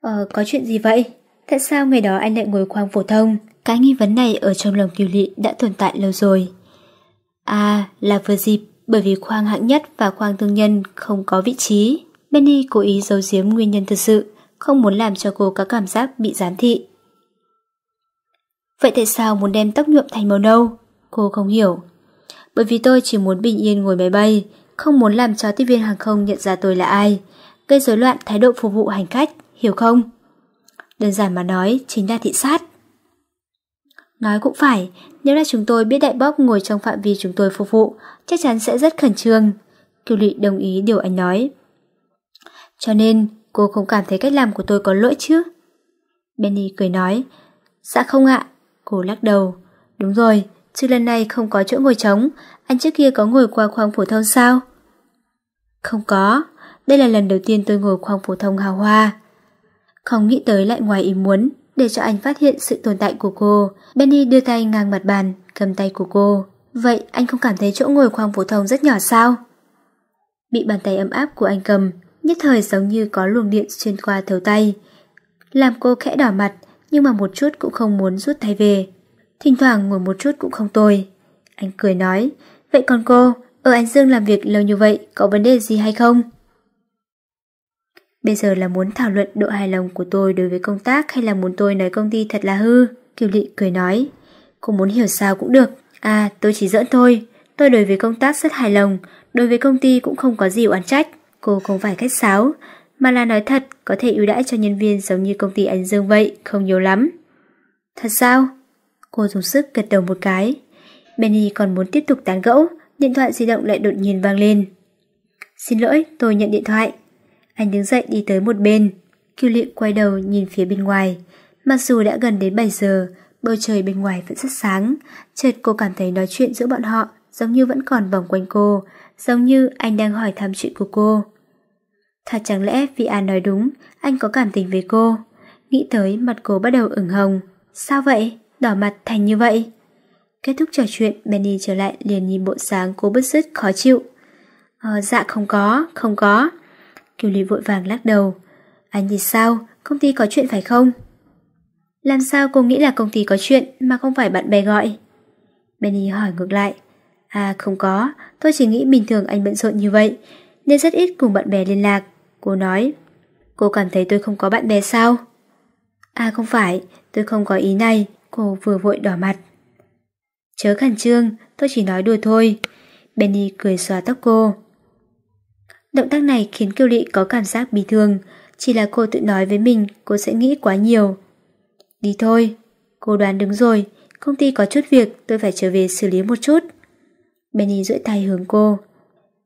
Ờ, có chuyện gì vậy? Tại sao ngày đó anh lại ngồi khoang phổ thông? Cái nghi vấn này ở trong lòng Kiều Lị đã tồn tại lâu rồi. À, là vừa dịp, bởi vì khoang hạng nhất và khoang thương nhân không có vị trí. Benny cố ý giấu giếm nguyên nhân thực sự, không muốn làm cho cô có cảm giác bị giám thị. Vậy tại sao muốn đem tóc nhuộm thành màu nâu? Cô không hiểu. Bởi vì tôi chỉ muốn bình yên ngồi máy bay, không muốn làm cho tiếp viên hàng không nhận ra tôi là ai, gây rối loạn thái độ phục vụ hành khách, hiểu không? Đơn giản mà nói chính là thị sát. Nói cũng phải, nếu là chúng tôi biết đại bóc ngồi trong phạm vi chúng tôi phục vụ, chắc chắn sẽ rất khẩn trương. Kiều Lị đồng ý điều anh nói. Cho nên, cô không cảm thấy cách làm của tôi có lỗi chứ? Benny cười nói. Dạ không ạ, cô lắc đầu. Đúng rồi, chứ lần này không có chỗ ngồi trống, anh trước kia có ngồi qua khoang phổ thông sao? Không có, đây là lần đầu tiên tôi ngồi khoang phổ thông hào hoa. Không nghĩ tới lại ngoài ý muốn, để cho anh phát hiện sự tồn tại của cô. Benny đưa tay ngang mặt bàn, cầm tay của cô. Vậy anh không cảm thấy chỗ ngồi khoang phổ thông rất nhỏ sao? Bị bàn tay ấm áp của anh cầm, nhất thời giống như có luồng điện xuyên qua thấu tay. Làm cô khẽ đỏ mặt, nhưng mà một chút cũng không muốn rút tay về. Thỉnh thoảng ngồi một chút cũng không tồi. Anh cười nói, vậy còn cô, ở Anh Dương làm việc lâu như vậy có vấn đề gì hay không? Bây giờ là muốn thảo luận độ hài lòng của tôi đối với công tác hay là muốn tôi nói công ty thật là hư? Kiều Lị cười nói. Cô muốn hiểu sao cũng được. À, tôi chỉ giỡn thôi. Tôi đối với công tác rất hài lòng, đối với công ty cũng không có gì oán trách. Cô không phải khách sáo, mà là nói thật, có thể ưu đãi cho nhân viên giống như công ty Ánh Dương vậy, không nhiều lắm. Thật sao? Cô dùng sức gật đầu một cái. Benny còn muốn tiếp tục tán gẫu, điện thoại di động lại đột nhiên vang lên. Xin lỗi, tôi nhận điện thoại. Anh đứng dậy đi tới một bên. Kiều Lị quay đầu nhìn phía bên ngoài. Mặc dù đã gần đến 7 giờ, bầu trời bên ngoài vẫn rất sáng. Chợt cô cảm thấy nói chuyện giữa bọn họ giống như vẫn còn vòng quanh cô, giống như anh đang hỏi thăm chuyện của cô. Thật chẳng lẽ vì An nói đúng, anh có cảm tình với cô. Nghĩ tới mặt cô bắt đầu ửng hồng. Sao vậy? Đỏ mặt thành như vậy. Kết thúc trò chuyện, Benny trở lại liền nhìn bộ sáng cô bứt rứt khó chịu. Ờ, dạ không có, không có. Kiều Ly vội vàng lắc đầu. Anh thì sao? Công ty có chuyện phải không? Làm sao cô nghĩ là công ty có chuyện mà không phải bạn bè gọi? Benny hỏi ngược lại. À không có, tôi chỉ nghĩ bình thường anh bận rộn như vậy, nên rất ít cùng bạn bè liên lạc. Cô nói, cô cảm thấy tôi không có bạn bè sao? À không phải, tôi không có ý này, cô vừa vội đỏ mặt. Chớ khẩn trương, tôi chỉ nói đùa thôi. Benny cười xóa tóc cô. Động tác này khiến Kiều Lị có cảm giác bị thương, chỉ là cô tự nói với mình cô sẽ nghĩ quá nhiều. Đi thôi, cô đoán đứng rồi, công ty có chút việc tôi phải trở về xử lý một chút. Benny duỗi tay hướng cô.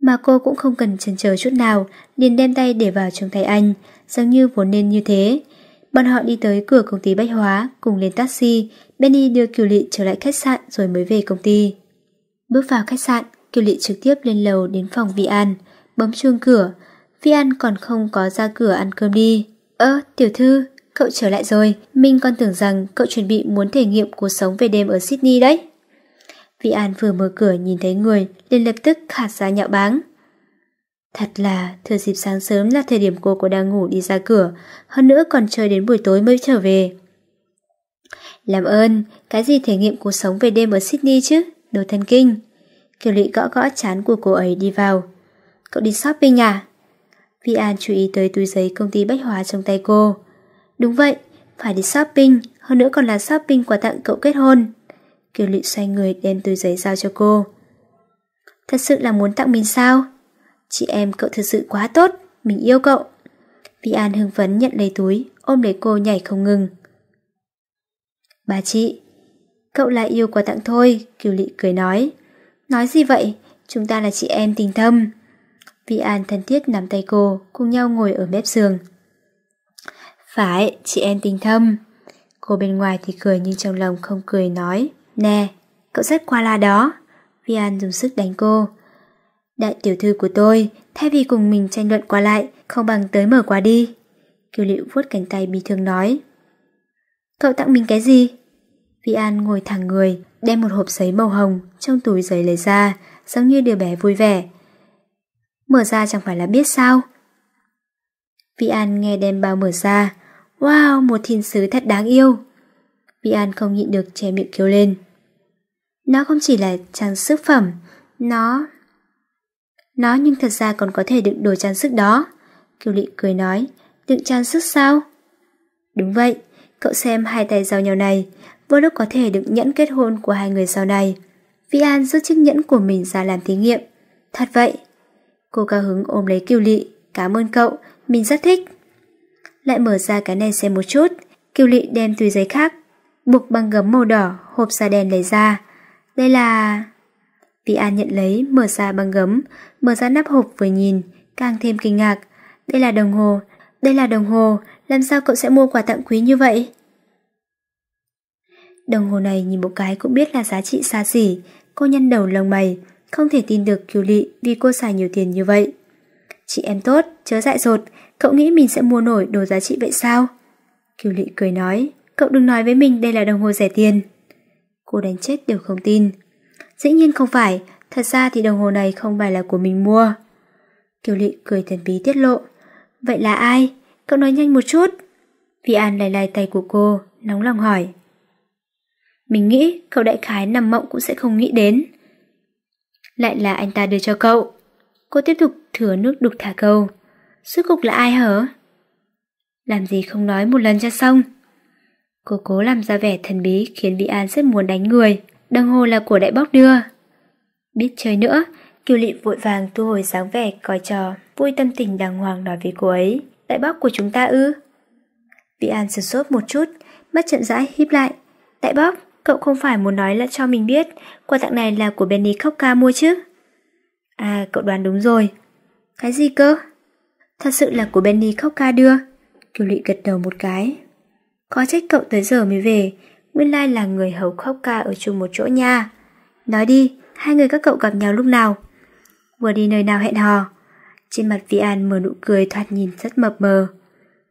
Mà cô cũng không cần chần chờ chút nào, liền đem tay để vào trong tay anh, giống như vốn nên như thế. Bọn họ đi tới cửa công ty Bách Hóa, cùng lên taxi, Benny đưa Kiều Lị trở lại khách sạn rồi mới về công ty. Bước vào khách sạn, Kiều Lị trực tiếp lên lầu đến phòng Vi An bấm chuông cửa. Vi An còn không có ra cửa ăn cơm đi. Ơ, tiểu thư, cậu trở lại rồi. Minh còn tưởng rằng cậu chuẩn bị muốn thể nghiệm cuộc sống về đêm ở Sydney đấy. Vi An vừa mở cửa nhìn thấy người, liền lập tức khả ra nhạo báng. Thật là, thừa dịp sáng sớm là thời điểm cô có đang ngủ đi ra cửa, hơn nữa còn chơi đến buổi tối mới trở về. Làm ơn, cái gì thể nghiệm cuộc sống về đêm ở Sydney chứ, đồ thần kinh. Kiều Lị gõ gõ chán của cô ấy đi vào, Cậu đi shopping à? Vi An chú ý tới túi giấy công ty bách hóa trong tay cô. Đúng vậy, phải đi shopping, hơn nữa còn là shopping quà tặng cậu kết hôn. Kiều Lị xoay người đem túi giấy giao cho cô. Thật sự là muốn tặng mình sao? Chị em cậu thật sự quá tốt, mình yêu cậu. Vi An hưng phấn nhận lấy túi, ôm lấy cô nhảy không ngừng. Bà chị, cậu là yêu quà tặng thôi, Kiều Lị cười nói. Nói gì vậy, chúng ta là chị em tình thâm. Vi An thân thiết nắm tay cô, cùng nhau ngồi ở mép giường. Phải, chị em tình thâm. Cô bên ngoài thì cười nhưng trong lòng không cười nói. Nè, cậu rất qua la đó. Vi An dùng sức đánh cô. Đại tiểu thư của tôi, thay vì cùng mình tranh luận qua lại, không bằng tới mở qua đi. Kiều Liễu vuốt cánh tay bị thương nói. Cậu tặng mình cái gì? Vi An ngồi thẳng người, đem một hộp giấy màu hồng trong túi giấy lấy ra, giống như đứa bé vui vẻ, Mở ra chẳng phải là biết sao Vi An nghe đem bao mở ra Wow một thiên sứ thật đáng yêu Vi An không nhịn được che miệng kêu lên Nó không chỉ là trang sức phẩm Nó Nó nhưng thật ra còn có thể đựng đồ trang sức đó Kiều Lị cười nói Đựng trang sức sao Đúng vậy Cậu xem hai tay giao nhau này Vô lúc có thể đựng nhẫn kết hôn của hai người sau này Vi An rút chiếc nhẫn của mình ra làm thí nghiệm Thật vậy Cô cao hứng ôm lấy Kiều Lị, cảm ơn cậu, mình rất thích. Lại mở ra cái này xem một chút, Kiều Lị đem túi giấy khác, buộc bằng gấm màu đỏ, hộp xà đen lấy ra. Đây là... Vi An nhận lấy, mở ra bằng gấm, mở ra nắp hộp vừa nhìn, càng thêm kinh ngạc. Đây là đồng hồ, đây là đồng hồ, làm sao cậu sẽ mua quà tặng quý như vậy? Đồng hồ này nhìn một cái cũng biết là giá trị xa xỉ, cô nhăn đầu lông mày không thể tin được Kiều Lị vì cô xài nhiều tiền như vậy. Chị em tốt, chớ dại dột, cậu nghĩ mình sẽ mua nổi đồ giá trị vậy sao? Kiều Lị cười nói, cậu đừng nói với mình đây là đồng hồ rẻ tiền. Cô đánh chết đều không tin. Dĩ nhiên không phải, thật ra thì đồng hồ này không phải là của mình mua. Kiều Lị cười thần bí tiết lộ. Vậy là ai? Cậu nói nhanh một chút. Vi An lay lay tay của cô, nóng lòng hỏi. Mình nghĩ cậu đại khái nằm mộng cũng sẽ không nghĩ đến lại là anh ta đưa cho cậu. Cô tiếp tục thừa nước đục thả câu. Suốt cục là ai hở? Làm gì không nói một lần cho xong? Cô cố làm ra vẻ thần bí khiến Vĩ An rất muốn đánh người. Đồng hồ là của đại bóc đưa. Biết chơi nữa, Kiều Lị vội vàng thu hồi dáng vẻ coi trò, vui tâm tình đàng hoàng nói với cô ấy. Đại bóc của chúng ta ư? Vĩ An sửng sốt một chút, mắt chậm rãi híp lại. Đại bóc? Cậu không phải muốn nói là cho mình biết quà tặng này là của Benny Kocka mua chứ? À, cậu đoán đúng rồi. Cái gì cơ? Thật sự là của Benny Kocka đưa. Kiều Lị gật đầu một cái. Có trách cậu tới giờ mới về, nguyên lai là người hầu Kocka ở chung một chỗ nha. Nói đi, hai người các cậu gặp nhau lúc nào? Vừa đi nơi nào hẹn hò? Trên mặt Vi An mở nụ cười thoạt nhìn rất mập mờ.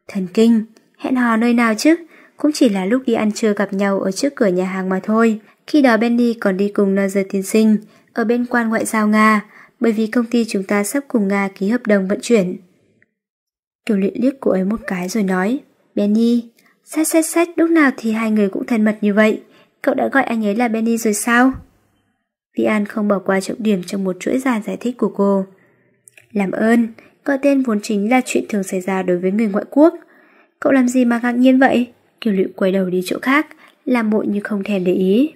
Thần kinh, hẹn hò nơi nào chứ? cũng chỉ là lúc đi ăn trưa gặp nhau ở trước cửa nhà hàng mà thôi. Khi đó Benny còn đi cùng Nazar tiên sinh, ở bên quan ngoại giao Nga, bởi vì công ty chúng ta sắp cùng Nga ký hợp đồng vận chuyển. kiểu luyện liếc cô ấy một cái rồi nói, Benny, xét xét xét lúc nào thì hai người cũng thân mật như vậy, cậu đã gọi anh ấy là Benny rồi sao? Vi An không bỏ qua trọng điểm trong một chuỗi dàn giải thích của cô. Làm ơn, gọi tên vốn chính là chuyện thường xảy ra đối với người ngoại quốc. Cậu làm gì mà ngạc nhiên vậy? Kiều lụy quay đầu đi chỗ khác, làm bộ như không thèm để ý.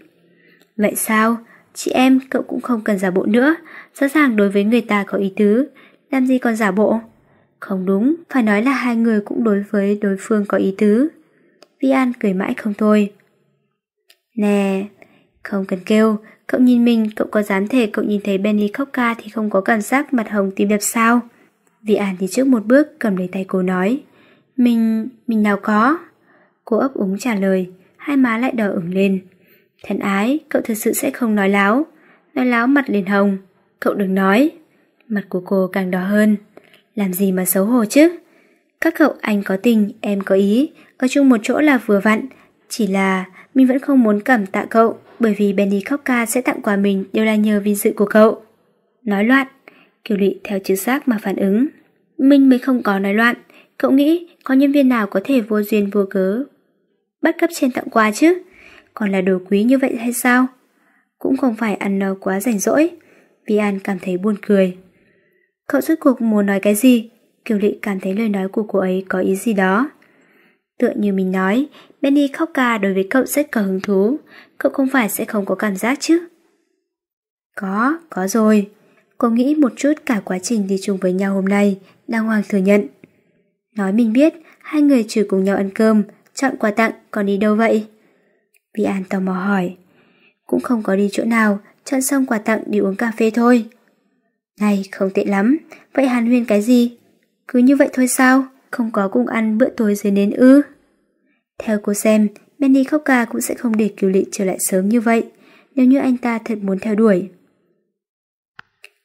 Vậy sao? Chị em, cậu cũng không cần giả bộ nữa. Rõ ràng đối với người ta có ý tứ. Làm gì còn giả bộ? Không đúng, phải nói là hai người cũng đối với đối phương có ý tứ. Vi An cười mãi không thôi. Nè, không cần kêu, cậu nhìn mình, cậu có dám thể cậu nhìn thấy Benny khóc ca thì không có cảm giác mặt hồng tim đẹp sao? Vi An đi trước một bước cầm lấy tay cô nói. Mình, mình nào có. Cô ấp úng trả lời, hai má lại đỏ ửng lên. Thân ái, cậu thật sự sẽ không nói láo. Nói láo mặt liền hồng. Cậu đừng nói. Mặt của cô càng đỏ hơn. Làm gì mà xấu hổ chứ? Các cậu anh có tình, em có ý. Ở chung một chỗ là vừa vặn. Chỉ là mình vẫn không muốn cảm tạ cậu bởi vì Benny khóc ca sẽ tặng quà mình đều là nhờ vinh dự của cậu. Nói loạn. Kiều Lị theo chữ xác mà phản ứng. Minh mới không có nói loạn. Cậu nghĩ có nhân viên nào có thể vô duyên vô cớ bắt cấp trên tặng quà chứ còn là đồ quý như vậy hay sao cũng không phải ăn nó quá rảnh rỗi vi an cảm thấy buồn cười cậu rốt cuộc muốn nói cái gì kiều lị cảm thấy lời nói của cô ấy có ý gì đó tựa như mình nói benny khóc ca đối với cậu rất có hứng thú cậu không phải sẽ không có cảm giác chứ có có rồi cô nghĩ một chút cả quá trình đi chung với nhau hôm nay đang hoàng thừa nhận nói mình biết hai người trừ cùng nhau ăn cơm chọn quà tặng còn đi đâu vậy? Vi An tò mò hỏi. Cũng không có đi chỗ nào, chọn xong quà tặng đi uống cà phê thôi. Này, không tệ lắm, vậy hàn huyên cái gì? Cứ như vậy thôi sao? Không có cùng ăn bữa tối dưới nến ư? Theo cô xem, Benny khóc ca cũng sẽ không để cứu Lị trở lại sớm như vậy, nếu như anh ta thật muốn theo đuổi.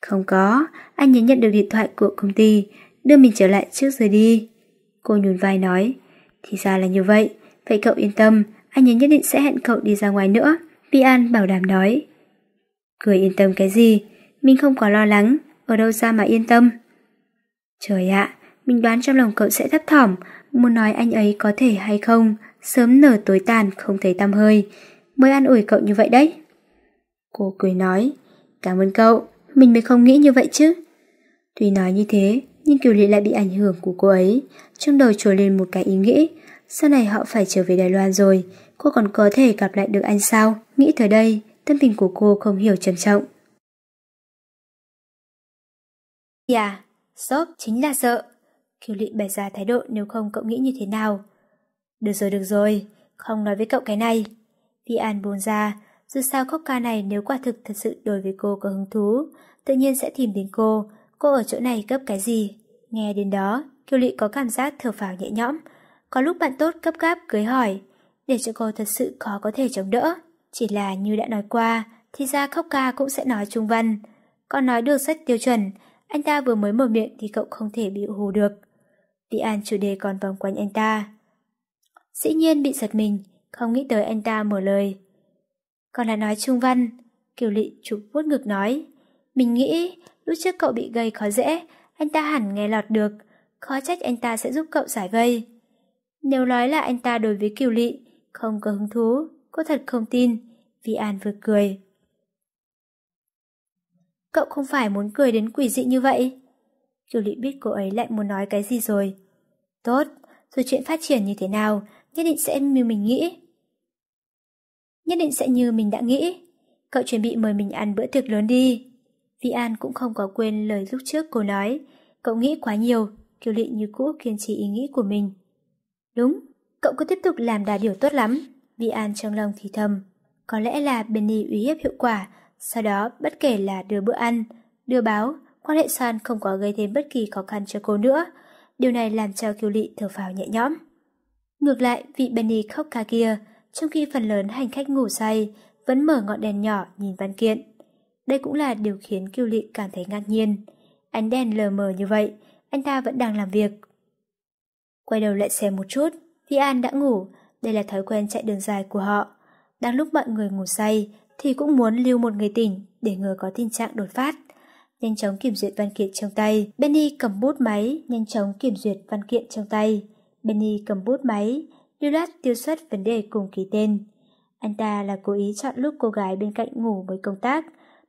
Không có, anh nhớ nhận được điện thoại của công ty, đưa mình trở lại trước rồi đi. Cô nhún vai nói, thì ra là như vậy. Vậy cậu yên tâm, anh ấy nhất định sẽ hẹn cậu đi ra ngoài nữa. Pian bảo đảm nói. Cười yên tâm cái gì? Mình không có lo lắng, ở đâu ra mà yên tâm. Trời ạ, mình đoán trong lòng cậu sẽ thấp thỏm, muốn nói anh ấy có thể hay không, sớm nở tối tàn không thấy tăm hơi, mới an ủi cậu như vậy đấy. Cô cười nói, cảm ơn cậu, mình mới không nghĩ như vậy chứ. Tuy nói như thế, nhưng Kiều Lệ lại bị ảnh hưởng của cô ấy. Trong đầu trồi lên một cái ý nghĩ, sau này họ phải trở về Đài Loan rồi, cô còn có thể gặp lại được anh sao? Nghĩ tới đây, tâm tình của cô không hiểu trầm trọng. Dạ, yeah, sốt chính là sợ. Kiều Lệ bày ra thái độ nếu không cậu nghĩ như thế nào. Được rồi, được rồi, không nói với cậu cái này. Vi An buồn ra, dù sao khóc ca này nếu quả thực thật sự đối với cô có hứng thú, tự nhiên sẽ tìm đến cô, cô ở chỗ này gấp cái gì? Nghe đến đó, Kiều Lị có cảm giác thở phào nhẹ nhõm. Có lúc bạn tốt cấp gáp cưới hỏi, để cho cô thật sự khó có thể chống đỡ. Chỉ là như đã nói qua, thì ra khóc ca cũng sẽ nói trung văn. Còn nói được rất tiêu chuẩn, anh ta vừa mới mở miệng thì cậu không thể bị hù được. Vị An chủ đề còn vòng quanh anh ta. Dĩ nhiên bị giật mình, không nghĩ tới anh ta mở lời. Còn là nói trung văn, Kiều Lị chụp vuốt ngực nói. Mình nghĩ Lúc trước cậu bị gây khó dễ, anh ta hẳn nghe lọt được, khó trách anh ta sẽ giúp cậu giải gây. Nếu nói là anh ta đối với kiều lị, không có hứng thú, cô thật không tin. Vi An vừa cười. Cậu không phải muốn cười đến quỷ dị như vậy. Kiều lị biết cô ấy lại muốn nói cái gì rồi. Tốt, rồi chuyện phát triển như thế nào, nhất định sẽ như mình nghĩ. Nhất định sẽ như mình đã nghĩ. Cậu chuẩn bị mời mình ăn bữa tiệc lớn đi. Vi An cũng không có quên lời lúc trước cô nói. Cậu nghĩ quá nhiều, Kiều Lị như cũ kiên trì ý nghĩ của mình. Đúng, cậu cứ tiếp tục làm đà điều tốt lắm. Vi An trong lòng thì thầm. Có lẽ là Benny uy hiếp hiệu quả, sau đó bất kể là đưa bữa ăn, đưa báo, quan hệ xoan không có gây thêm bất kỳ khó khăn cho cô nữa. Điều này làm cho Kiều Lị thở phào nhẹ nhõm. Ngược lại, vị Benny khóc ca kia, trong khi phần lớn hành khách ngủ say, vẫn mở ngọn đèn nhỏ nhìn văn kiện. Đây cũng là điều khiến Kiều Lị cảm thấy ngạc nhiên. Ánh đèn lờ mờ như vậy, anh ta vẫn đang làm việc. Quay đầu lại xem một chút, Vi An đã ngủ, đây là thói quen chạy đường dài của họ. Đang lúc mọi người ngủ say thì cũng muốn lưu một người tỉnh để ngừa có tình trạng đột phát. Nhanh chóng kiểm duyệt văn kiện trong tay, Benny cầm bút máy, nhanh chóng kiểm duyệt văn kiện trong tay. Benny cầm bút máy, lưu lát tiêu xuất vấn đề cùng ký tên. Anh ta là cố ý chọn lúc cô gái bên cạnh ngủ mới công tác,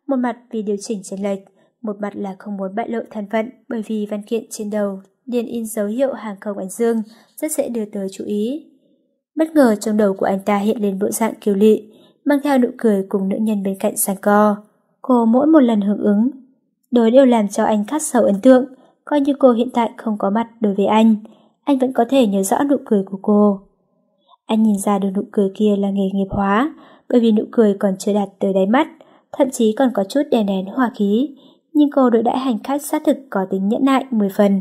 một mặt vì điều chỉnh chênh lệch, một mặt là không muốn bại lộ thân phận bởi vì văn kiện trên đầu điền in dấu hiệu hàng không Ánh Dương rất dễ đưa tới chú ý. Bất ngờ trong đầu của anh ta hiện lên bộ dạng kiều lị, mang theo nụ cười cùng nữ nhân bên cạnh sàn co. Cô mỗi một lần hưởng ứng, đối đều làm cho anh khắc sâu ấn tượng, coi như cô hiện tại không có mặt đối với anh, anh vẫn có thể nhớ rõ nụ cười của cô. Anh nhìn ra được nụ cười kia là nghề nghiệp hóa, bởi vì nụ cười còn chưa đạt tới đáy mắt, thậm chí còn có chút đè nén hòa khí, nhưng cô đối đãi hành khách xác thực có tính nhẫn nại 10 phần.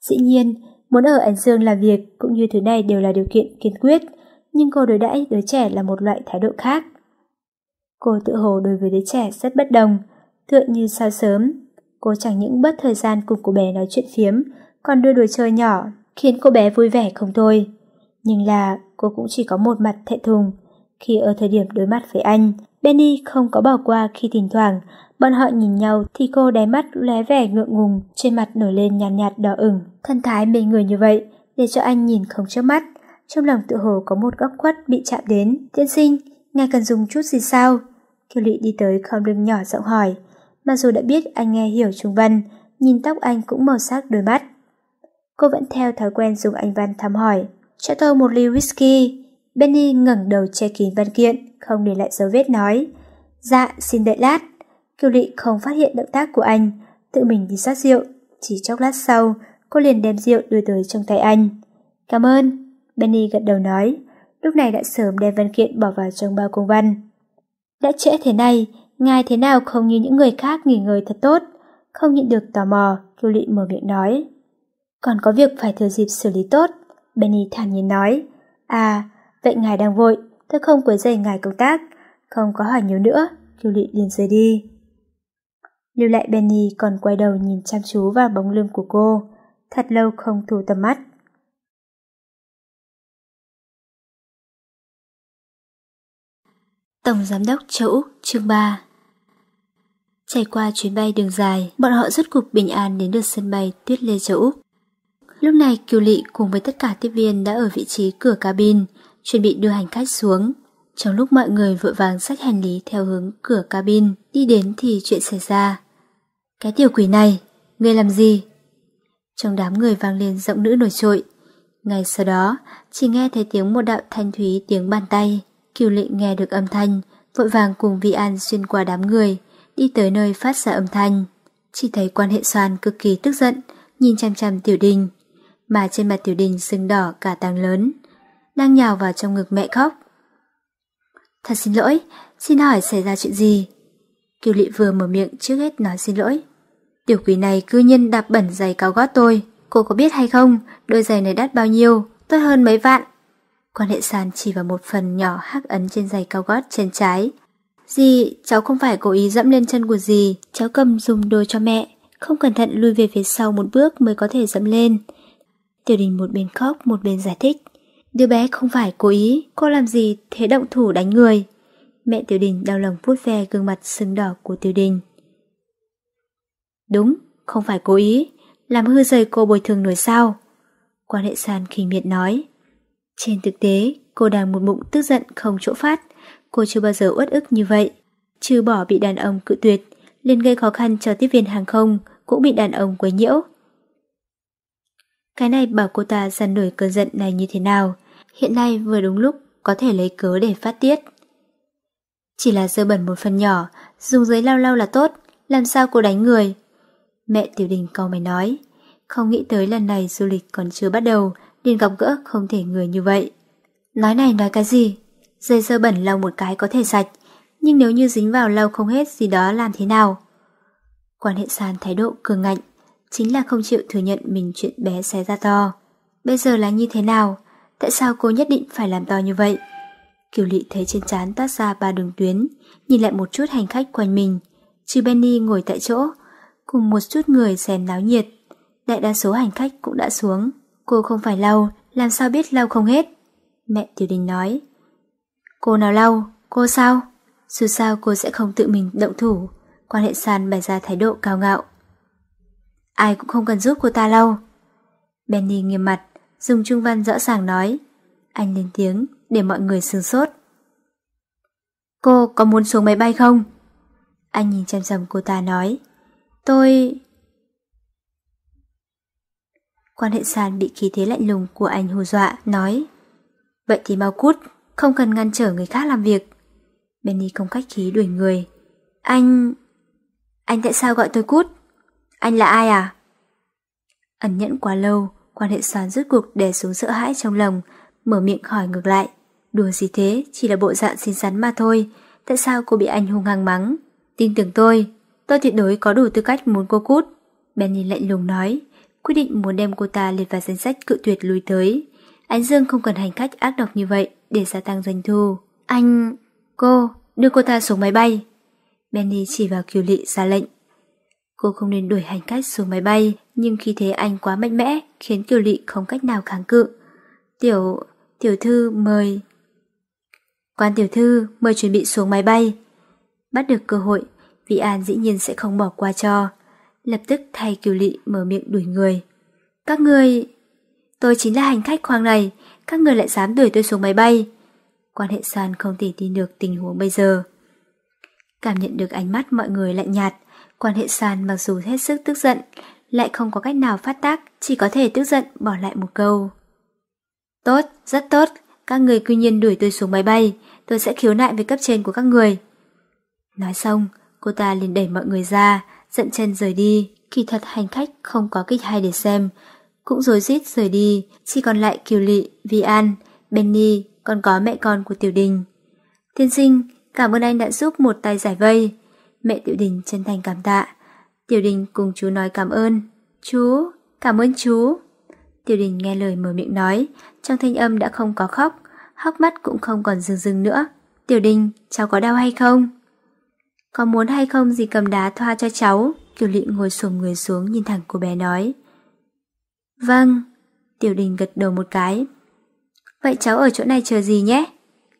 Dĩ nhiên, muốn ở Ánh Dương làm việc cũng như thứ này đều là điều kiện kiên quyết, nhưng cô đối đãi đứa trẻ là một loại thái độ khác. Cô tự hồ đối với đứa trẻ rất bất đồng, tựa như sao sớm. Cô chẳng những bớt thời gian cùng cô bé nói chuyện phiếm, còn đưa đồ chơi nhỏ, khiến cô bé vui vẻ không thôi. Nhưng là cô cũng chỉ có một mặt thệ thùng, khi ở thời điểm đối mặt với anh, Benny không có bỏ qua khi thỉnh thoảng bọn họ nhìn nhau thì cô đáy mắt lóe vẻ ngượng ngùng, trên mặt nổi lên nhàn nhạt, nhạt đỏ ửng. Thân thái mê người như vậy để cho anh nhìn không chớp mắt, trong lòng tự hồ có một góc khuất bị chạm đến. Tiên sinh, ngài cần dùng chút gì sao? Kiều Lị đi tới không lưng nhỏ giọng hỏi. Mặc dù đã biết anh nghe hiểu trung văn, nhìn tóc anh cũng màu sắc đôi mắt. Cô vẫn theo thói quen dùng anh văn thăm hỏi. Cho tôi một ly whisky. Benny ngẩng đầu che kín văn kiện, không để lại dấu vết nói. Dạ, xin đợi lát. Kiều Lị không phát hiện động tác của anh, tự mình đi rót rượu. Chỉ chốc lát sau, cô liền đem rượu đưa tới trong tay anh. Cảm ơn, Benny gật đầu nói. Lúc này đã sớm đem văn kiện bỏ vào trong bao công văn. Đã trễ thế này, ngài thế nào không như những người khác nghỉ ngơi thật tốt. Không nhịn được tò mò, Kiều Lị mở miệng nói. Còn có việc phải thừa dịp xử lý tốt, Benny thản nhiên nói. À, vậy ngài đang vội, tôi không quấy rầy ngài công tác, không có hỏi nhiều nữa, Lưu Lị liền rời đi. Lưu lại Benny còn quay đầu nhìn chăm chú vào bóng lưng của cô, thật lâu không thu tầm mắt. Tổng Giám đốc Châu Úc, chương 3 Trải qua chuyến bay đường dài, bọn họ rất cục bình an đến được sân bay Tuyết Lê Châu Úc. Lúc này Kiều Lị cùng với tất cả tiếp viên đã ở vị trí cửa cabin, chuẩn bị đưa hành khách xuống. Trong lúc mọi người vội vàng xách hành lý theo hướng cửa cabin, đi đến thì chuyện xảy ra. Cái tiểu quỷ này, ngươi làm gì? Trong đám người vang lên giọng nữ nổi trội. Ngay sau đó, chỉ nghe thấy tiếng một đạo thanh thúy tiếng bàn tay. Kiều lệnh nghe được âm thanh, vội vàng cùng Vi An xuyên qua đám người, đi tới nơi phát ra âm thanh. Chỉ thấy quan hệ soàn cực kỳ tức giận, nhìn chăm chăm tiểu đình. Mà trên mặt tiểu đình sưng đỏ cả tàng lớn, đang nhào vào trong ngực mẹ khóc. Thật xin lỗi, xin hỏi xảy ra chuyện gì? Kiều lị vừa mở miệng trước hết nói xin lỗi. Tiểu quỷ này cư nhiên đạp bẩn giày cao gót tôi. Cô có biết hay không, đôi giày này đắt bao nhiêu, tốt hơn mấy vạn. Quan hệ sàn chỉ vào một phần nhỏ hắc ấn trên giày cao gót chân trái. Dì, cháu không phải cố ý dẫm lên chân của dì, cháu cầm dùng đôi cho mẹ, không cẩn thận lui về phía sau một bước mới có thể dẫm lên. Tiểu đình một bên khóc một bên giải thích. Đứa bé không phải cố ý, cô làm gì thế động thủ đánh người. Mẹ Tiểu Đình đau lòng vuốt ve gương mặt sưng đỏ của Tiểu Đình. Đúng, không phải cố ý, làm hư rời cô bồi thường nổi sao. Quan hệ sàn khinh miệt nói. Trên thực tế, cô đang một bụng tức giận không chỗ phát, cô chưa bao giờ uất ức như vậy. Trừ bỏ bị đàn ông cự tuyệt, liền gây khó khăn cho tiếp viên hàng không, cũng bị đàn ông quấy nhiễu. Cái này bảo cô ta dằn nổi cơn giận này như thế nào, hiện nay vừa đúng lúc có thể lấy cớ để phát tiết. Chỉ là dơ bẩn một phần nhỏ, dùng giấy lau lau là tốt, làm sao cô đánh người? Mẹ Tiểu Đình cau mày nói, không nghĩ tới lần này du lịch còn chưa bắt đầu, nên gặp gỡ không thể người như vậy. Nói này nói cái gì? Dây dơ bẩn lau một cái có thể sạch, nhưng nếu như dính vào lau không hết gì đó làm thế nào? Quan hệ sàn thái độ cường ngạnh, chính là không chịu thừa nhận mình chuyện bé xé ra to. Bây giờ là như thế nào? Tại sao cô nhất định phải làm to như vậy? Kiều Lị thấy trên chán toát ra ba đường tuyến, nhìn lại một chút hành khách quanh mình. Trừ Benny ngồi tại chỗ, cùng một chút người xem náo nhiệt. Đại đa số hành khách cũng đã xuống. Cô không phải lau, làm sao biết lau không hết? Mẹ Tiểu Đình nói. Cô nào lau? Cô sao? Dù sao cô sẽ không tự mình động thủ. Quan hệ sàn bày ra thái độ cao ngạo. Ai cũng không cần giúp cô ta lau. Benny nghiêm mặt. Dùng trung văn rõ ràng nói. Anh lên tiếng để mọi người sừng sốt. Cô có muốn xuống máy bay không? Anh nhìn chăm chăm cô ta nói. Tôi... Quan hệ sàn bị khí thế lạnh lùng của anh hù dọa, nói. Vậy thì mau cút, không cần ngăn trở người khác làm việc. Benny không cách khí đuổi người. Anh... Anh tại sao gọi tôi cút? Anh là ai à? Ẩn nhẫn quá lâu, quan hệ xoắn rút cuộc đè xuống sợ hãi trong lòng, mở miệng hỏi ngược lại. Đùa gì thế, chỉ là bộ dạng xinh xắn mà thôi, tại sao cô bị anh hung hăng mắng? Tin tưởng tôi, tôi tuyệt đối có đủ tư cách muốn cô cút. Benny lạnh lùng nói, quyết định muốn đem cô ta liệt vào danh sách cự tuyệt lùi tới. anh Dương không cần hành khách ác độc như vậy để gia tăng doanh thu. Anh... cô, đưa cô ta xuống máy bay. Benny chỉ vào kiều lị ra lệnh. Cô không nên đuổi hành khách xuống máy bay, nhưng khi thế anh quá mạnh mẽ khiến Kiều Lị không cách nào kháng cự. Tiểu... tiểu thư mời... Quan tiểu thư mời chuẩn bị xuống máy bay. Bắt được cơ hội, vị An dĩ nhiên sẽ không bỏ qua cho. Lập tức thay Kiều Lị mở miệng đuổi người. Các người... Tôi chính là hành khách khoang này, các người lại dám đuổi tôi xuống máy bay. Quan hệ san không thể tin được tình huống bây giờ. Cảm nhận được ánh mắt mọi người lạnh nhạt, Quan hệ sàn mặc dù hết sức tức giận, lại không có cách nào phát tác, chỉ có thể tức giận bỏ lại một câu. Tốt, rất tốt, các người cư nhiên đuổi tôi xuống máy bay, tôi sẽ khiếu nại với cấp trên của các người. Nói xong, cô ta liền đẩy mọi người ra, giận chân rời đi. Kỳ thật hành khách không có kịch hay để xem, cũng rối rít rời đi, chỉ còn lại Kiều Lị, Vi An, Benny, còn có mẹ con của Tiểu Đình. Tiên sinh, cảm ơn anh đã giúp một tay giải vây mẹ Tiểu Đình chân thành cảm tạ. Tiểu Đình cùng chú nói cảm ơn. Chú, cảm ơn chú. Tiểu Đình nghe lời mở miệng nói, trong thanh âm đã không có khóc, hóc mắt cũng không còn rừng rừng nữa. Tiểu Đình, cháu có đau hay không? Có muốn hay không gì cầm đá thoa cho cháu? Kiều Lị ngồi xổm người xuống nhìn thẳng cô bé nói. Vâng, Tiểu Đình gật đầu một cái. Vậy cháu ở chỗ này chờ gì nhé?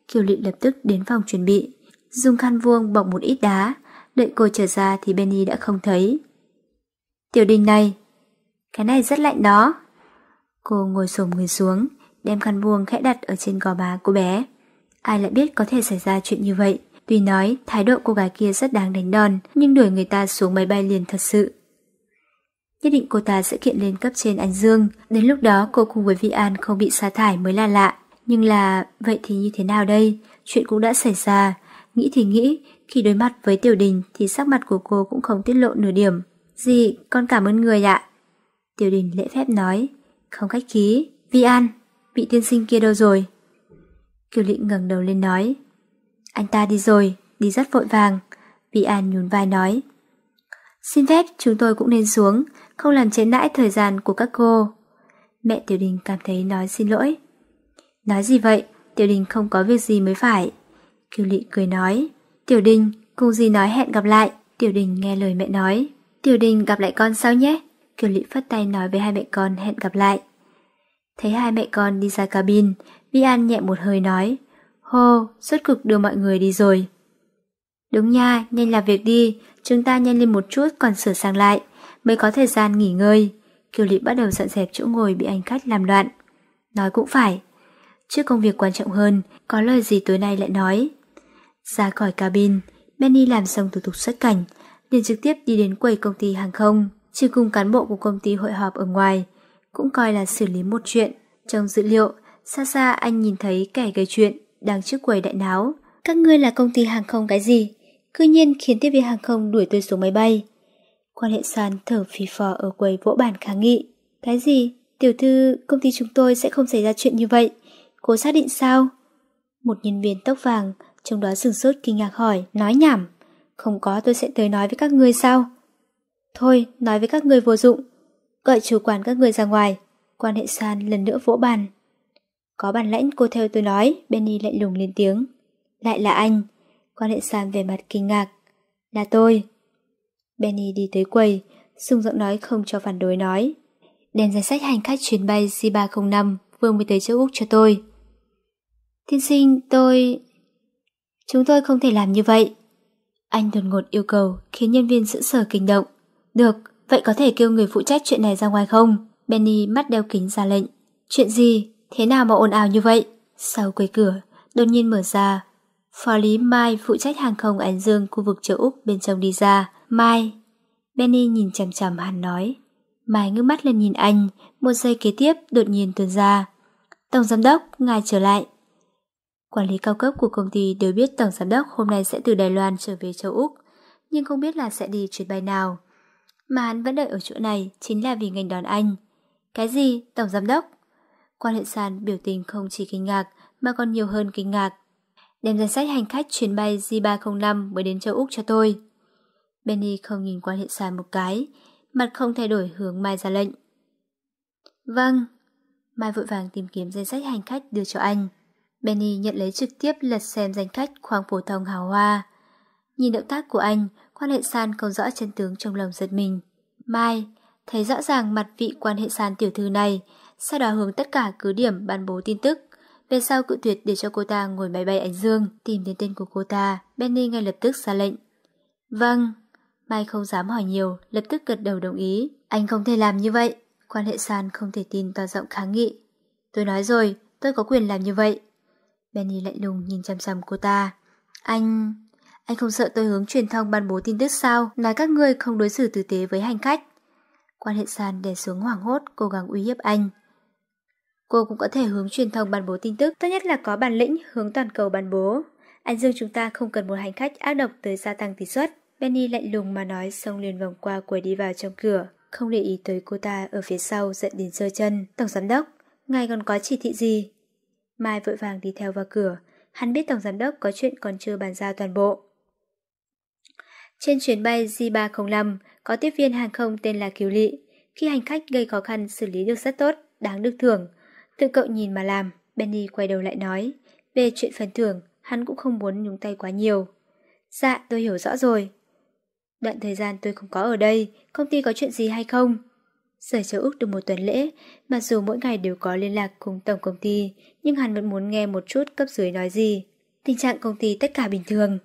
Kiều Lị lập tức đến phòng chuẩn bị, dùng khăn vuông bọc một ít đá, đợi cô trở ra thì Benny đã không thấy. Tiểu đình này, cái này rất lạnh đó. Cô ngồi xổm người xuống, đem khăn buông khẽ đặt ở trên gò má cô bé. Ai lại biết có thể xảy ra chuyện như vậy. Tuy nói thái độ cô gái kia rất đáng đánh đòn, nhưng đuổi người ta xuống máy bay liền thật sự. Nhất định cô ta sẽ kiện lên cấp trên Anh Dương, đến lúc đó cô cùng với Vi An không bị sa thải mới là lạ. Nhưng là, vậy thì như thế nào đây? Chuyện cũng đã xảy ra. Nghĩ thì nghĩ, khi đối mặt với Tiểu Đình thì sắc mặt của cô cũng không tiết lộ nửa điểm. Dì, con cảm ơn người ạ. Tiểu Đình lễ phép nói, không khách khí, Vi An, vị tiên sinh kia đâu rồi? Kiều Lị ngẩng đầu lên nói, anh ta đi rồi, đi rất vội vàng. Vi An nhún vai nói, xin phép chúng tôi cũng nên xuống, không làm chế nãi thời gian của các cô. Mẹ Tiểu Đình cảm thấy nói xin lỗi. Nói gì vậy, Tiểu Đình không có việc gì mới phải. Kiều Lị cười nói, Tiểu Đình, Cung gì nói hẹn gặp lại. Tiểu Đình nghe lời mẹ nói. Tiểu Đình gặp lại con sau nhé? Kiều Lị phất tay nói với hai mẹ con hẹn gặp lại. Thấy hai mẹ con đi ra cabin, Vi An nhẹ một hơi nói. Hô, xuất cực đưa mọi người đi rồi. Đúng nha, nhanh làm việc đi, chúng ta nhanh lên một chút còn sửa sang lại, mới có thời gian nghỉ ngơi. Kiều Lị bắt đầu dọn dẹp chỗ ngồi bị anh khách làm loạn. Nói cũng phải. Trước công việc quan trọng hơn, có lời gì tối nay lại nói. Ra khỏi cabin, Benny làm xong thủ tục xuất cảnh, liền trực tiếp đi đến quầy công ty hàng không, chỉ cùng cán bộ của công ty hội họp ở ngoài, cũng coi là xử lý một chuyện. Trong dữ liệu, xa xa anh nhìn thấy kẻ gây chuyện đang trước quầy đại náo. Các ngươi là công ty hàng không cái gì? Cư nhiên khiến tiếp viên hàng không đuổi tôi xuống máy bay. Quan hệ sàn thở phì phò ở quầy vỗ bản kháng nghị. Cái gì? Tiểu thư, công ty chúng tôi sẽ không xảy ra chuyện như vậy. cố xác định sao? Một nhân viên tóc vàng, trong đó sừng sốt kinh ngạc hỏi, nói nhảm. Không có tôi sẽ tới nói với các người sao? Thôi, nói với các người vô dụng. Gọi chủ quản các người ra ngoài. Quan hệ san lần nữa vỗ bàn. Có bản lãnh cô theo tôi nói, Benny lạnh lùng lên tiếng. Lại là anh. Quan hệ san về mặt kinh ngạc. Là tôi. Benny đi tới quầy, sung giọng nói không cho phản đối nói. Đem danh sách hành khách chuyến bay C305 vừa mới tới châu Úc cho tôi. Tiên sinh, tôi... Chúng tôi không thể làm như vậy. Anh đột ngột yêu cầu khiến nhân viên sững sờ kinh động. Được, vậy có thể kêu người phụ trách chuyện này ra ngoài không? Benny mắt đeo kính ra lệnh. Chuyện gì? Thế nào mà ồn ào như vậy? Sau quầy cửa, đột nhiên mở ra. Phó lý Mai phụ trách hàng không Ánh Dương khu vực châu Úc bên trong đi ra. Mai. Benny nhìn chằm chằm hắn nói. Mai ngước mắt lên nhìn anh, một giây kế tiếp đột nhiên tuôn ra. Tổng giám đốc, ngài trở lại. Quản lý cao cấp của công ty đều biết tổng giám đốc hôm nay sẽ từ Đài Loan trở về châu Úc, nhưng không biết là sẽ đi chuyến bay nào. Mà hắn vẫn đợi ở chỗ này chính là vì ngành đón anh. Cái gì, tổng giám đốc? Quan hệ sàn biểu tình không chỉ kinh ngạc mà còn nhiều hơn kinh ngạc. Đem danh sách hành khách chuyến bay J305 mới đến châu Úc cho tôi. Benny không nhìn quan hệ sàn một cái, mặt không thay đổi hướng Mai ra lệnh. Vâng. Mai vội vàng tìm kiếm danh sách hành khách đưa cho anh. Benny nhận lấy trực tiếp lật xem danh khách khoang phổ thông hào hoa. Nhìn động tác của anh, quan hệ san không rõ chân tướng trong lòng giật mình. Mai, thấy rõ ràng mặt vị quan hệ san tiểu thư này, sau đó hướng tất cả cứ điểm ban bố tin tức. Về sau cự tuyệt để cho cô ta ngồi máy bay ánh dương, tìm đến tên của cô ta, Benny ngay lập tức ra lệnh. Vâng, Mai không dám hỏi nhiều, lập tức gật đầu đồng ý. Anh không thể làm như vậy, quan hệ san không thể tin to giọng kháng nghị. Tôi nói rồi, tôi có quyền làm như vậy. Benny lạnh lùng nhìn chăm chăm cô ta. Anh... Anh không sợ tôi hướng truyền thông ban bố tin tức sao, nói các ngươi không đối xử tử tế với hành khách. Quan hệ sàn đè xuống hoảng hốt, cố gắng uy hiếp anh. Cô cũng có thể hướng truyền thông ban bố tin tức, tốt nhất là có bản lĩnh hướng toàn cầu ban bố. Anh Dương chúng ta không cần một hành khách ác độc tới gia tăng tỷ suất. Benny lạnh lùng mà nói xong liền vòng qua quầy đi vào trong cửa, không để ý tới cô ta ở phía sau giận đến rơi chân. Tổng giám đốc, ngài còn có chỉ thị gì? Mai vội vàng đi theo vào cửa, hắn biết Tổng Giám Đốc có chuyện còn chưa bàn giao toàn bộ. Trên chuyến bay J305, có tiếp viên hàng không tên là Kiều Lị. Khi hành khách gây khó khăn xử lý được rất tốt, đáng được thưởng. Tự cậu nhìn mà làm, Benny quay đầu lại nói. Về chuyện phần thưởng, hắn cũng không muốn nhúng tay quá nhiều. Dạ, tôi hiểu rõ rồi. Đoạn thời gian tôi không có ở đây, công ty có chuyện gì hay không? sở châu Úc được một tuần lễ, mặc dù mỗi ngày đều có liên lạc cùng tổng công ty, nhưng hắn vẫn muốn nghe một chút cấp dưới nói gì. Tình trạng công ty tất cả bình thường.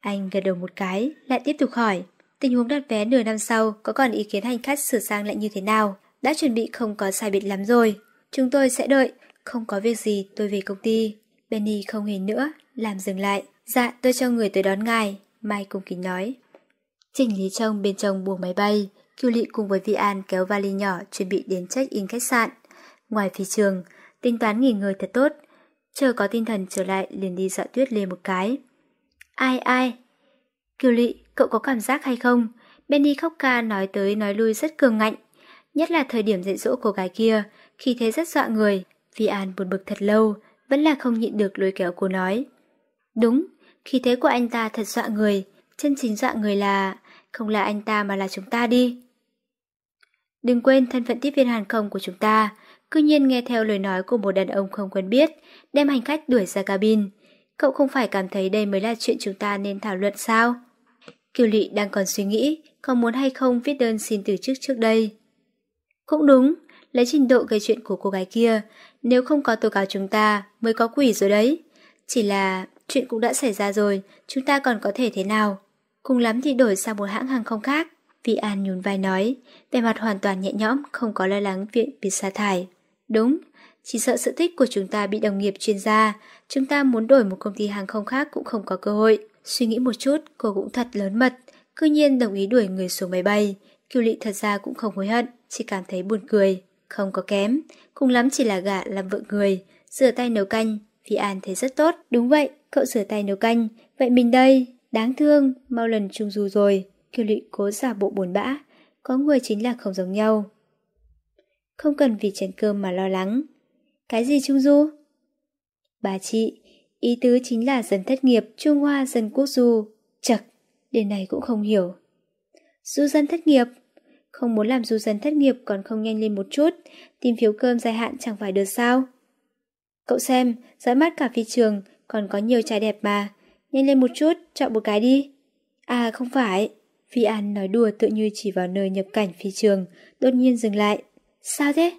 Anh gật đầu một cái, lại tiếp tục hỏi, tình huống đặt vé nửa năm sau có còn ý kiến hành khách sửa sang lại như thế nào? Đã chuẩn bị không có sai biệt lắm rồi. Chúng tôi sẽ đợi, không có việc gì tôi về công ty. Benny không hề nữa, làm dừng lại. Dạ, tôi cho người tới đón ngài, Mai cùng kính nói. Trình Lý Trông bên trong buồng máy bay, Kiều Lị cùng với Vi An kéo vali nhỏ chuẩn bị đến check-in khách sạn. Ngoài phi trường, tính toán nghỉ ngơi thật tốt, chờ có tinh thần trở lại liền đi dọa tuyết lê một cái. Ai ai? Kiều Lị, cậu có cảm giác hay không? Benny khóc ca nói tới nói lui rất cường ngạnh, nhất là thời điểm dạy dỗ cô gái kia, khi thế rất dọa người. Vi An buồn bực thật lâu, vẫn là không nhịn được lôi kéo cô nói. Đúng, khí thế của anh ta thật dọa người, chân chính dọa người là... không là anh ta mà là chúng ta đi. Đừng quên thân phận tiếp viên hàng không của chúng ta, cư nhiên nghe theo lời nói của một đàn ông không quen biết, đem hành khách đuổi ra cabin. Cậu không phải cảm thấy đây mới là chuyện chúng ta nên thảo luận sao? Kiều Lị đang còn suy nghĩ, còn muốn hay không viết đơn xin từ chức trước đây. Cũng đúng, lấy trình độ gây chuyện của cô gái kia, nếu không có tố cáo chúng ta mới có quỷ rồi đấy. Chỉ là chuyện cũng đã xảy ra rồi, chúng ta còn có thể thế nào? Cùng lắm thì đổi sang một hãng hàng không khác. Vi An nhún vai nói, vẻ mặt hoàn toàn nhẹ nhõm, không có lo lắng viện bị sa thải. Đúng, chỉ sợ sự thích của chúng ta bị đồng nghiệp chuyên gia, chúng ta muốn đổi một công ty hàng không khác cũng không có cơ hội. Suy nghĩ một chút, cô cũng thật lớn mật, cư nhiên đồng ý đuổi người xuống máy bay. Kiều Lị thật ra cũng không hối hận, chỉ cảm thấy buồn cười, không có kém, cùng lắm chỉ là gạ làm vợ người, rửa tay nấu canh, Vi An thấy rất tốt. Đúng vậy, cậu rửa tay nấu canh, vậy mình đây, đáng thương, mau lần trung du rồi. Kiều lị cố giả bộ buồn bã Có người chính là không giống nhau Không cần vì chén cơm mà lo lắng Cái gì Trung Du? Bà chị Ý tứ chính là dân thất nghiệp Trung Hoa dân quốc du Chật, đề này cũng không hiểu Du dân thất nghiệp Không muốn làm du dân thất nghiệp còn không nhanh lên một chút Tìm phiếu cơm dài hạn chẳng phải được sao Cậu xem, dõi mắt cả phi trường Còn có nhiều trai đẹp mà Nhanh lên một chút, chọn một cái đi À không phải Phi An nói đùa tự như chỉ vào nơi nhập cảnh phi trường, đột nhiên dừng lại. Sao thế?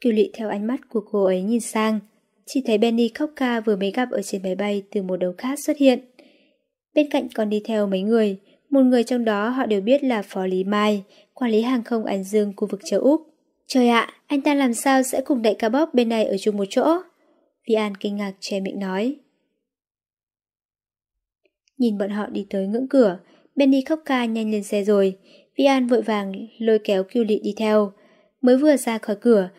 Kiều lị theo ánh mắt của cô ấy nhìn sang, chỉ thấy Benny khóc ca vừa mới gặp ở trên máy bay từ một đầu khác xuất hiện. Bên cạnh còn đi theo mấy người, một người trong đó họ đều biết là Phó Lý Mai, quản lý hàng không An Dương khu vực châu Úc. Trời ạ, anh ta làm sao sẽ cùng đại ca bóp bên này ở chung một chỗ? Vi An kinh ngạc che miệng nói. Nhìn bọn họ đi tới ngưỡng cửa, Benny khóc ca nhanh lên xe rồi, Vi An vội vàng lôi kéo Kiều Lị đi theo. Mới vừa ra khỏi cửa,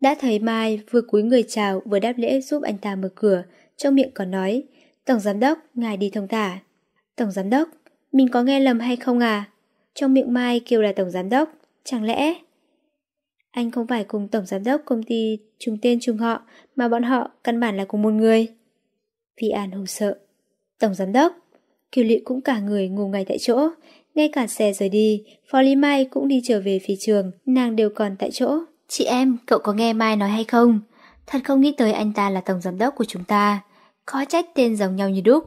đã thấy Mai vừa cúi người chào vừa đáp lễ giúp anh ta mở cửa, trong miệng còn nói, Tổng Giám Đốc, ngài đi thông thả. Tổng Giám Đốc, mình có nghe lầm hay không à? Trong miệng Mai kêu là Tổng Giám Đốc, chẳng lẽ... Anh không phải cùng Tổng Giám Đốc công ty trùng tên trùng họ, mà bọn họ căn bản là cùng một người. Vi An hồ sợ. Tổng Giám Đốc, Kiều Lị cũng cả người ngủ ngay tại chỗ. Ngay cả xe rời đi, Phó Lý Mai cũng đi trở về phía trường, nàng đều còn tại chỗ. Chị em, cậu có nghe Mai nói hay không? Thật không nghĩ tới anh ta là tổng giám đốc của chúng ta. Khó trách tên giống nhau như đúc.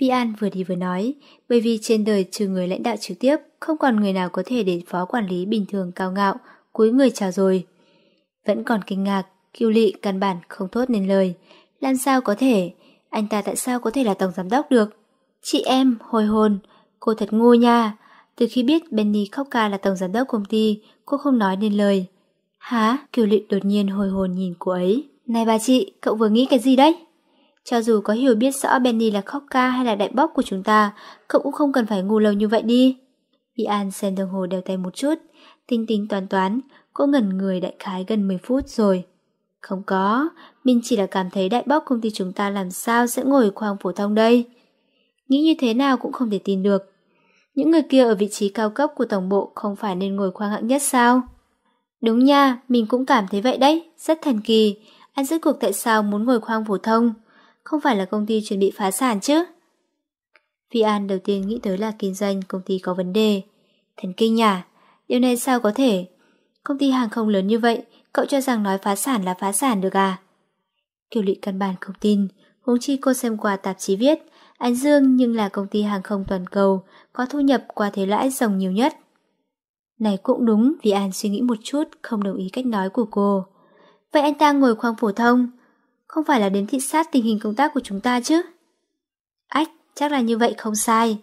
Vi An vừa đi vừa nói, bởi vì trên đời trừ người lãnh đạo trực tiếp, không còn người nào có thể để phó quản lý bình thường cao ngạo, Cuối người chào rồi. Vẫn còn kinh ngạc, kiêu lị căn bản không thốt nên lời. Làm sao có thể, anh ta tại sao có thể là tổng giám đốc được? Chị em, hồi hồn, cô thật ngu nha. Từ khi biết Benny Coca là tổng giám đốc công ty, cô không nói nên lời. Hả? Kiều Lị đột nhiên hồi hồn nhìn cô ấy. Này bà chị, cậu vừa nghĩ cái gì đấy? Cho dù có hiểu biết rõ Benny là Coca hay là đại bóc của chúng ta, cậu cũng không cần phải ngu lâu như vậy đi. Vi An xem đồng hồ đeo tay một chút, tinh tính toán toán, cô ngẩn người đại khái gần 10 phút rồi. Không có, mình chỉ là cảm thấy đại bóc công ty chúng ta làm sao sẽ ngồi khoang phổ thông đây. Nghĩ như thế nào cũng không thể tin được. Những người kia ở vị trí cao cấp của tổng bộ không phải nên ngồi khoang hạng nhất sao? Đúng nha, mình cũng cảm thấy vậy đấy, rất thần kỳ. Anh rốt cuộc tại sao muốn ngồi khoang phổ thông? Không phải là công ty chuẩn bị phá sản chứ? Phi An đầu tiên nghĩ tới là kinh doanh công ty có vấn đề. Thần kinh nhỉ điều này sao có thể? Công ty hàng không lớn như vậy, cậu cho rằng nói phá sản là phá sản được à? Kiều lị căn bản không tin, huống chi cô xem qua tạp chí viết, anh Dương nhưng là công ty hàng không toàn cầu, có thu nhập qua thế lãi rồng nhiều nhất. Này cũng đúng vì An suy nghĩ một chút không đồng ý cách nói của cô. Vậy anh ta ngồi khoang phổ thông, không phải là đến thị sát tình hình công tác của chúng ta chứ? Ách, chắc là như vậy không sai.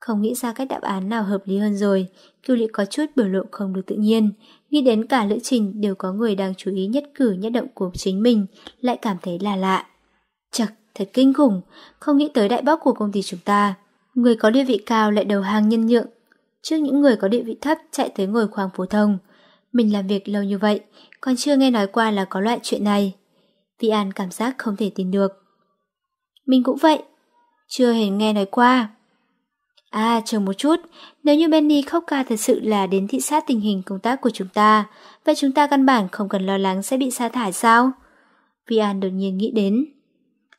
Không nghĩ ra cách đáp án nào hợp lý hơn rồi, Kiều Lị có chút biểu lộ không được tự nhiên, nghĩ đến cả lữ trình đều có người đang chú ý nhất cử nhất động của chính mình, lại cảm thấy là lạ. Chật, thật kinh khủng, không nghĩ tới đại bóc của công ty chúng ta. Người có địa vị cao lại đầu hàng nhân nhượng, trước những người có địa vị thấp chạy tới ngồi khoang phổ thông. Mình làm việc lâu như vậy, còn chưa nghe nói qua là có loại chuyện này. Vi An cảm giác không thể tin được. Mình cũng vậy, chưa hề nghe nói qua. À, chờ một chút, nếu như Benny khóc ca thật sự là đến thị sát tình hình công tác của chúng ta, vậy chúng ta căn bản không cần lo lắng sẽ bị sa thải sao? Vian đột nhiên nghĩ đến.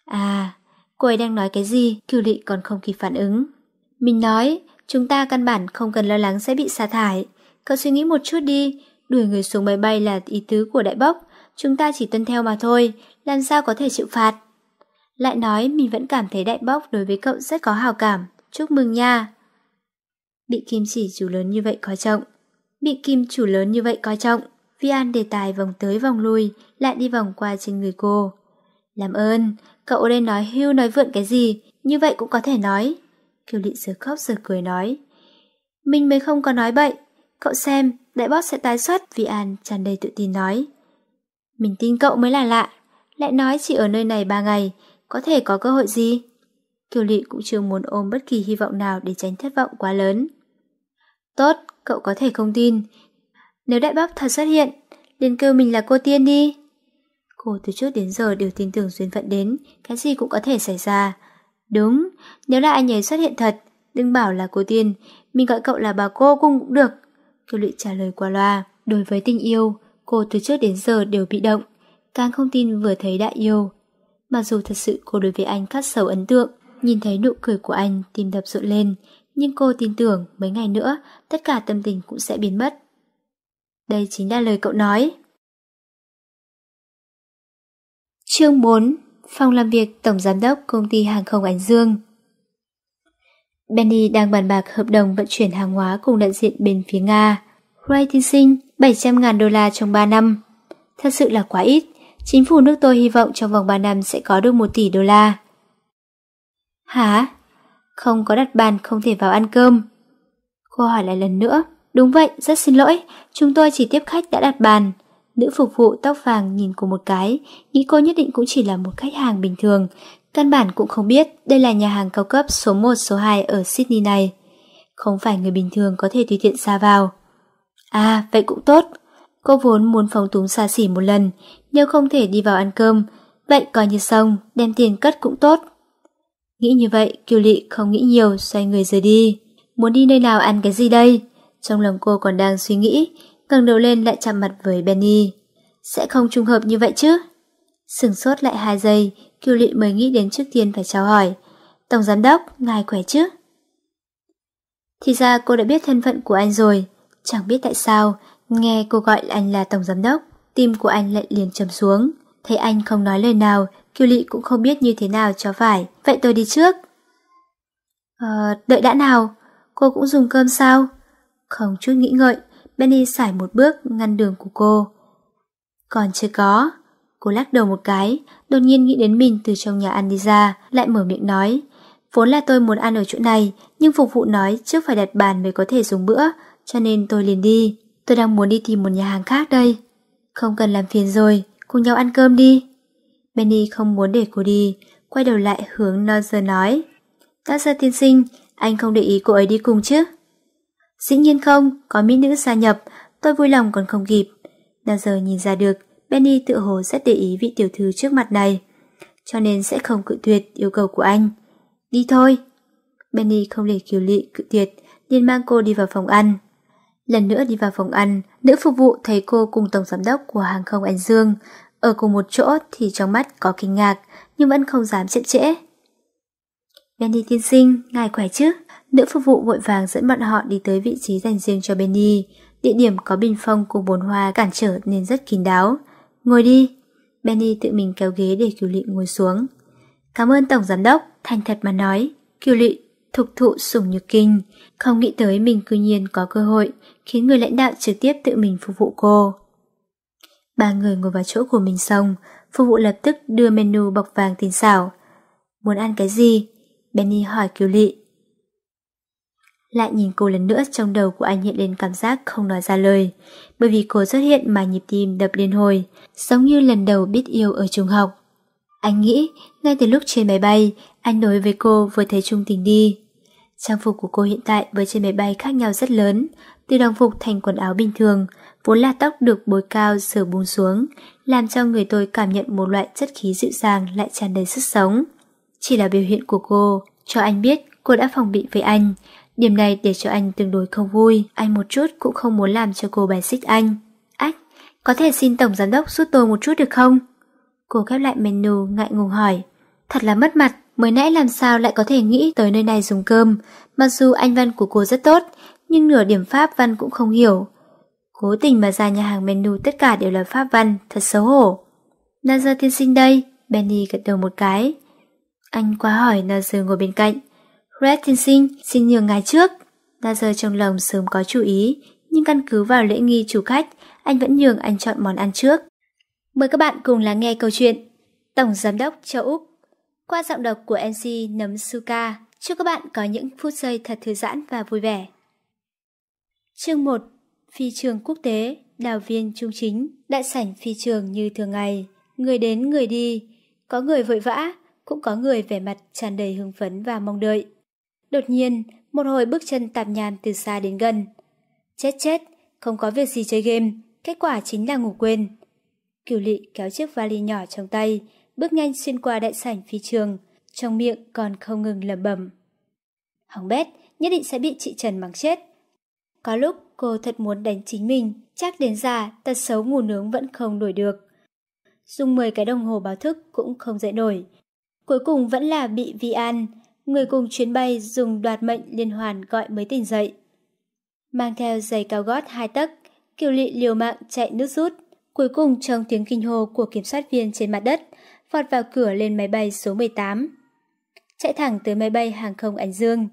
À, cô ấy đang nói cái gì, cửu lị còn không kịp phản ứng. Mình nói, chúng ta căn bản không cần lo lắng sẽ bị sa thải. Cậu suy nghĩ một chút đi, đuổi người xuống máy bay là ý tứ của đại bốc, chúng ta chỉ tuân theo mà thôi, làm sao có thể chịu phạt. Lại nói mình vẫn cảm thấy đại bốc đối với cậu rất có hào cảm, chúc mừng nha. Bị kim chỉ chủ lớn như vậy coi trọng. Bị kim chủ lớn như vậy coi trọng, Vi An đề tài vòng tới vòng lui, lại đi vòng qua trên người cô. Làm ơn, cậu đây nói hưu nói vượn cái gì, như vậy cũng có thể nói. Kiều Lị sửa khóc sửa cười nói. Mình mới không có nói bậy, cậu xem, đại boss sẽ tái xuất, Vi An tràn đầy tự tin nói. Mình tin cậu mới là lạ, lại nói chỉ ở nơi này ba ngày, có thể có cơ hội gì? Kiều Lị cũng chưa muốn ôm bất kỳ hy vọng nào để tránh thất vọng quá lớn. Tốt, cậu có thể không tin. Nếu đại bác thật xuất hiện, liền kêu mình là cô tiên đi. Cô từ trước đến giờ đều tin tưởng duyên phận đến, cái gì cũng có thể xảy ra. Đúng, nếu là anh ấy xuất hiện thật, đừng bảo là cô tiên, mình gọi cậu là bà cô cũng cũng được. Kiều Lị trả lời qua loa, đối với tình yêu, cô từ trước đến giờ đều bị động, càng không tin vừa thấy đại yêu. Mặc dù thật sự cô đối với anh cắt sầu ấn tượng, Nhìn thấy nụ cười của anh tim đập rộn lên, nhưng cô tin tưởng mấy ngày nữa tất cả tâm tình cũng sẽ biến mất. Đây chính là lời cậu nói. Chương 4 Phòng làm việc Tổng Giám đốc Công ty Hàng không Ánh Dương Benny đang bàn bạc hợp đồng vận chuyển hàng hóa cùng đại diện bên phía Nga. Wright tiên sinh 700.000 đô la trong 3 năm. Thật sự là quá ít. Chính phủ nước tôi hy vọng trong vòng 3 năm sẽ có được 1 tỷ đô la. Hả? Không có đặt bàn không thể vào ăn cơm. Cô hỏi lại lần nữa. Đúng vậy, rất xin lỗi, chúng tôi chỉ tiếp khách đã đặt bàn. Nữ phục vụ tóc vàng nhìn cô một cái, nghĩ cô nhất định cũng chỉ là một khách hàng bình thường. Căn bản cũng không biết đây là nhà hàng cao cấp số 1 số 2 ở Sydney này. Không phải người bình thường có thể tùy tiện ra vào. À, vậy cũng tốt. Cô vốn muốn phóng túng xa xỉ một lần, nếu không thể đi vào ăn cơm, vậy coi như xong, đem tiền cất cũng tốt. Nghĩ như vậy, Kiều Lị không nghĩ nhiều, xoay người rời đi. Muốn đi nơi nào ăn cái gì đây? Trong lòng cô còn đang suy nghĩ, ngẩng đầu lên lại chạm mặt với Benny. Sẽ không trùng hợp như vậy chứ? Sừng sốt lại hai giây, Kiều Lị mới nghĩ đến trước tiên phải chào hỏi. Tổng giám đốc, ngài khỏe chứ? Thì ra cô đã biết thân phận của anh rồi. Chẳng biết tại sao, nghe cô gọi anh là tổng giám đốc, tim của anh lại liền trầm xuống. Thấy anh không nói lời nào, Kiều Lị cũng không biết như thế nào cho phải. Vậy tôi đi trước. Ờ, đợi đã nào. Cô cũng dùng cơm sao? Không chút nghĩ ngợi, Benny sải một bước ngăn đường của cô. Còn chưa có. Cô lắc đầu một cái, đột nhiên nghĩ đến mình từ trong nhà ăn đi ra, lại mở miệng nói. Vốn là tôi muốn ăn ở chỗ này, nhưng phục vụ nói trước phải đặt bàn mới có thể dùng bữa, cho nên tôi liền đi. Tôi đang muốn đi tìm một nhà hàng khác đây. Không cần làm phiền rồi, cùng nhau ăn cơm đi. Benny không muốn để cô đi, quay đầu lại hướng Nozer nói. Tác gia tiên sinh, anh không để ý cô ấy đi cùng chứ? Dĩ nhiên không, có mỹ nữ gia nhập, tôi vui lòng còn không kịp. Nozer nhìn ra được, Benny tự hồ rất để ý vị tiểu thư trước mặt này, cho nên sẽ không cự tuyệt yêu cầu của anh. Đi thôi. Benny không để kiều lị cự tuyệt, liền mang cô đi vào phòng ăn. Lần nữa đi vào phòng ăn, nữ phục vụ thấy cô cùng tổng giám đốc của hàng không Anh Dương, ở cùng một chỗ thì trong mắt có kinh ngạc, nhưng vẫn không dám chậm trễ. Benny tiên sinh, ngài khỏe chứ? Nữ phục vụ vội vàng dẫn bọn họ đi tới vị trí dành riêng cho Benny. Địa điểm có bình phong cùng bồn hoa cản trở nên rất kín đáo. Ngồi đi. Benny tự mình kéo ghế để Kiều Lị ngồi xuống. Cảm ơn Tổng Giám Đốc, thành thật mà nói. Kiều Lị thục thụ sủng nhược kinh, không nghĩ tới mình cư nhiên có cơ hội khiến người lãnh đạo trực tiếp tự mình phục vụ cô. Ba người ngồi vào chỗ của mình xong, phục vụ lập tức đưa menu bọc vàng tinh xảo. Muốn ăn cái gì? Benny hỏi Kiều Lị. Lại nhìn cô lần nữa trong đầu của anh hiện lên cảm giác không nói ra lời, bởi vì cô xuất hiện mà nhịp tim đập liên hồi, giống như lần đầu biết yêu ở trường học. Anh nghĩ, ngay từ lúc trên máy bay, anh đối với cô vừa thấy trung tình đi. Trang phục của cô hiện tại với trên máy bay khác nhau rất lớn, từ đồng phục thành quần áo bình thường, vốn là tóc được bôi cao sửa buông xuống, làm cho người tôi cảm nhận một loại chất khí dịu dàng lại tràn đầy sức sống. Chỉ là biểu hiện của cô, cho anh biết cô đã phòng bị với anh. Điểm này để cho anh tương đối không vui, anh một chút cũng không muốn làm cho cô bài xích anh. Ách, có thể xin Tổng Giám Đốc giúp tôi một chút được không? Cô khép lại menu ngại ngùng hỏi. Thật là mất mặt, mới nãy làm sao lại có thể nghĩ tới nơi này dùng cơm, mặc dù anh văn của cô rất tốt, nhưng nửa điểm Pháp văn cũng không hiểu. Cố tình mà ra nhà hàng menu tất cả đều là pháp văn, thật xấu hổ. Nazar tiên sinh đây, Benny gật đầu một cái. Anh quá hỏi Nazar ngồi bên cạnh. Red tiên sinh, xin nhường ngài trước. Nazar trong lòng sớm có chú ý, nhưng căn cứ vào lễ nghi chủ khách, anh vẫn nhường anh chọn món ăn trước. Mời các bạn cùng lắng nghe câu chuyện Tổng Giám đốc Châu Úc qua giọng đọc của MC Nấm Suka. Chúc các bạn có những phút giây thật thư giãn và vui vẻ. Chương 1 phi trường quốc tế, đào viên trung chính, đại sảnh phi trường như thường ngày, người đến người đi, có người vội vã, cũng có người vẻ mặt tràn đầy hưng phấn và mong đợi. Đột nhiên, một hồi bước chân tạp nhàn từ xa đến gần. Chết chết, không có việc gì chơi game, kết quả chính là ngủ quên. cửu lị kéo chiếc vali nhỏ trong tay, bước nhanh xuyên qua đại sảnh phi trường, trong miệng còn không ngừng lẩm bẩm. Hỏng bét, nhất định sẽ bị chị Trần mắng chết. Có lúc cô thật muốn đánh chính mình, chắc đến già, tật xấu ngủ nướng vẫn không đổi được. Dùng 10 cái đồng hồ báo thức cũng không dậy nổi. Cuối cùng vẫn là bị Vi An, người cùng chuyến bay dùng đoạt mệnh liên hoàn gọi mới tỉnh dậy. Mang theo giày cao gót hai tấc, Kiều Lị liều mạng chạy nước rút. Cuối cùng trong tiếng kinh hô của kiểm soát viên trên mặt đất, vọt vào cửa lên máy bay số 18. Chạy thẳng tới máy bay hàng không Ánh Dương.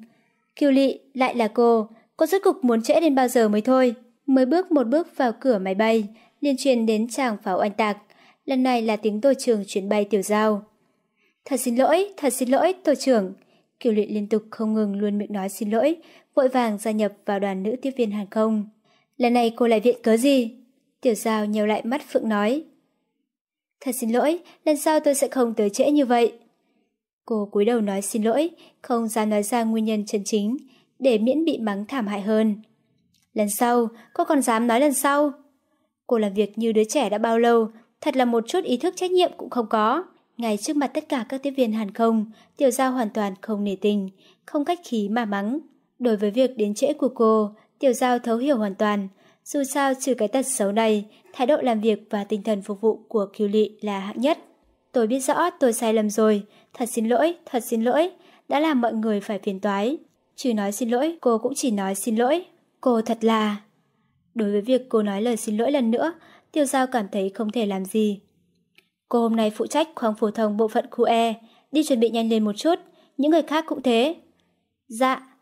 Kiều Lị lại là cô, Cô rốt cục muốn trễ đến bao giờ mới thôi. Mới bước một bước vào cửa máy bay, liên truyền đến chàng pháo oanh tạc. Lần này là tiếng tổ trưởng chuyến bay tiểu giao. Thật xin lỗi, thật xin lỗi, tổ trưởng. Kiều luyện liên tục không ngừng luôn miệng nói xin lỗi, vội vàng gia nhập vào đoàn nữ tiếp viên hàng không. Lần này cô lại viện cớ gì? Tiểu giao nheo lại mắt Phượng nói. Thật xin lỗi, lần sau tôi sẽ không tới trễ như vậy. Cô cúi đầu nói xin lỗi, không dám nói ra nguyên nhân chân chính để miễn bị mắng thảm hại hơn. Lần sau, cô còn dám nói lần sau. Cô làm việc như đứa trẻ đã bao lâu, thật là một chút ý thức trách nhiệm cũng không có. Ngay trước mặt tất cả các tiếp viên hàng không, Tiểu Giao hoàn toàn không nể tình, không cách khí mà mắng. Đối với việc đến trễ của cô, Tiểu Giao thấu hiểu hoàn toàn. Dù sao trừ cái tật xấu này, thái độ làm việc và tinh thần phục vụ của Kiều Lị là hạng nhất. Tôi biết rõ tôi sai lầm rồi, thật xin lỗi, thật xin lỗi, đã làm mọi người phải phiền toái. Chứ nói xin lỗi, cô cũng chỉ nói xin lỗi. Cô thật là... Đối với việc cô nói lời xin lỗi lần nữa, Tiêu Giao cảm thấy không thể làm gì. Cô hôm nay phụ trách khoang phổ thông bộ phận khu E, đi chuẩn bị nhanh lên một chút, những người khác cũng thế. Dạ.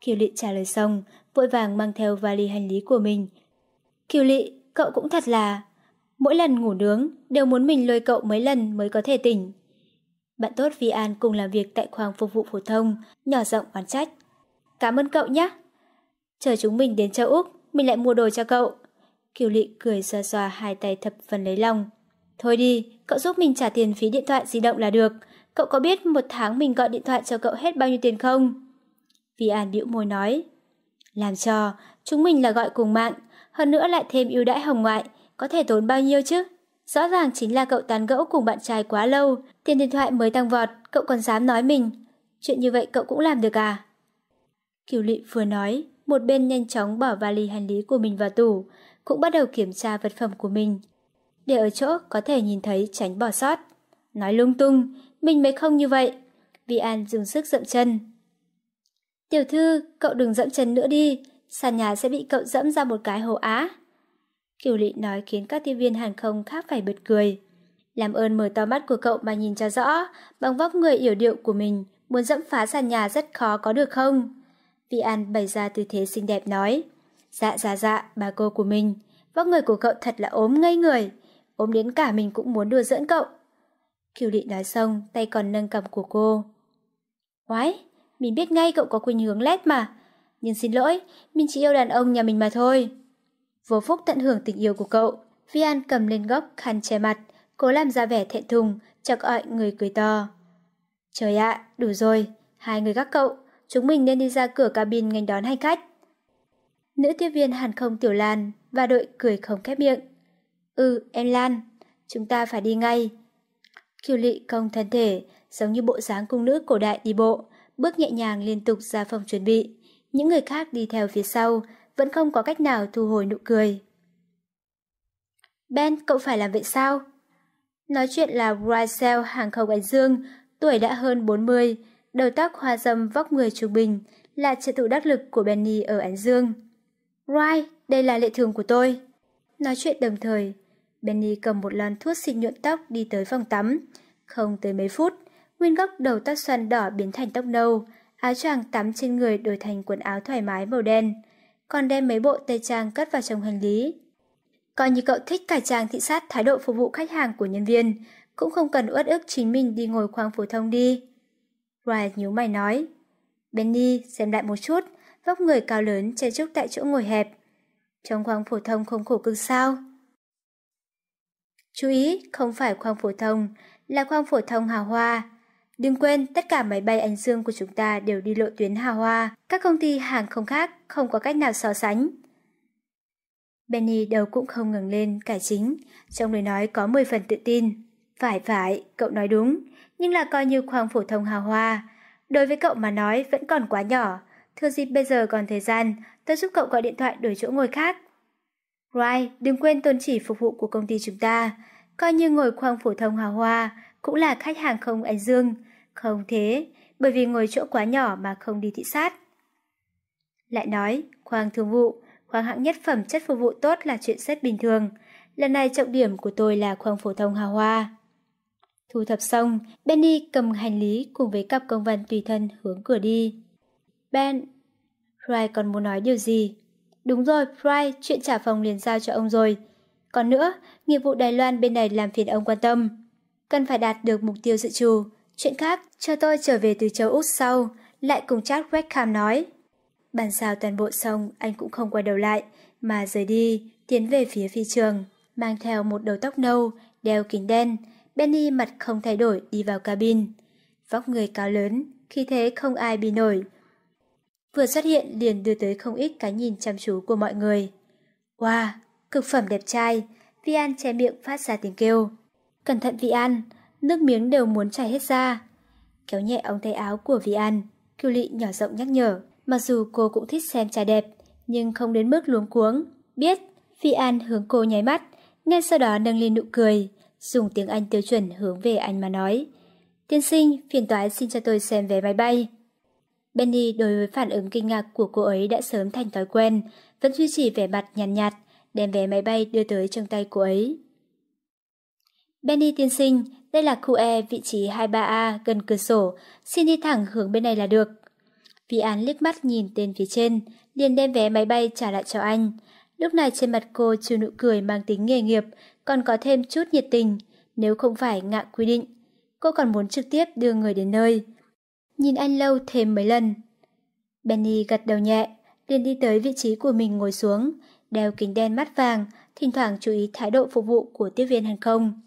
Kiều Lị trả lời xong, vội vàng mang theo vali hành lý của mình. Kiều Lị, cậu cũng thật là... Mỗi lần ngủ nướng, đều muốn mình lôi cậu mấy lần mới có thể tỉnh. Bạn tốt Vi An cùng làm việc tại khoang phục vụ phổ thông, nhỏ rộng oán trách. Cảm ơn cậu nhé. Chờ chúng mình đến châu Úc, mình lại mua đồ cho cậu. Kiều Lị cười xoa xoa hai tay thập phần lấy lòng. Thôi đi, cậu giúp mình trả tiền phí điện thoại di động là được. Cậu có biết một tháng mình gọi điện thoại cho cậu hết bao nhiêu tiền không? Vi An bĩu môi nói. Làm cho, chúng mình là gọi cùng mạng, hơn nữa lại thêm ưu đãi hồng ngoại, có thể tốn bao nhiêu chứ? Rõ ràng chính là cậu tán gẫu cùng bạn trai quá lâu, tiền điện thoại mới tăng vọt, cậu còn dám nói mình. Chuyện như vậy cậu cũng làm được à? Kiều Lị vừa nói, một bên nhanh chóng bỏ vali hành lý của mình vào tủ, cũng bắt đầu kiểm tra vật phẩm của mình. Để ở chỗ có thể nhìn thấy tránh bỏ sót. Nói lung tung, mình mới không như vậy. Vi An dùng sức dậm chân. Tiểu thư, cậu đừng dẫm chân nữa đi, sàn nhà sẽ bị cậu dẫm ra một cái hồ á. Kiều Lị nói khiến các tiếp viên hàng không khác phải bật cười. Làm ơn mở to mắt của cậu mà nhìn cho rõ, bằng vóc người yểu điệu của mình, muốn dẫm phá sàn nhà rất khó có được không? Vi An bày ra tư thế xinh đẹp nói. Dạ dạ dạ, bà cô của mình. Vóc người của cậu thật là ốm ngây người. Ốm đến cả mình cũng muốn đùa dẫn cậu. Kiều Lị nói xong, tay còn nâng cầm của cô. Quái, mình biết ngay cậu có khuynh hướng lét mà. Nhưng xin lỗi, mình chỉ yêu đàn ông nhà mình mà thôi. Vô phúc tận hưởng tình yêu của cậu. Vi An cầm lên góc khăn che mặt, cố làm ra vẻ thẹn thùng, chọc ọi người cười to. Trời ạ, đủ rồi, hai người các cậu chúng mình nên đi ra cửa cabin nghênh đón hành khách. Nữ tiếp viên hàng không Tiểu Lan và đội cười không khép miệng. Ừ, em Lan, chúng ta phải đi ngay. Kiều lị cong thân thể, giống như bộ dáng cung nữ cổ đại đi bộ, bước nhẹ nhàng liên tục ra phòng chuẩn bị. Những người khác đi theo phía sau, vẫn không có cách nào thu hồi nụ cười. Ben, cậu phải làm vậy sao? Nói chuyện là Rysel hàng không Ánh Dương, tuổi đã hơn 40, đầu tóc hoa dâm vóc người trung bình, là trợ thủ đắc lực của Benny ở Ánh Dương. Right, đây là lệ thường của tôi. Nói chuyện đồng thời, Benny cầm một lon thuốc xịt nhuộn tóc đi tới phòng tắm. Không tới mấy phút, nguyên góc đầu tóc xoăn đỏ biến thành tóc nâu, áo choàng tắm trên người đổi thành quần áo thoải mái màu đen, còn đem mấy bộ tây trang cất vào trong hành lý. Coi như cậu thích cải trang thị sát thái độ phục vụ khách hàng của nhân viên, cũng không cần uất ức chính mình đi ngồi khoang phổ thông đi. Roy nhíu mày nói. Benny xem lại một chút, vóc người cao lớn chen trúc tại chỗ ngồi hẹp. Trong khoang phổ thông không khổ cực sao? Chú ý, không phải khoang phổ thông, là khoang phổ thông hào hoa. Đừng quên, tất cả máy bay ánh dương của chúng ta đều đi lộ tuyến hào hoa. Các công ty hàng không khác không có cách nào so sánh. Benny đầu cũng không ngừng lên, cả chính. Trong lời nói có 10 phần tự tin. Phải phải, cậu nói đúng nhưng là coi như khoang phổ thông hào hoa. Đối với cậu mà nói vẫn còn quá nhỏ, thưa dịp bây giờ còn thời gian, tôi giúp cậu gọi điện thoại đổi chỗ ngồi khác. Right, đừng quên tôn chỉ phục vụ của công ty chúng ta. Coi như ngồi khoang phổ thông hào hoa, cũng là khách hàng không ảnh dương. Không thế, bởi vì ngồi chỗ quá nhỏ mà không đi thị sát. Lại nói, khoang thương vụ, khoang hạng nhất phẩm chất phục vụ tốt là chuyện rất bình thường. Lần này trọng điểm của tôi là khoang phổ thông hào hoa. Thu thập xong, Benny cầm hành lý cùng với cặp công văn tùy thân hướng cửa đi. Ben... Fry còn muốn nói điều gì? Đúng rồi, Fry, chuyện trả phòng liền giao cho ông rồi. Còn nữa, nghiệp vụ Đài Loan bên này làm phiền ông quan tâm. Cần phải đạt được mục tiêu dự trù. Chuyện khác, cho tôi trở về từ châu Úc sau, lại cùng chat webcam nói. Bàn giao toàn bộ xong, anh cũng không quay đầu lại, mà rời đi, tiến về phía phi trường, mang theo một đầu tóc nâu, đeo kính đen, Benny mặt không thay đổi đi vào cabin. Vóc người cao lớn, khi thế không ai bị nổi. Vừa xuất hiện liền đưa tới không ít cái nhìn chăm chú của mọi người. Wow, cực phẩm đẹp trai, Vi An che miệng phát ra tiếng kêu. Cẩn thận Vi An, nước miếng đều muốn chảy hết ra. Kéo nhẹ ống tay áo của Vi An, Kiều Lị nhỏ giọng nhắc nhở. Mặc dù cô cũng thích xem trai đẹp, nhưng không đến mức luống cuống. Biết, Vi An hướng cô nháy mắt, ngay sau đó nâng lên nụ cười dùng tiếng Anh tiêu chuẩn hướng về anh mà nói. Tiên sinh, phiền toái xin cho tôi xem vé máy bay. Benny đối với phản ứng kinh ngạc của cô ấy đã sớm thành thói quen, vẫn duy trì vẻ mặt nhàn nhạt, nhạt, đem vé máy bay đưa tới trong tay cô ấy. Benny tiên sinh, đây là khu E vị trí 23A gần cửa sổ, xin đi thẳng hướng bên này là được. Vi Án liếc mắt nhìn tên phía trên, liền đem vé máy bay trả lại cho anh. Lúc này trên mặt cô trừ nụ cười mang tính nghề nghiệp, còn có thêm chút nhiệt tình, nếu không phải ngạ quy định. Cô còn muốn trực tiếp đưa người đến nơi. Nhìn anh lâu thêm mấy lần. Benny gật đầu nhẹ, liền đi tới vị trí của mình ngồi xuống, đeo kính đen mắt vàng, thỉnh thoảng chú ý thái độ phục vụ của tiếp viên hàng không.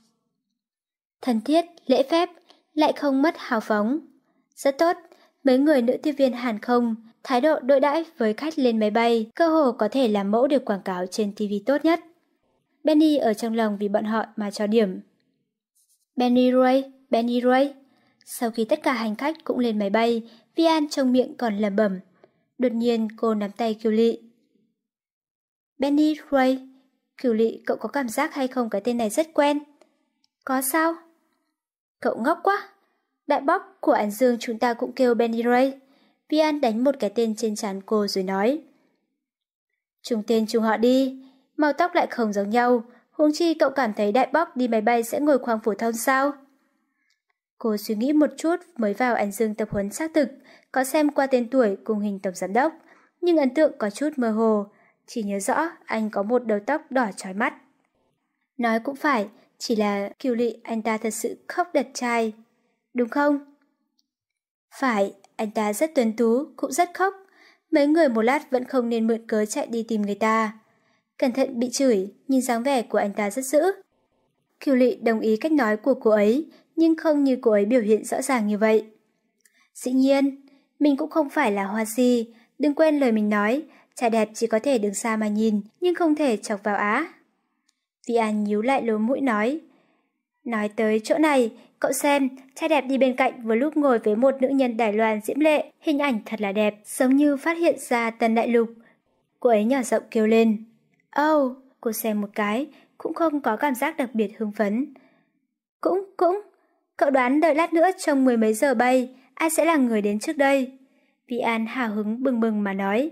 Thân thiết, lễ phép, lại không mất hào phóng. Rất tốt, mấy người nữ tiếp viên hàng không, thái độ đối đãi với khách lên máy bay, cơ hồ có thể làm mẫu được quảng cáo trên TV tốt nhất. Benny ở trong lòng vì bọn họ mà cho điểm. Benny Ray, Benny Ray. Sau khi tất cả hành khách cũng lên máy bay, Vian trong miệng còn lẩm bẩm. Đột nhiên cô nắm tay Kiều Lị. Benny Ray, Kiều Lị cậu có cảm giác hay không cái tên này rất quen? Có sao? Cậu ngốc quá. Đại bóc của An Dương chúng ta cũng kêu Benny Ray. Vian đánh một cái tên trên trán cô rồi nói. Trùng tên trùng họ đi, màu tóc lại không giống nhau, huống chi cậu cảm thấy đại bóc đi máy bay sẽ ngồi khoang phổ thông sao? Cô suy nghĩ một chút mới vào ảnh Dương tập huấn xác thực, có xem qua tên tuổi cùng hình tổng giám đốc, nhưng ấn tượng có chút mơ hồ, chỉ nhớ rõ anh có một đầu tóc đỏ trói mắt. Nói cũng phải, chỉ là kiều lị anh ta thật sự khóc đẹp trai, đúng không? Phải, anh ta rất tuấn tú, cũng rất khóc. Mấy người một lát vẫn không nên mượn cớ chạy đi tìm người ta cẩn thận bị chửi, nhìn dáng vẻ của anh ta rất dữ. Kiều Lị đồng ý cách nói của cô ấy, nhưng không như cô ấy biểu hiện rõ ràng như vậy. Dĩ nhiên, mình cũng không phải là hoa si, đừng quên lời mình nói, trai đẹp chỉ có thể đứng xa mà nhìn, nhưng không thể chọc vào á. Vi An nhíu lại lố mũi nói. Nói tới chỗ này, cậu xem, trai đẹp đi bên cạnh vừa lúc ngồi với một nữ nhân Đài Loan diễm lệ, hình ảnh thật là đẹp, giống như phát hiện ra tân đại lục. Cô ấy nhỏ giọng kêu lên. Oh, cô xem một cái, cũng không có cảm giác đặc biệt hưng phấn. Cũng, cũng, cậu đoán đợi lát nữa trong mười mấy giờ bay, ai sẽ là người đến trước đây? Vi An hào hứng bừng bừng mà nói.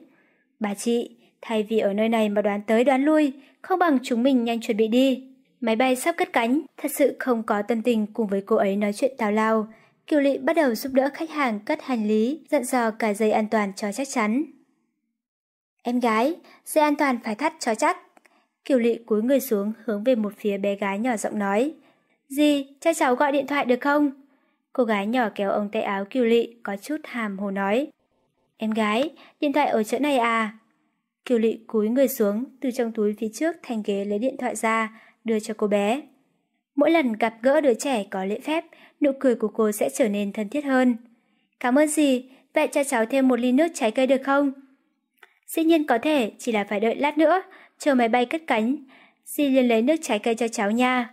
Bà chị, thay vì ở nơi này mà đoán tới đoán lui, không bằng chúng mình nhanh chuẩn bị đi. Máy bay sắp cất cánh, thật sự không có tâm tình cùng với cô ấy nói chuyện tào lao. Kiều Lị bắt đầu giúp đỡ khách hàng cất hành lý, dặn dò cả dây an toàn cho chắc chắn. Em gái, dây an toàn phải thắt cho chắc. Kiều lị cúi người xuống hướng về một phía bé gái nhỏ giọng nói. Dì, cho cháu gọi điện thoại được không? Cô gái nhỏ kéo ông tay áo kiều lị có chút hàm hồ nói. Em gái, điện thoại ở chỗ này à? Kiều lị cúi người xuống, từ trong túi phía trước thành ghế lấy điện thoại ra, đưa cho cô bé. Mỗi lần gặp gỡ đứa trẻ có lễ phép, nụ cười của cô sẽ trở nên thân thiết hơn. Cảm ơn dì, vậy cho cháu thêm một ly nước trái cây được không? Dĩ nhiên có thể, chỉ là phải đợi lát nữa, chờ máy bay cất cánh. Di liền lấy nước trái cây cho cháu nha.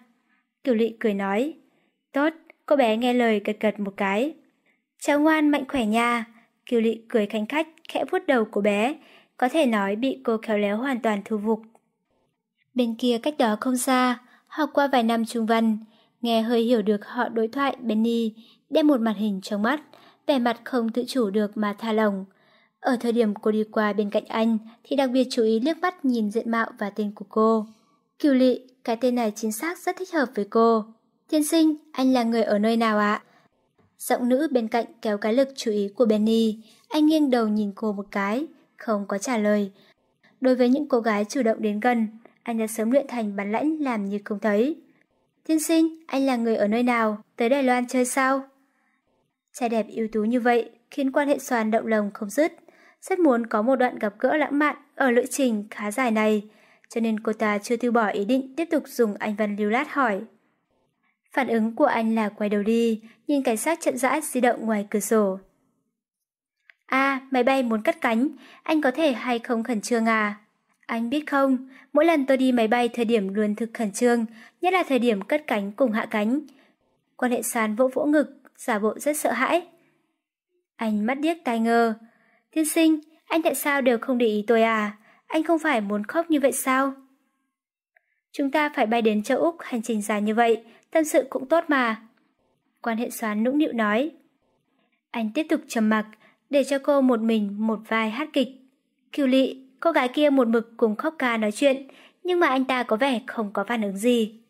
Kiều Lị cười nói. Tốt, cô bé nghe lời gật gật một cái. Cháu ngoan mạnh khỏe nha. Kiều Lị cười khanh khách, khẽ vuốt đầu của bé. Có thể nói bị cô khéo léo hoàn toàn thu phục. Bên kia cách đó không xa, học qua vài năm trung văn, nghe hơi hiểu được họ đối thoại Benny, đem một mặt hình trong mắt, vẻ mặt không tự chủ được mà tha lòng ở thời điểm cô đi qua bên cạnh anh thì đặc biệt chú ý liếc mắt nhìn diện mạo và tên của cô. Kiều Lị, cái tên này chính xác rất thích hợp với cô. Thiên sinh, anh là người ở nơi nào ạ? Giọng nữ bên cạnh kéo cái lực chú ý của Benny, anh nghiêng đầu nhìn cô một cái, không có trả lời. Đối với những cô gái chủ động đến gần, anh đã sớm luyện thành bản lãnh làm như không thấy. Thiên sinh, anh là người ở nơi nào? Tới Đài Loan chơi sao? Trai đẹp ưu tú như vậy khiến quan hệ xoàn động lòng không dứt rất muốn có một đoạn gặp gỡ lãng mạn ở lữ trình khá dài này, cho nên cô ta chưa từ bỏ ý định tiếp tục dùng anh Văn lưu lát hỏi. Phản ứng của anh là quay đầu đi, nhìn cảnh sát chậm rãi di động ngoài cửa sổ. À, máy bay muốn cắt cánh, anh có thể hay không khẩn trương à? Anh biết không, mỗi lần tôi đi máy bay thời điểm luôn thực khẩn trương, nhất là thời điểm cất cánh cùng hạ cánh. Quan hệ sàn vỗ vỗ ngực, giả bộ rất sợ hãi. Anh mắt điếc tai ngơ, Tiên sinh, anh tại sao đều không để ý tôi à? Anh không phải muốn khóc như vậy sao? Chúng ta phải bay đến châu Úc hành trình dài như vậy, tâm sự cũng tốt mà. Quan hệ xoán nũng nịu nói. Anh tiếp tục trầm mặc, để cho cô một mình một vai hát kịch. Kiều lị, cô gái kia một mực cùng khóc ca nói chuyện, nhưng mà anh ta có vẻ không có phản ứng gì.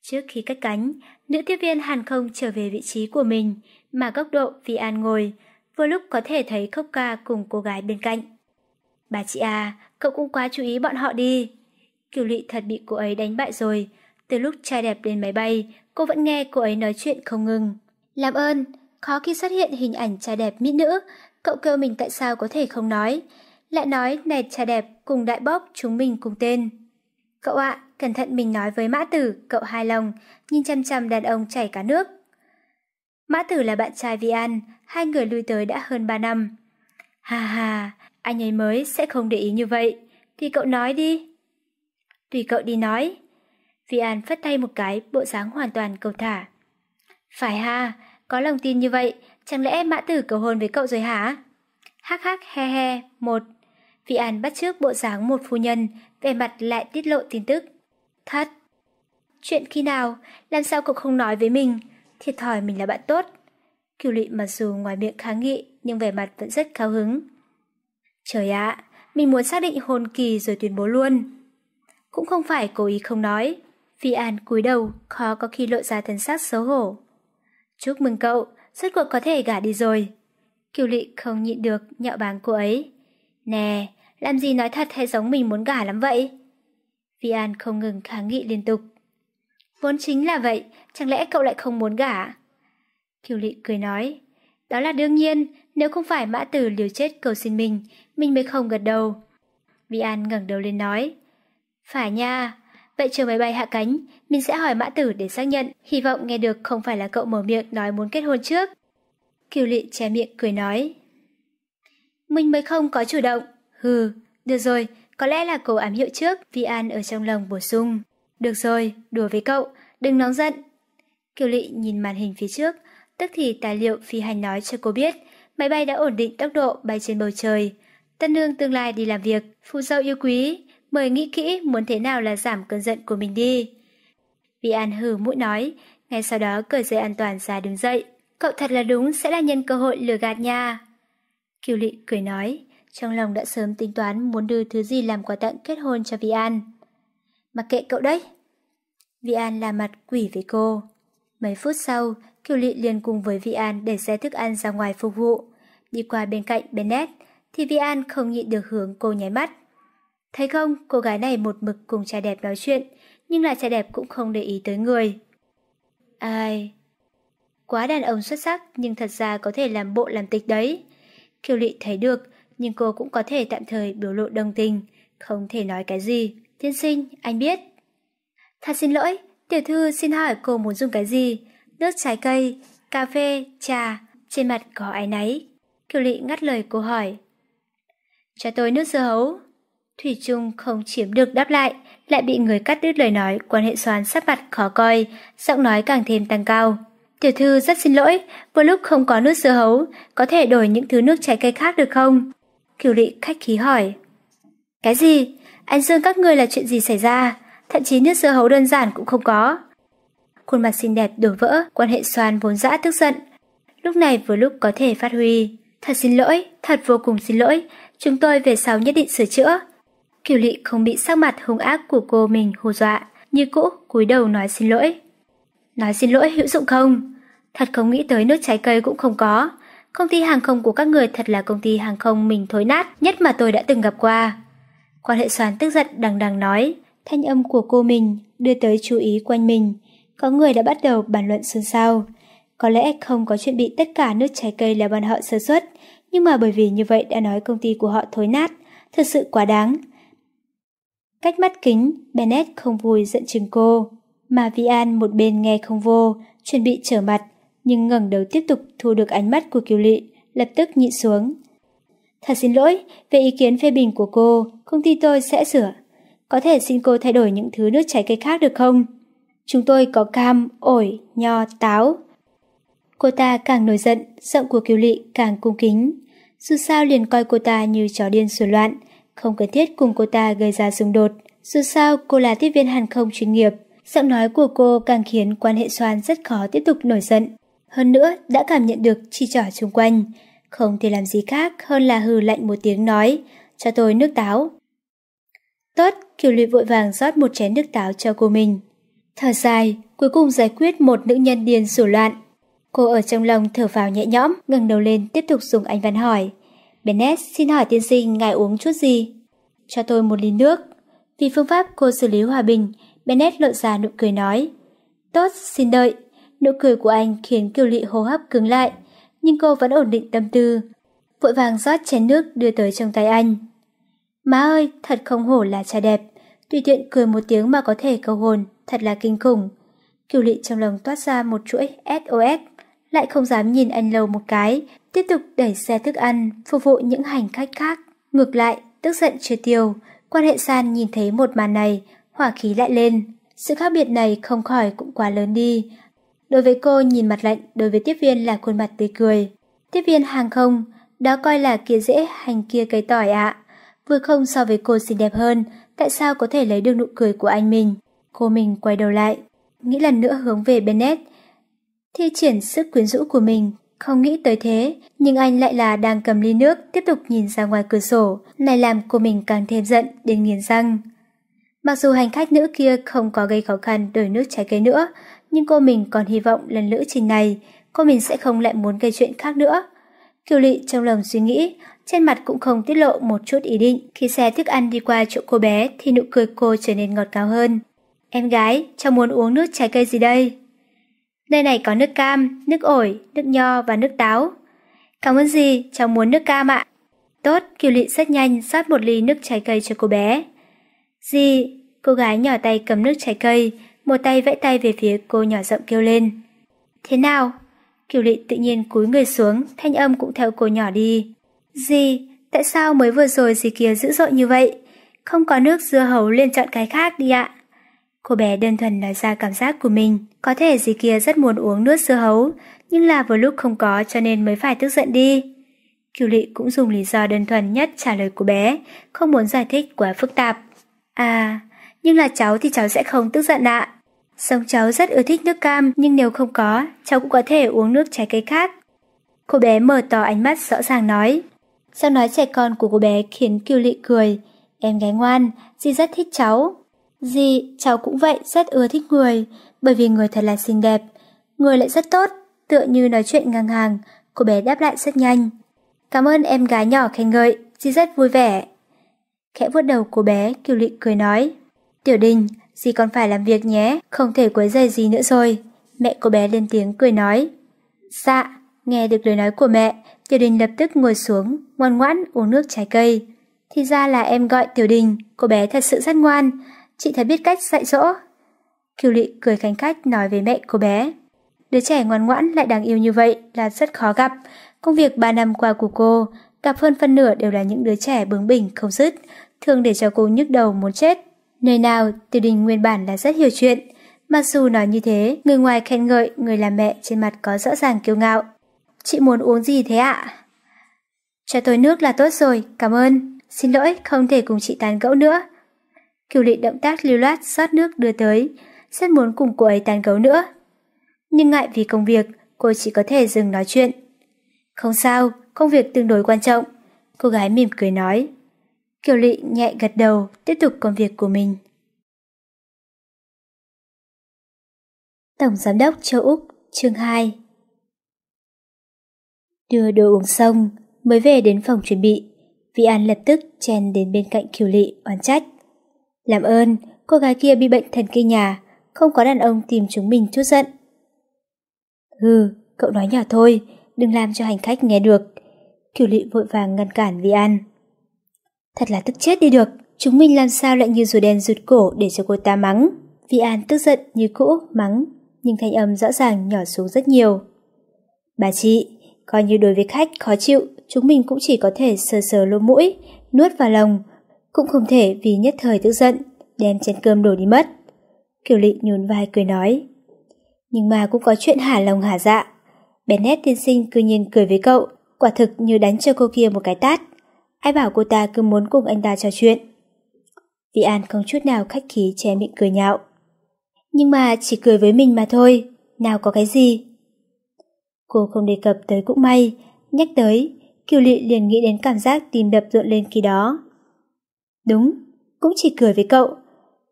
Trước khi cất cánh, nữ tiếp viên hàng không trở về vị trí của mình, mà góc độ vì an ngồi, vừa lúc có thể thấy Khốc ca cùng cô gái bên cạnh. Bà chị à, cậu cũng quá chú ý bọn họ đi. Kiều Lị thật bị cô ấy đánh bại rồi. Từ lúc trai đẹp lên máy bay, cô vẫn nghe cô ấy nói chuyện không ngừng. Làm ơn, khó khi xuất hiện hình ảnh trai đẹp mỹ nữ, cậu kêu mình tại sao có thể không nói. Lại nói này trai đẹp cùng đại bóp chúng mình cùng tên. Cậu ạ, cẩn thận mình nói với mã tử, cậu hài lòng, nhìn chăm chăm đàn ông chảy cả nước. Mã Tử là bạn trai Vi An, hai người lui tới đã hơn 3 năm. Hà hà, anh ấy mới sẽ không để ý như vậy. Thì cậu nói đi. Tùy cậu đi nói. Vi An phất tay một cái, bộ dáng hoàn toàn cầu thả. Phải ha, có lòng tin như vậy, chẳng lẽ Mã Tử cầu hôn với cậu rồi hả? Hắc hắc he he, một. Vi An bắt trước bộ dáng một phu nhân, vẻ mặt lại tiết lộ tin tức. Thật. Chuyện khi nào, làm sao cậu không nói với mình? thiệt thòi mình là bạn tốt. Kiều lỵ mặc dù ngoài miệng kháng nghị nhưng vẻ mặt vẫn rất cao hứng. Trời ạ, mình muốn xác định hôn kỳ rồi tuyên bố luôn. Cũng không phải cố ý không nói. Phi An cúi đầu, khó có khi lộ ra thân xác xấu hổ. Chúc mừng cậu, rốt cuộc có thể gả đi rồi. Kiều lỵ không nhịn được, nhạo báng cô ấy. Nè, làm gì nói thật hay giống mình muốn gả lắm vậy? Vi An không ngừng kháng nghị liên tục. Vốn chính là vậy, chẳng lẽ cậu lại không muốn gả? Kiều Lị cười nói, đó là đương nhiên, nếu không phải mã tử liều chết cầu xin mình, mình mới không gật đầu. Vi An ngẩng đầu lên nói, phải nha, vậy chờ máy bay hạ cánh, mình sẽ hỏi mã tử để xác nhận, hy vọng nghe được không phải là cậu mở miệng nói muốn kết hôn trước. Kiều Lị che miệng cười nói, mình mới không có chủ động, hừ, được rồi, có lẽ là cô ám hiệu trước, Vi An ở trong lòng bổ sung. Được rồi, đùa với cậu, đừng nóng giận. Kiều Lị nhìn màn hình phía trước, tức thì tài liệu phi hành nói cho cô biết, máy bay đã ổn định tốc độ bay trên bầu trời. Tân Hương tương lai đi làm việc, phụ dâu yêu quý, mời nghĩ kỹ muốn thế nào là giảm cơn giận của mình đi. Vi An hừ mũi nói, ngay sau đó cởi dây an toàn ra đứng dậy. Cậu thật là đúng sẽ là nhân cơ hội lừa gạt nha. Kiều Lị cười nói, trong lòng đã sớm tính toán muốn đưa thứ gì làm quà tặng kết hôn cho Vi An. Mặc kệ cậu đấy. Vi An là mặt quỷ với cô. Mấy phút sau, Kiều Lị liền cùng với Vi An để xe thức ăn ra ngoài phục vụ. Đi qua bên cạnh Bennett, thì Vi An không nhịn được hướng cô nháy mắt. Thấy không, cô gái này một mực cùng trai đẹp nói chuyện, nhưng là trai đẹp cũng không để ý tới người. Ai... Quá đàn ông xuất sắc nhưng thật ra có thể làm bộ làm tịch đấy. Kiều Lị thấy được, nhưng cô cũng có thể tạm thời biểu lộ đồng tình, không thể nói cái gì. Tiên sinh, anh biết. Thật xin lỗi, tiểu thư xin hỏi cô muốn dùng cái gì? Nước trái cây, cà phê, trà, trên mặt có áy náy. Kiều Lị ngắt lời cô hỏi. Cho tôi nước dưa hấu. Thủy Trung không chiếm được đáp lại, lại bị người cắt đứt lời nói, quan hệ xoan sắc mặt khó coi, giọng nói càng thêm tăng cao. Tiểu thư rất xin lỗi, vừa lúc không có nước dưa hấu, có thể đổi những thứ nước trái cây khác được không? Kiều Lị khách khí hỏi. Cái gì? Anh Dương các ngươi là chuyện gì xảy ra? Thậm chí nước dưa hấu đơn giản cũng không có. Khuôn mặt xinh đẹp đổ vỡ, quan hệ xoan vốn dã tức giận. Lúc này vừa lúc có thể phát huy. Thật xin lỗi, thật vô cùng xin lỗi. Chúng tôi về sau nhất định sửa chữa. Kiều Lị không bị sắc mặt hung ác của cô mình hù dọa, như cũ cúi đầu nói xin lỗi. Nói xin lỗi hữu dụng không? Thật không nghĩ tới nước trái cây cũng không có. Công ty hàng không của các người thật là công ty hàng không mình thối nát nhất mà tôi đã từng gặp qua. Quan hệ soán tức giận đằng đằng nói, thanh âm của cô mình đưa tới chú ý quanh mình. Có người đã bắt đầu bàn luận xôn xao. Có lẽ không có chuyện bị tất cả nước trái cây là bọn họ sơ suất, nhưng mà bởi vì như vậy đã nói công ty của họ thối nát, thật sự quá đáng. Cách mắt kính, Bennett không vui giận chừng cô, mà vi an một bên nghe không vô, chuẩn bị trở mặt, nhưng ngẩng đầu tiếp tục thu được ánh mắt của Kiều Lị, lập tức nhịn xuống. Thật xin lỗi, về ý kiến phê bình của cô, công ty tôi sẽ sửa. Có thể xin cô thay đổi những thứ nước trái cây khác được không? Chúng tôi có cam, ổi, nho, táo. Cô ta càng nổi giận, giọng của kiều lị càng cung kính. Dù sao liền coi cô ta như chó điên sủa loạn, không cần thiết cùng cô ta gây ra xung đột. Dù sao cô là tiếp viên hàng không chuyên nghiệp, giọng nói của cô càng khiến quan hệ xoan rất khó tiếp tục nổi giận. Hơn nữa đã cảm nhận được chi trỏ xung quanh, không thể làm gì khác hơn là hừ lạnh một tiếng nói, cho tôi nước táo. Tốt, Kiều Lụy vội vàng rót một chén nước táo cho cô mình. Thở dài, cuối cùng giải quyết một nữ nhân điên rủ loạn. Cô ở trong lòng thở vào nhẹ nhõm, ngẩng đầu lên tiếp tục dùng anh văn hỏi. Bennett, xin hỏi tiên sinh ngài uống chút gì? Cho tôi một ly nước. Vì phương pháp cô xử lý hòa bình, Bennett lộ ra nụ cười nói. Tốt, xin đợi. Nụ cười của anh khiến Kiều lụy hô hấp cứng lại nhưng cô vẫn ổn định tâm tư, vội vàng rót chén nước đưa tới trong tay anh. Má ơi, thật không hổ là cha đẹp, tùy tiện cười một tiếng mà có thể cầu hồn, thật là kinh khủng. cửu lị trong lòng toát ra một chuỗi SOS, lại không dám nhìn anh lâu một cái, tiếp tục đẩy xe thức ăn, phục vụ những hành khách khác. Ngược lại, tức giận chưa tiêu, quan hệ san nhìn thấy một màn này, hỏa khí lại lên. Sự khác biệt này không khỏi cũng quá lớn đi, Đối với cô nhìn mặt lạnh, đối với tiếp viên là khuôn mặt tươi cười. Tiếp viên hàng không, đó coi là kia dễ, hành kia cây tỏi ạ. Vừa không so với cô xinh đẹp hơn, tại sao có thể lấy được nụ cười của anh mình? Cô mình quay đầu lại, nghĩ lần nữa hướng về Bennett. Thi triển sức quyến rũ của mình, không nghĩ tới thế, nhưng anh lại là đang cầm ly nước, tiếp tục nhìn ra ngoài cửa sổ, này làm cô mình càng thêm giận đến nghiền răng. Mặc dù hành khách nữ kia không có gây khó khăn đổi nước trái cây nữa, nhưng cô mình còn hy vọng lần lữ trình này, cô mình sẽ không lại muốn gây chuyện khác nữa. Kiều Lị trong lòng suy nghĩ, trên mặt cũng không tiết lộ một chút ý định. Khi xe thức ăn đi qua chỗ cô bé thì nụ cười cô trở nên ngọt ngào hơn. Em gái, cháu muốn uống nước trái cây gì đây? Nơi này có nước cam, nước ổi, nước nho và nước táo. Cảm ơn gì, cháu muốn nước cam ạ. Tốt, Kiều Lị rất nhanh rót một ly nước trái cây cho cô bé. Gì? cô gái nhỏ tay cầm nước trái cây, một tay vẫy tay về phía cô nhỏ giọng kêu lên. Thế nào? Kiều lị tự nhiên cúi người xuống, thanh âm cũng theo cô nhỏ đi. Gì? Tại sao mới vừa rồi gì kia dữ dội như vậy? Không có nước dưa hấu lên chọn cái khác đi ạ. Cô bé đơn thuần nói ra cảm giác của mình. Có thể gì kia rất muốn uống nước dưa hấu, nhưng là vừa lúc không có cho nên mới phải tức giận đi. Kiều lị cũng dùng lý do đơn thuần nhất trả lời của bé, không muốn giải thích quá phức tạp. À, nhưng là cháu thì cháu sẽ không tức giận ạ. À. Sống cháu rất ưa thích nước cam, nhưng nếu không có, cháu cũng có thể uống nước trái cây khác. Cô bé mở to ánh mắt rõ ràng nói. Sao nói trẻ con của cô bé khiến Kiều Lị cười. Em gái ngoan, dì rất thích cháu. Dì, cháu cũng vậy, rất ưa thích người, bởi vì người thật là xinh đẹp. Người lại rất tốt, tựa như nói chuyện ngang hàng, cô bé đáp lại rất nhanh. Cảm ơn em gái nhỏ khen ngợi, dì rất vui vẻ. Khẽ vuốt đầu cô bé, Kiều Lị cười nói. Tiểu đình, dì còn phải làm việc nhé, không thể quấy rầy gì nữa rồi. Mẹ cô bé lên tiếng cười nói. Dạ, nghe được lời nói của mẹ, Tiểu đình lập tức ngồi xuống, ngoan ngoãn uống nước trái cây. Thì ra là em gọi Tiểu đình, cô bé thật sự rất ngoan, chị thật biết cách dạy dỗ. Kiều lị cười khánh khách nói với mẹ cô bé. Đứa trẻ ngoan ngoãn lại đáng yêu như vậy là rất khó gặp. Công việc 3 năm qua của cô, gặp hơn phân nửa đều là những đứa trẻ bướng bỉnh không dứt, thường để cho cô nhức đầu muốn chết. Nơi nào, tiểu Đình nguyên bản là rất hiểu chuyện. Mặc dù nói như thế, người ngoài khen ngợi người làm mẹ trên mặt có rõ ràng kiêu ngạo. Chị muốn uống gì thế ạ? Cho tôi nước là tốt rồi, cảm ơn. Xin lỗi, không thể cùng chị tán gẫu nữa. Kiều lị động tác lưu loát rót nước đưa tới, rất muốn cùng cô ấy tán gẫu nữa. Nhưng ngại vì công việc, cô chỉ có thể dừng nói chuyện. Không sao, công việc tương đối quan trọng. Cô gái mỉm cười nói. Kiều Lị nhẹ gật đầu, tiếp tục công việc của mình. Tổng Giám đốc Châu Úc, chương 2 Đưa đồ uống xong, mới về đến phòng chuẩn bị, Vi An lập tức chen đến bên cạnh Kiều Lị oán trách. Làm ơn, cô gái kia bị bệnh thần kinh nhà, không có đàn ông tìm chúng mình chút giận. hừ cậu nói nhỏ thôi, đừng làm cho hành khách nghe được. Kiều Lị vội vàng ngăn cản Vi An. Thật là tức chết đi được, chúng mình làm sao lại như rùa đen rụt cổ để cho cô ta mắng. Vi An tức giận như cũ, mắng, nhưng thanh âm rõ ràng nhỏ xuống rất nhiều. Bà chị, coi như đối với khách khó chịu, chúng mình cũng chỉ có thể sờ sờ lỗ mũi, nuốt vào lòng, cũng không thể vì nhất thời tức giận, đem chén cơm đổ đi mất. Kiều Lị nhún vai cười nói. Nhưng mà cũng có chuyện hả lòng hả dạ. bé Bennett tiên sinh cư nhiên cười với cậu, quả thực như đánh cho cô kia một cái tát. Ai bảo cô ta cứ muốn cùng anh ta trò chuyện. Vi An không chút nào khách khí che miệng cười nhạo. Nhưng mà chỉ cười với mình mà thôi, nào có cái gì. Cô không đề cập tới cũng may, nhắc tới, Kiều Lị liền nghĩ đến cảm giác tìm đập rộn lên khi đó. Đúng, cũng chỉ cười với cậu,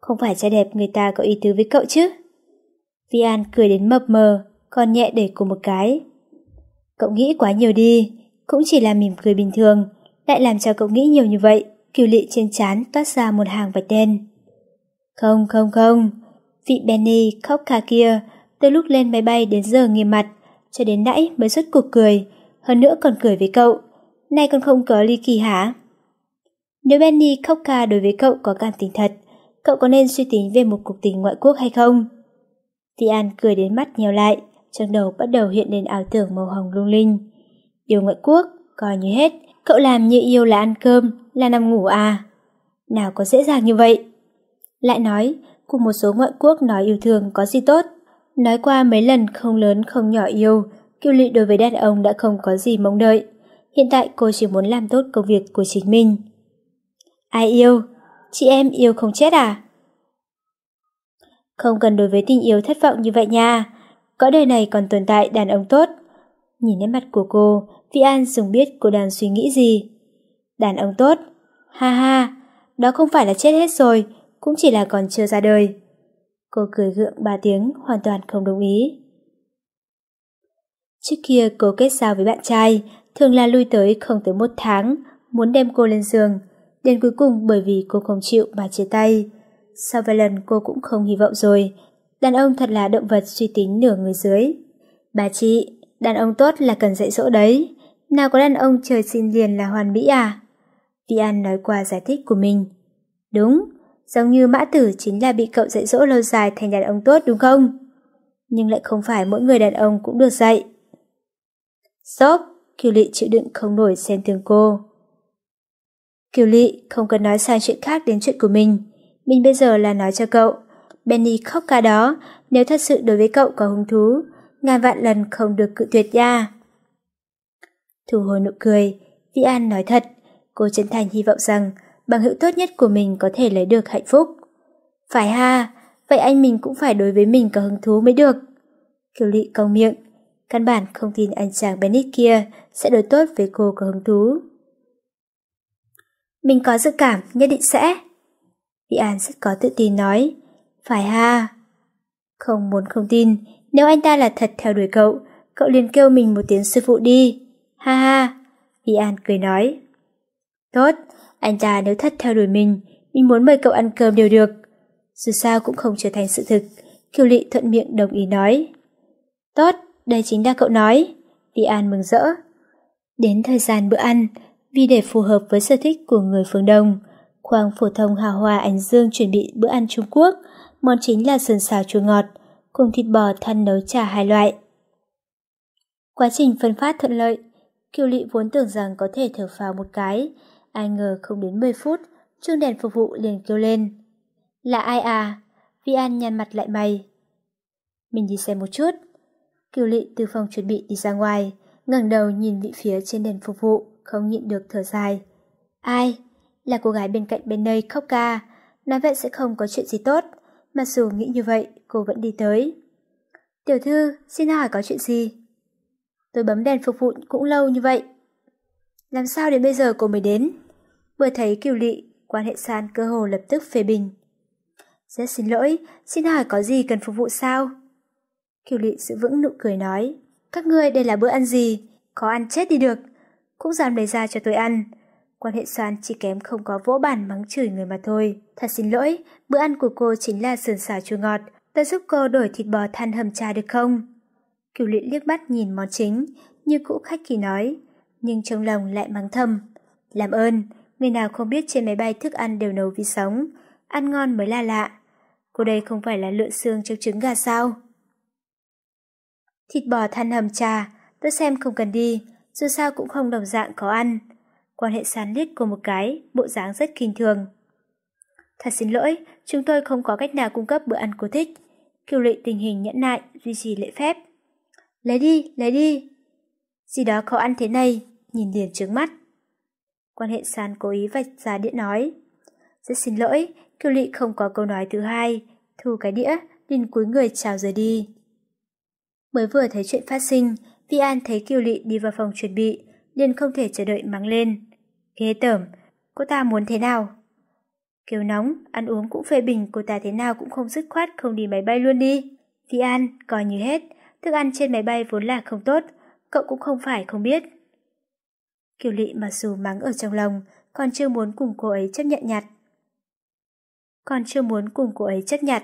không phải trai đẹp người ta có ý tứ với cậu chứ. Vi An cười đến mập mờ, còn nhẹ để cô một cái. Cậu nghĩ quá nhiều đi, cũng chỉ là mỉm cười bình thường, lại làm cho cậu nghĩ nhiều như vậy, kiều lị trên chán toát ra một hàng vạch đen. Không không không, vị Benny khóc khà kia, từ lúc lên máy bay đến giờ nghiêm mặt, cho đến nãy mới xuất cuộc cười, hơn nữa còn cười với cậu. Nay còn không có ly kỳ hả? Nếu Benny khóc ca đối với cậu có cảm tình thật, cậu có nên suy tính về một cuộc tình ngoại quốc hay không? Vị An cười đến mắt nhèo lại, trong đầu bắt đầu hiện lên ảo tưởng màu hồng lung linh. Điều ngoại quốc, coi như hết, cậu làm như yêu là ăn cơm, là nằm ngủ à? Nào có dễ dàng như vậy? Lại nói, cùng một số ngoại quốc nói yêu thương có gì tốt. Nói qua mấy lần không lớn không nhỏ yêu, Kiều Lị đối với đàn ông đã không có gì mong đợi. Hiện tại cô chỉ muốn làm tốt công việc của chính mình. Ai yêu? Chị em yêu không chết à? Không cần đối với tình yêu thất vọng như vậy nha. Cõi đời này còn tồn tại đàn ông tốt. Nhìn nét mặt của cô, Vi An dùng biết cô đang suy nghĩ gì. Đàn ông tốt. Ha ha, đó không phải là chết hết rồi, cũng chỉ là còn chưa ra đời. Cô cười gượng ba tiếng, hoàn toàn không đồng ý. Trước kia cô kết giao với bạn trai, thường là lui tới không tới một tháng, muốn đem cô lên giường. Đến cuối cùng bởi vì cô không chịu mà chia tay. Sau vài lần cô cũng không hy vọng rồi. Đàn ông thật là động vật suy tính nửa người dưới. Bà chị, đàn ông tốt là cần dạy dỗ đấy. Nào có đàn ông trời sinh liền là hoàn mỹ à? Vi An nói qua giải thích của mình. Đúng, giống như mã tử chính là bị cậu dạy dỗ lâu dài thành đàn ông tốt đúng không? Nhưng lại không phải mỗi người đàn ông cũng được dạy. Sốp, Kiều Lị chịu đựng không nổi xem thường cô. Kiều Lị không cần nói sang chuyện khác đến chuyện của mình. Mình bây giờ là nói cho cậu. Benny khóc ca đó, nếu thật sự đối với cậu có hứng thú, ngàn vạn lần không được cự tuyệt nha. Thu hồi nụ cười, Vi An nói thật, cô chân thành hy vọng rằng bằng hữu tốt nhất của mình có thể lấy được hạnh phúc. Phải ha, vậy anh mình cũng phải đối với mình có hứng thú mới được. Kiều Lị cong miệng, căn bản không tin anh chàng Bennett kia sẽ đối tốt với cô có hứng thú. Mình có dự cảm, nhất định sẽ. Vi An rất có tự tin nói, phải ha. Không muốn không tin, nếu anh ta là thật theo đuổi cậu, cậu liền kêu mình một tiếng sư phụ đi. Ha ha, Vi An cười nói. Tốt, anh ta nếu thất theo đuổi mình, mình muốn mời cậu ăn cơm đều được. Dù sao cũng không trở thành sự thực, Kiều Lị thuận miệng đồng ý nói. Tốt, đây chính là cậu nói. Vi An mừng rỡ. Đến thời gian bữa ăn, vì để phù hợp với sở thích của người phương Đông, khoang phổ thông hào hoa Ánh Dương chuẩn bị bữa ăn Trung Quốc, món chính là sườn xào chua ngọt, cùng thịt bò than nấu trà hai loại. Quá trình phân phát thuận lợi, Kiều Lị vốn tưởng rằng có thể thở phào một cái, ai ngờ không đến 10 phút, chuông đèn phục vụ liền kêu lên. Là ai à? Vi An nhăn mặt lại mày. Mình đi xem một chút. Kiều Lị từ phòng chuẩn bị đi ra ngoài, ngẩng đầu nhìn vị phía trên đèn phục vụ, không nhịn được thở dài. Ai? Là cô gái bên cạnh bên đây khóc ca, nói vậy sẽ không có chuyện gì tốt, mặc dù nghĩ như vậy cô vẫn đi tới. Tiểu thư, xin hỏi có chuyện gì? Tôi bấm đèn phục vụ cũng lâu như vậy. Làm sao đến bây giờ cô mới đến? Vừa thấy Kiều Lị, quan hệ san cơ hồ lập tức phê bình. Rất xin lỗi, xin hỏi có gì cần phục vụ sao? Kiều Lị giữ vững nụ cười nói. Các ngươi đây là bữa ăn gì? Có ăn chết đi được. Cũng dám lấy ra cho tôi ăn. Quan hệ soan chỉ kém không có vỗ bàn mắng chửi người mà thôi. Thật xin lỗi, bữa ăn của cô chính là sườn xào chua ngọt. Ta giúp cô đổi thịt bò than hầm trà được không? Kiều luyện liếc mắt nhìn món chính, như cũ khách khi nói, nhưng trong lòng lại mắng thầm. Làm ơn, người nào không biết trên máy bay thức ăn đều nấu vì sống ăn ngon mới là lạ. Cô đây không phải là lựa xương trong trứng gà sao? Thịt bò than hầm trà, tôi xem không cần đi, dù sao cũng không đồng dạng có ăn. Quan hệ sán liếc cô một cái, bộ dáng rất kinh thường. Thật xin lỗi, chúng tôi không có cách nào cung cấp bữa ăn cô thích. Kiều lệ tình hình nhẫn nại, duy trì lễ phép. Lấy đi, lấy đi. Gì đó khó ăn thế này, nhìn liền trướng mắt. Quan hệ sàn cố ý vạch ra đĩa nói. Rất xin lỗi, Kiều Lị không có câu nói thứ hai. Thu cái đĩa, liền cúi người chào rời đi. Mới vừa thấy chuyện phát sinh, Vi An thấy Kiều Lị đi vào phòng chuẩn bị, liền không thể chờ đợi mắng lên. Ghê tởm, cô ta muốn thế nào? Kiều nóng, ăn uống cũng phê bình cô ta thế nào cũng không dứt khoát không đi máy bay luôn đi. Vi An, coi như hết, thức ăn trên máy bay vốn là không tốt, cậu cũng không phải không biết. Kiều Lị mặc dù mắng ở trong lòng, còn chưa muốn cùng cô ấy chấp nhận nhặt. Còn chưa muốn cùng cô ấy chấp nhận.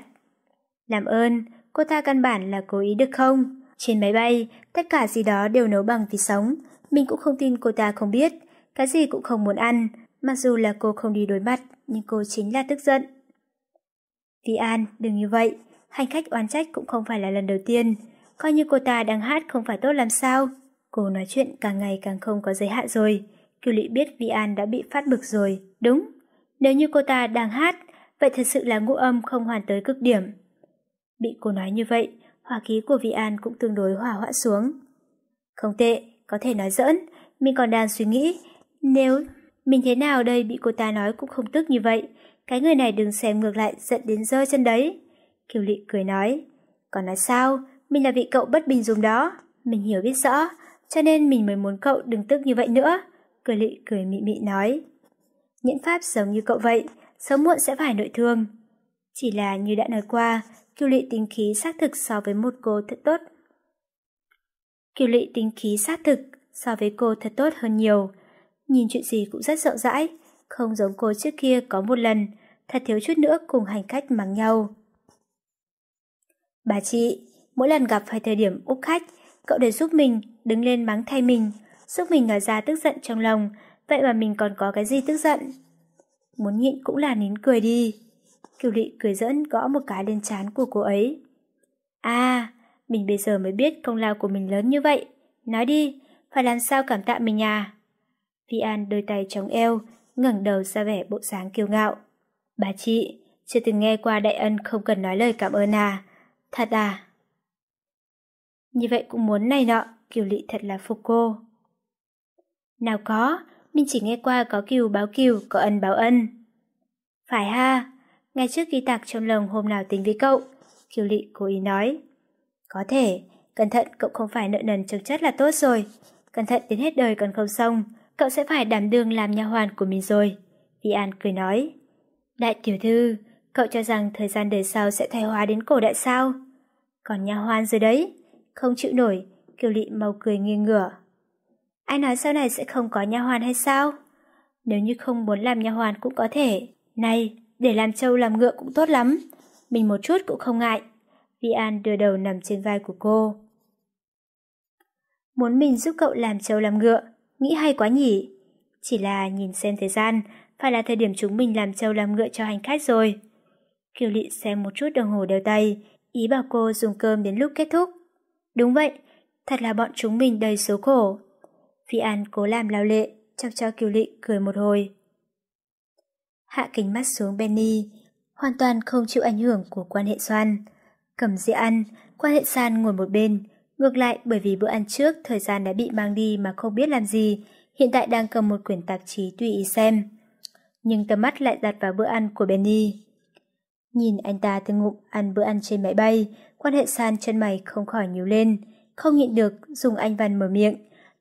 Làm ơn, cô ta căn bản là cố ý được không? Trên máy bay, tất cả gì đó đều nấu bằng thịt sống. Mình cũng không tin cô ta không biết, cái gì cũng không muốn ăn. Mặc dù là cô không đi đối mặt, nhưng cô chính là tức giận. Vi An, đừng như vậy. Hành khách oán trách cũng không phải là lần đầu tiên coi như cô ta đang hát không phải tốt làm sao. Cô nói chuyện càng ngày càng không có giới hạn rồi. Kiều Lị biết Vi An đã bị phát bực rồi, đúng. Nếu như cô ta đang hát, vậy thật sự là ngũ âm không hoàn tới cực điểm. Bị cô nói như vậy, hòa khí của Vi An cũng tương đối hòa hoãn xuống. Không tệ, có thể nói giỡn, mình còn đang suy nghĩ, nếu mình thế nào đây bị cô ta nói cũng không tức như vậy, cái người này đừng xem ngược lại giận đến rơi chân đấy. Kiều Lị cười nói, còn nói sao, mình là vị cậu bất bình dùng đó, mình hiểu biết rõ, cho nên mình mới muốn cậu đừng tức như vậy nữa. Cười lị cười mị mị nói. Nhẫn pháp giống như cậu vậy, sớm muộn sẽ phải nội thương. Chỉ là như đã nói qua, kiều lị tính khí xác thực so với một cô thật tốt. Kiều lị tính khí xác thực so với cô thật tốt hơn nhiều. Nhìn chuyện gì cũng rất sợ dãi, không giống cô trước kia có một lần, thật thiếu chút nữa cùng hành khách mắng nhau. Bà chị, Mỗi lần gặp phải thời điểm úp khách, cậu đều giúp mình, đứng lên mắng thay mình, giúp mình nói ra tức giận trong lòng, vậy mà mình còn có cái gì tức giận. Muốn nhịn cũng là nín cười đi. Kiều Lị cười dẫn gõ một cái lên trán của cô ấy. À, mình bây giờ mới biết công lao của mình lớn như vậy. Nói đi, phải làm sao cảm tạ mình à? Vi An đôi tay chống eo, ngẩng đầu ra vẻ bộ dáng kiêu ngạo. Bà chị, chưa từng nghe qua đại ân không cần nói lời cảm ơn à. Thật à? như vậy cũng muốn này nọ, Kiều Lị thật là phục cô. Nào có, mình chỉ nghe qua có kiều báo kiều, có ân báo ân. Phải ha, ngay trước khi tạc trong lòng hôm nào tính với cậu, Kiều Lị cố ý nói. Có thể, cẩn thận cậu không phải nợ nần chống chất là tốt rồi. Cẩn thận đến hết đời còn không xong, cậu sẽ phải đảm đương làm nha hoàn của mình rồi. Vi An cười nói. Đại tiểu thư, cậu cho rằng thời gian đời sau sẽ thay hóa đến cổ đại sao? Còn nha hoàn rồi đấy không chịu nổi, Kiều Lị mau cười nghiêng ngửa. Anh nói sau này sẽ không có nha hoàn hay sao? Nếu như không muốn làm nha hoàn cũng có thể. Này, để làm trâu làm ngựa cũng tốt lắm. Mình một chút cũng không ngại. Vi An đưa đầu nằm trên vai của cô. Muốn mình giúp cậu làm trâu làm ngựa, nghĩ hay quá nhỉ? Chỉ là nhìn xem thời gian, phải là thời điểm chúng mình làm trâu làm ngựa cho hành khách rồi. Kiều Lị xem một chút đồng hồ đeo tay, ý bảo cô dùng cơm đến lúc kết thúc. Đúng vậy, thật là bọn chúng mình đầy số khổ. Phi An cố làm lao lệ, chọc cho Kiều Lị cười một hồi. Hạ kính mắt xuống Benny, hoàn toàn không chịu ảnh hưởng của quan hệ xoan. Cầm dĩa ăn, quan hệ san ngồi một bên, ngược lại bởi vì bữa ăn trước thời gian đã bị mang đi mà không biết làm gì, hiện tại đang cầm một quyển tạp chí tùy ý xem. Nhưng tầm mắt lại đặt vào bữa ăn của Benny. Nhìn anh ta từng ngụm ăn bữa ăn trên máy bay, Quan hệ san chân mày không khỏi nhíu lên, không nhịn được dùng anh văn mở miệng.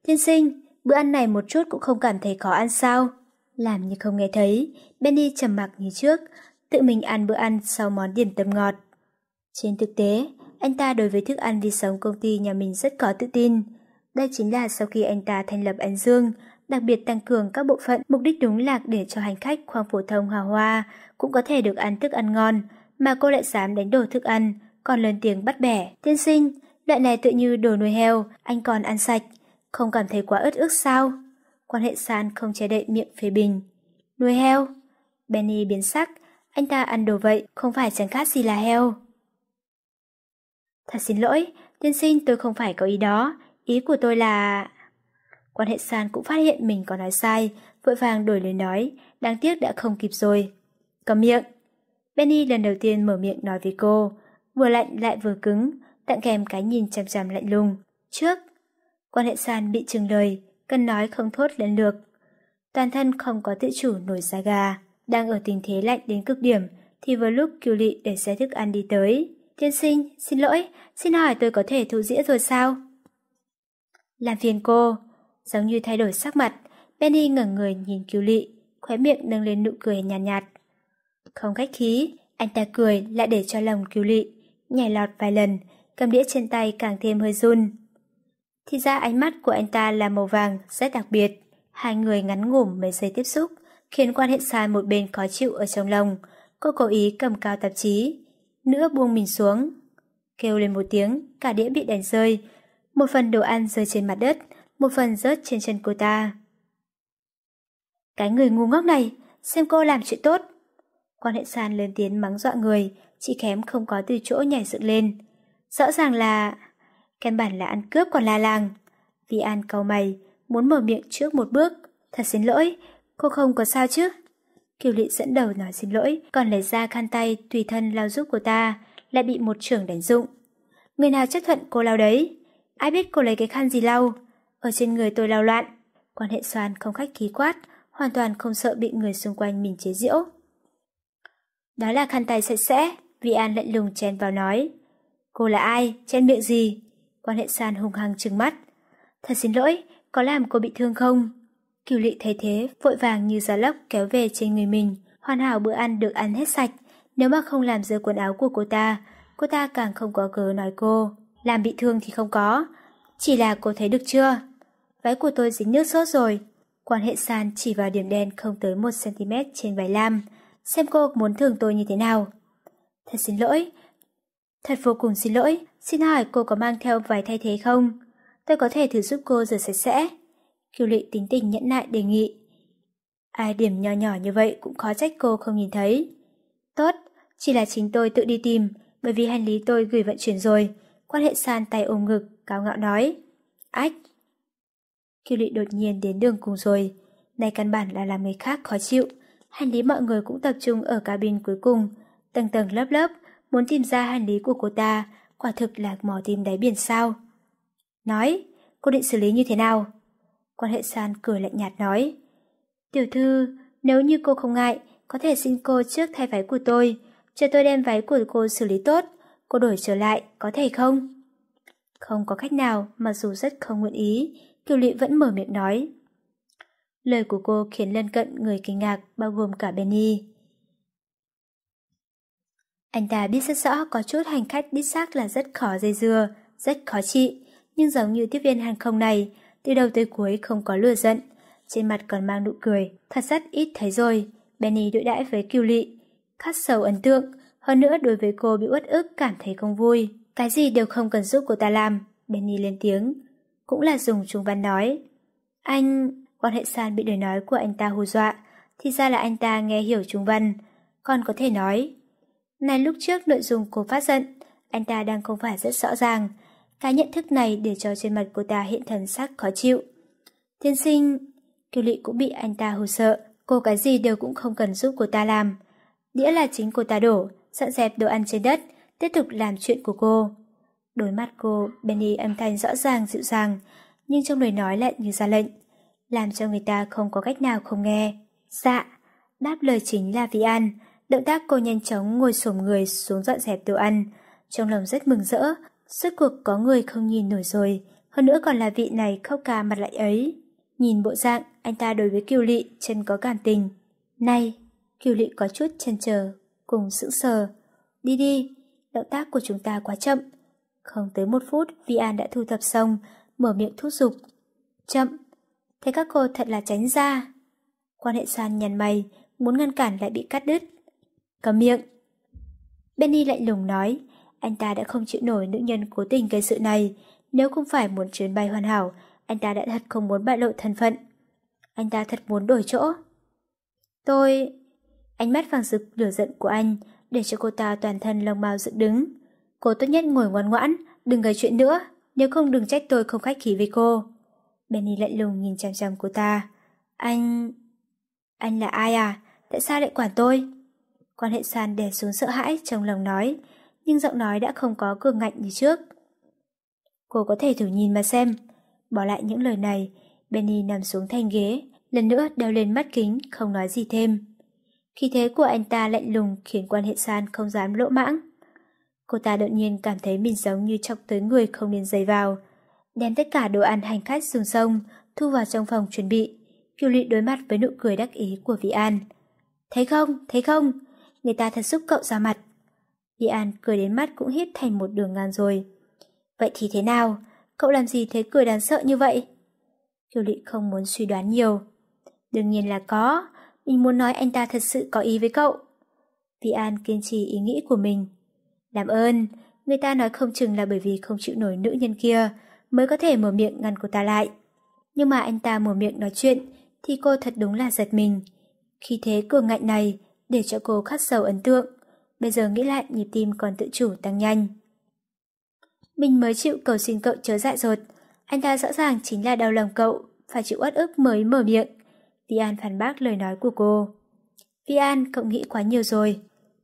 Tiên sinh, bữa ăn này một chút cũng không cảm thấy khó ăn sao? Làm như không nghe thấy, Benny trầm mặc như trước, tự mình ăn bữa ăn sau món điểm tâm ngọt. Trên thực tế, anh ta đối với thức ăn vì sống công ty nhà mình rất có tự tin. Đây chính là sau khi anh ta thành lập Ánh Dương, đặc biệt tăng cường các bộ phận, mục đích đúng là để cho hành khách khoang phổ thông hào hoa cũng có thể được ăn thức ăn ngon, mà cô lại dám đánh đổi thức ăn, còn lên tiếng bắt bẻ. Tiên sinh, loại này tự như đồ nuôi heo, anh còn ăn sạch, không cảm thấy quá ướt ước sao? Quan hệ san không che đậy miệng phê bình. Nuôi heo? Benny biến sắc, anh ta ăn đồ vậy, không phải chẳng khác gì là heo. Thật xin lỗi, tiên sinh tôi không phải có ý đó, ý của tôi là... Quan hệ san cũng phát hiện mình có nói sai, vội vàng đổi lời nói, đáng tiếc đã không kịp rồi. Cầm miệng! Benny lần đầu tiên mở miệng nói với cô, vừa lạnh lại vừa cứng, tặng kèm cái nhìn chằm chằm lạnh lùng. Trước, quan hệ sàn bị trừng lời, cần nói không thốt lần lượt. Toàn thân không có tự chủ nổi da gà, đang ở tình thế lạnh đến cực điểm, thì vừa lúc cứu lị để xe thức ăn đi tới. Tiên sinh, xin lỗi, xin hỏi tôi có thể thu dĩa rồi sao? Làm phiền cô, giống như thay đổi sắc mặt, penny ngẩng người nhìn cứu lị, khóe miệng nâng lên nụ cười nhàn nhạt, nhạt. Không khách khí, anh ta cười lại để cho lòng cứu lị nhảy lọt vài lần, cầm đĩa trên tay càng thêm hơi run. Thì ra ánh mắt của anh ta là màu vàng, rất đặc biệt. Hai người ngắn ngủm mấy giây tiếp xúc, khiến quan hệ sai một bên khó chịu ở trong lòng. Cô cố ý cầm cao tạp chí, nữa buông mình xuống. Kêu lên một tiếng, cả đĩa bị đánh rơi. Một phần đồ ăn rơi trên mặt đất, một phần rớt trên chân cô ta. Cái người ngu ngốc này, xem cô làm chuyện tốt. Quan hệ san lên tiếng mắng dọa người, chị kém không có từ chỗ nhảy dựng lên. Rõ ràng là... Căn bản là ăn cướp còn la làng. Vi An cầu mày, muốn mở miệng trước một bước. Thật xin lỗi, cô không có sao chứ? Kiều Lị dẫn đầu nói xin lỗi, còn lấy ra khăn tay tùy thân lao giúp cô ta, lại bị một trưởng đánh dụng. Người nào chấp thuận cô lao đấy? Ai biết cô lấy cái khăn gì lau? Ở trên người tôi lao loạn. Quan hệ xoan không khách khí quát, hoàn toàn không sợ bị người xung quanh mình chế giễu. Đó là khăn tay sạch sẽ, Vi An lạnh lùng chen vào nói. Cô là ai? Chen miệng gì? Quan hệ san hung hăng trừng mắt. Thật xin lỗi, có làm cô bị thương không? Kiều lị thấy thế, vội vàng như gió lốc kéo về trên người mình. Hoàn hảo bữa ăn được ăn hết sạch. Nếu mà không làm dơ quần áo của cô ta, cô ta càng không có cớ nói cô. Làm bị thương thì không có. Chỉ là cô thấy được chưa? Váy của tôi dính nước sốt rồi. Quan hệ san chỉ vào điểm đen không tới 1cm trên váy lam. Xem cô muốn thương tôi như thế nào. Thật xin lỗi. Thật vô cùng xin lỗi. Xin hỏi cô có mang theo vài thay thế không? Tôi có thể thử giúp cô rửa sạch sẽ. Kiều lị tính tình nhẫn nại đề nghị. Ai điểm nhỏ nhỏ như vậy cũng khó trách cô không nhìn thấy. Tốt, chỉ là chính tôi tự đi tìm, bởi vì hành lý tôi gửi vận chuyển rồi. Quan hệ san tay ôm ngực, cáo ngạo nói. Ách! Kiều lị đột nhiên đến đường cùng rồi. Này căn bản là làm người khác khó chịu. Hành lý mọi người cũng tập trung ở cabin cuối cùng, tầng tầng lớp lớp, muốn tìm ra hành lý của cô ta, quả thực là mò tìm đáy biển sao. Nói, cô định xử lý như thế nào? Quan hệ san cười lạnh nhạt nói. Tiểu thư, nếu như cô không ngại, có thể xin cô trước thay váy của tôi, chờ tôi đem váy của cô xử lý tốt, cô đổi trở lại, có thể không? Không có cách nào mà dù rất không nguyện ý, Kiều Lị vẫn mở miệng nói. Lời của cô khiến lân cận người kinh ngạc bao gồm cả Benny. Anh ta biết rất rõ có chút hành khách đích xác là rất khó dây dưa, rất khó trị, nhưng giống như tiếp viên hàng không này, từ đầu tới cuối không có lừa giận, trên mặt còn mang nụ cười, thật rất ít thấy rồi. Benny đối đãi với Kiều Lị, khắc sâu ấn tượng, hơn nữa đối với cô bị uất ức cảm thấy không vui. Cái gì đều không cần giúp cô ta làm, Benny lên tiếng, cũng là dùng trung văn nói. Anh, quan hệ san bị lời nói của anh ta hù dọa, thì ra là anh ta nghe hiểu trung văn, còn có thể nói, này lúc trước nội dung cô phát giận, anh ta đang không phải rất rõ ràng. Cái nhận thức này để cho trên mặt cô ta hiện thần sắc khó chịu. Tiên sinh, Kiều Lị cũng bị anh ta hù sợ, cô cái gì đều cũng không cần giúp cô ta làm. Đĩa là chính cô ta đổ, dọn dẹp đồ ăn trên đất, tiếp tục làm chuyện của cô. Đối mặt cô, Benny âm thanh rõ ràng dịu dàng, nhưng trong lời nói lại như ra lệnh, làm cho người ta không có cách nào không nghe. Dạ, đáp lời chính là vì ăn, động tác cô nhanh chóng ngồi xổm người xuống dọn dẹp đồ ăn. Trong lòng rất mừng rỡ, suốt cuộc có người không nhìn nổi rồi, hơn nữa còn là vị này khóc ca mặt lại ấy. Nhìn bộ dạng, anh ta đối với Kiều Lị chân có cảm tình. nay Kiều Lị có chút chân chờ, cùng sững sờ. Đi đi, động tác của chúng ta quá chậm. Không tới một phút, Vi An đã thu thập xong, mở miệng thúc giục. Chậm, thế các cô thật là tránh ra. Quan hệ san nhằn mày, muốn ngăn cản lại bị cắt đứt. Cầm miệng. Benny lạnh lùng nói, anh ta đã không chịu nổi nữ nhân cố tình gây sự này. Nếu không phải muốn chuyến bay hoàn hảo, anh ta đã thật không muốn bại lộ thân phận. Anh ta thật muốn đổi chỗ. Tôi... Ánh mắt vàng rực lửa giận của anh để cho cô ta toàn thân lông mau dựng đứng. Cô tốt nhất ngồi ngoan ngoãn, đừng gây chuyện nữa, nếu không đừng trách tôi không khách khí với cô. Benny lạnh lùng nhìn chằm chằm cô ta. Anh... Anh là ai à? Tại sao lại quản tôi? Quan hệ san đè xuống sợ hãi trong lòng nói, nhưng giọng nói đã không có cường ngạnh như trước. Cô có thể thử nhìn mà xem. Bỏ lại những lời này, Benny nằm xuống thanh ghế, lần nữa đeo lên mắt kính, không nói gì thêm. Khi thế của anh ta lạnh lùng khiến quan hệ san không dám lỗ mãng. Cô ta đột nhiên cảm thấy mình giống như chọc tới người không nên dây vào. Đem tất cả đồ ăn hành khách xuống sông, thu vào trong phòng chuẩn bị. Kiều lị đối mặt với nụ cười đắc ý của Vĩ An. Thấy không, thấy không, người ta thật giúp cậu ra mặt. Đi An cười đến mắt cũng hít thành một đường ngàn rồi. Vậy thì thế nào? Cậu làm gì thế cười đáng sợ như vậy? Kiều Lị không muốn suy đoán nhiều. Đương nhiên là có, mình muốn nói anh ta thật sự có ý với cậu. Vi An kiên trì ý nghĩ của mình. Làm ơn, người ta nói không chừng là bởi vì không chịu nổi nữ nhân kia mới có thể mở miệng ngăn cô ta lại. Nhưng mà anh ta mở miệng nói chuyện thì cô thật đúng là giật mình. Khi thế cường ngạnh này để cho cô khắc sâu ấn tượng. Bây giờ nghĩ lại nhịp tim còn tự chủ tăng nhanh. Mình mới chịu cầu xin cậu chớ dại dột. Anh ta rõ ràng chính là đau lòng cậu, phải chịu uất ức mới mở miệng. Vi An phản bác lời nói của cô. Vi An, cậu nghĩ quá nhiều rồi.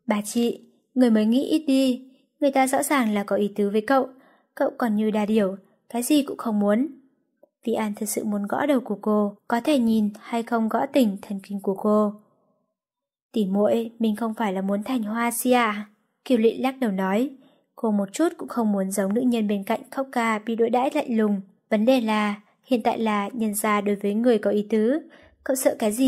Bà chị, người mới nghĩ ít đi. Người ta rõ ràng là có ý tứ với cậu. Cậu còn như đa điểu, cái gì cũng không muốn. Vi An thật sự muốn gõ đầu của cô, có thể nhìn hay không gõ tỉnh thần kinh của cô. Tỉ muội mình không phải là muốn thành hoa si à? Kiều lị lắc đầu nói. Cô một chút cũng không muốn giống nữ nhân bên cạnh khóc ca bị đối đãi lạnh lùng. Vấn đề là, hiện tại là nhân ra đối với người có ý tứ. Cậu sợ cái gì?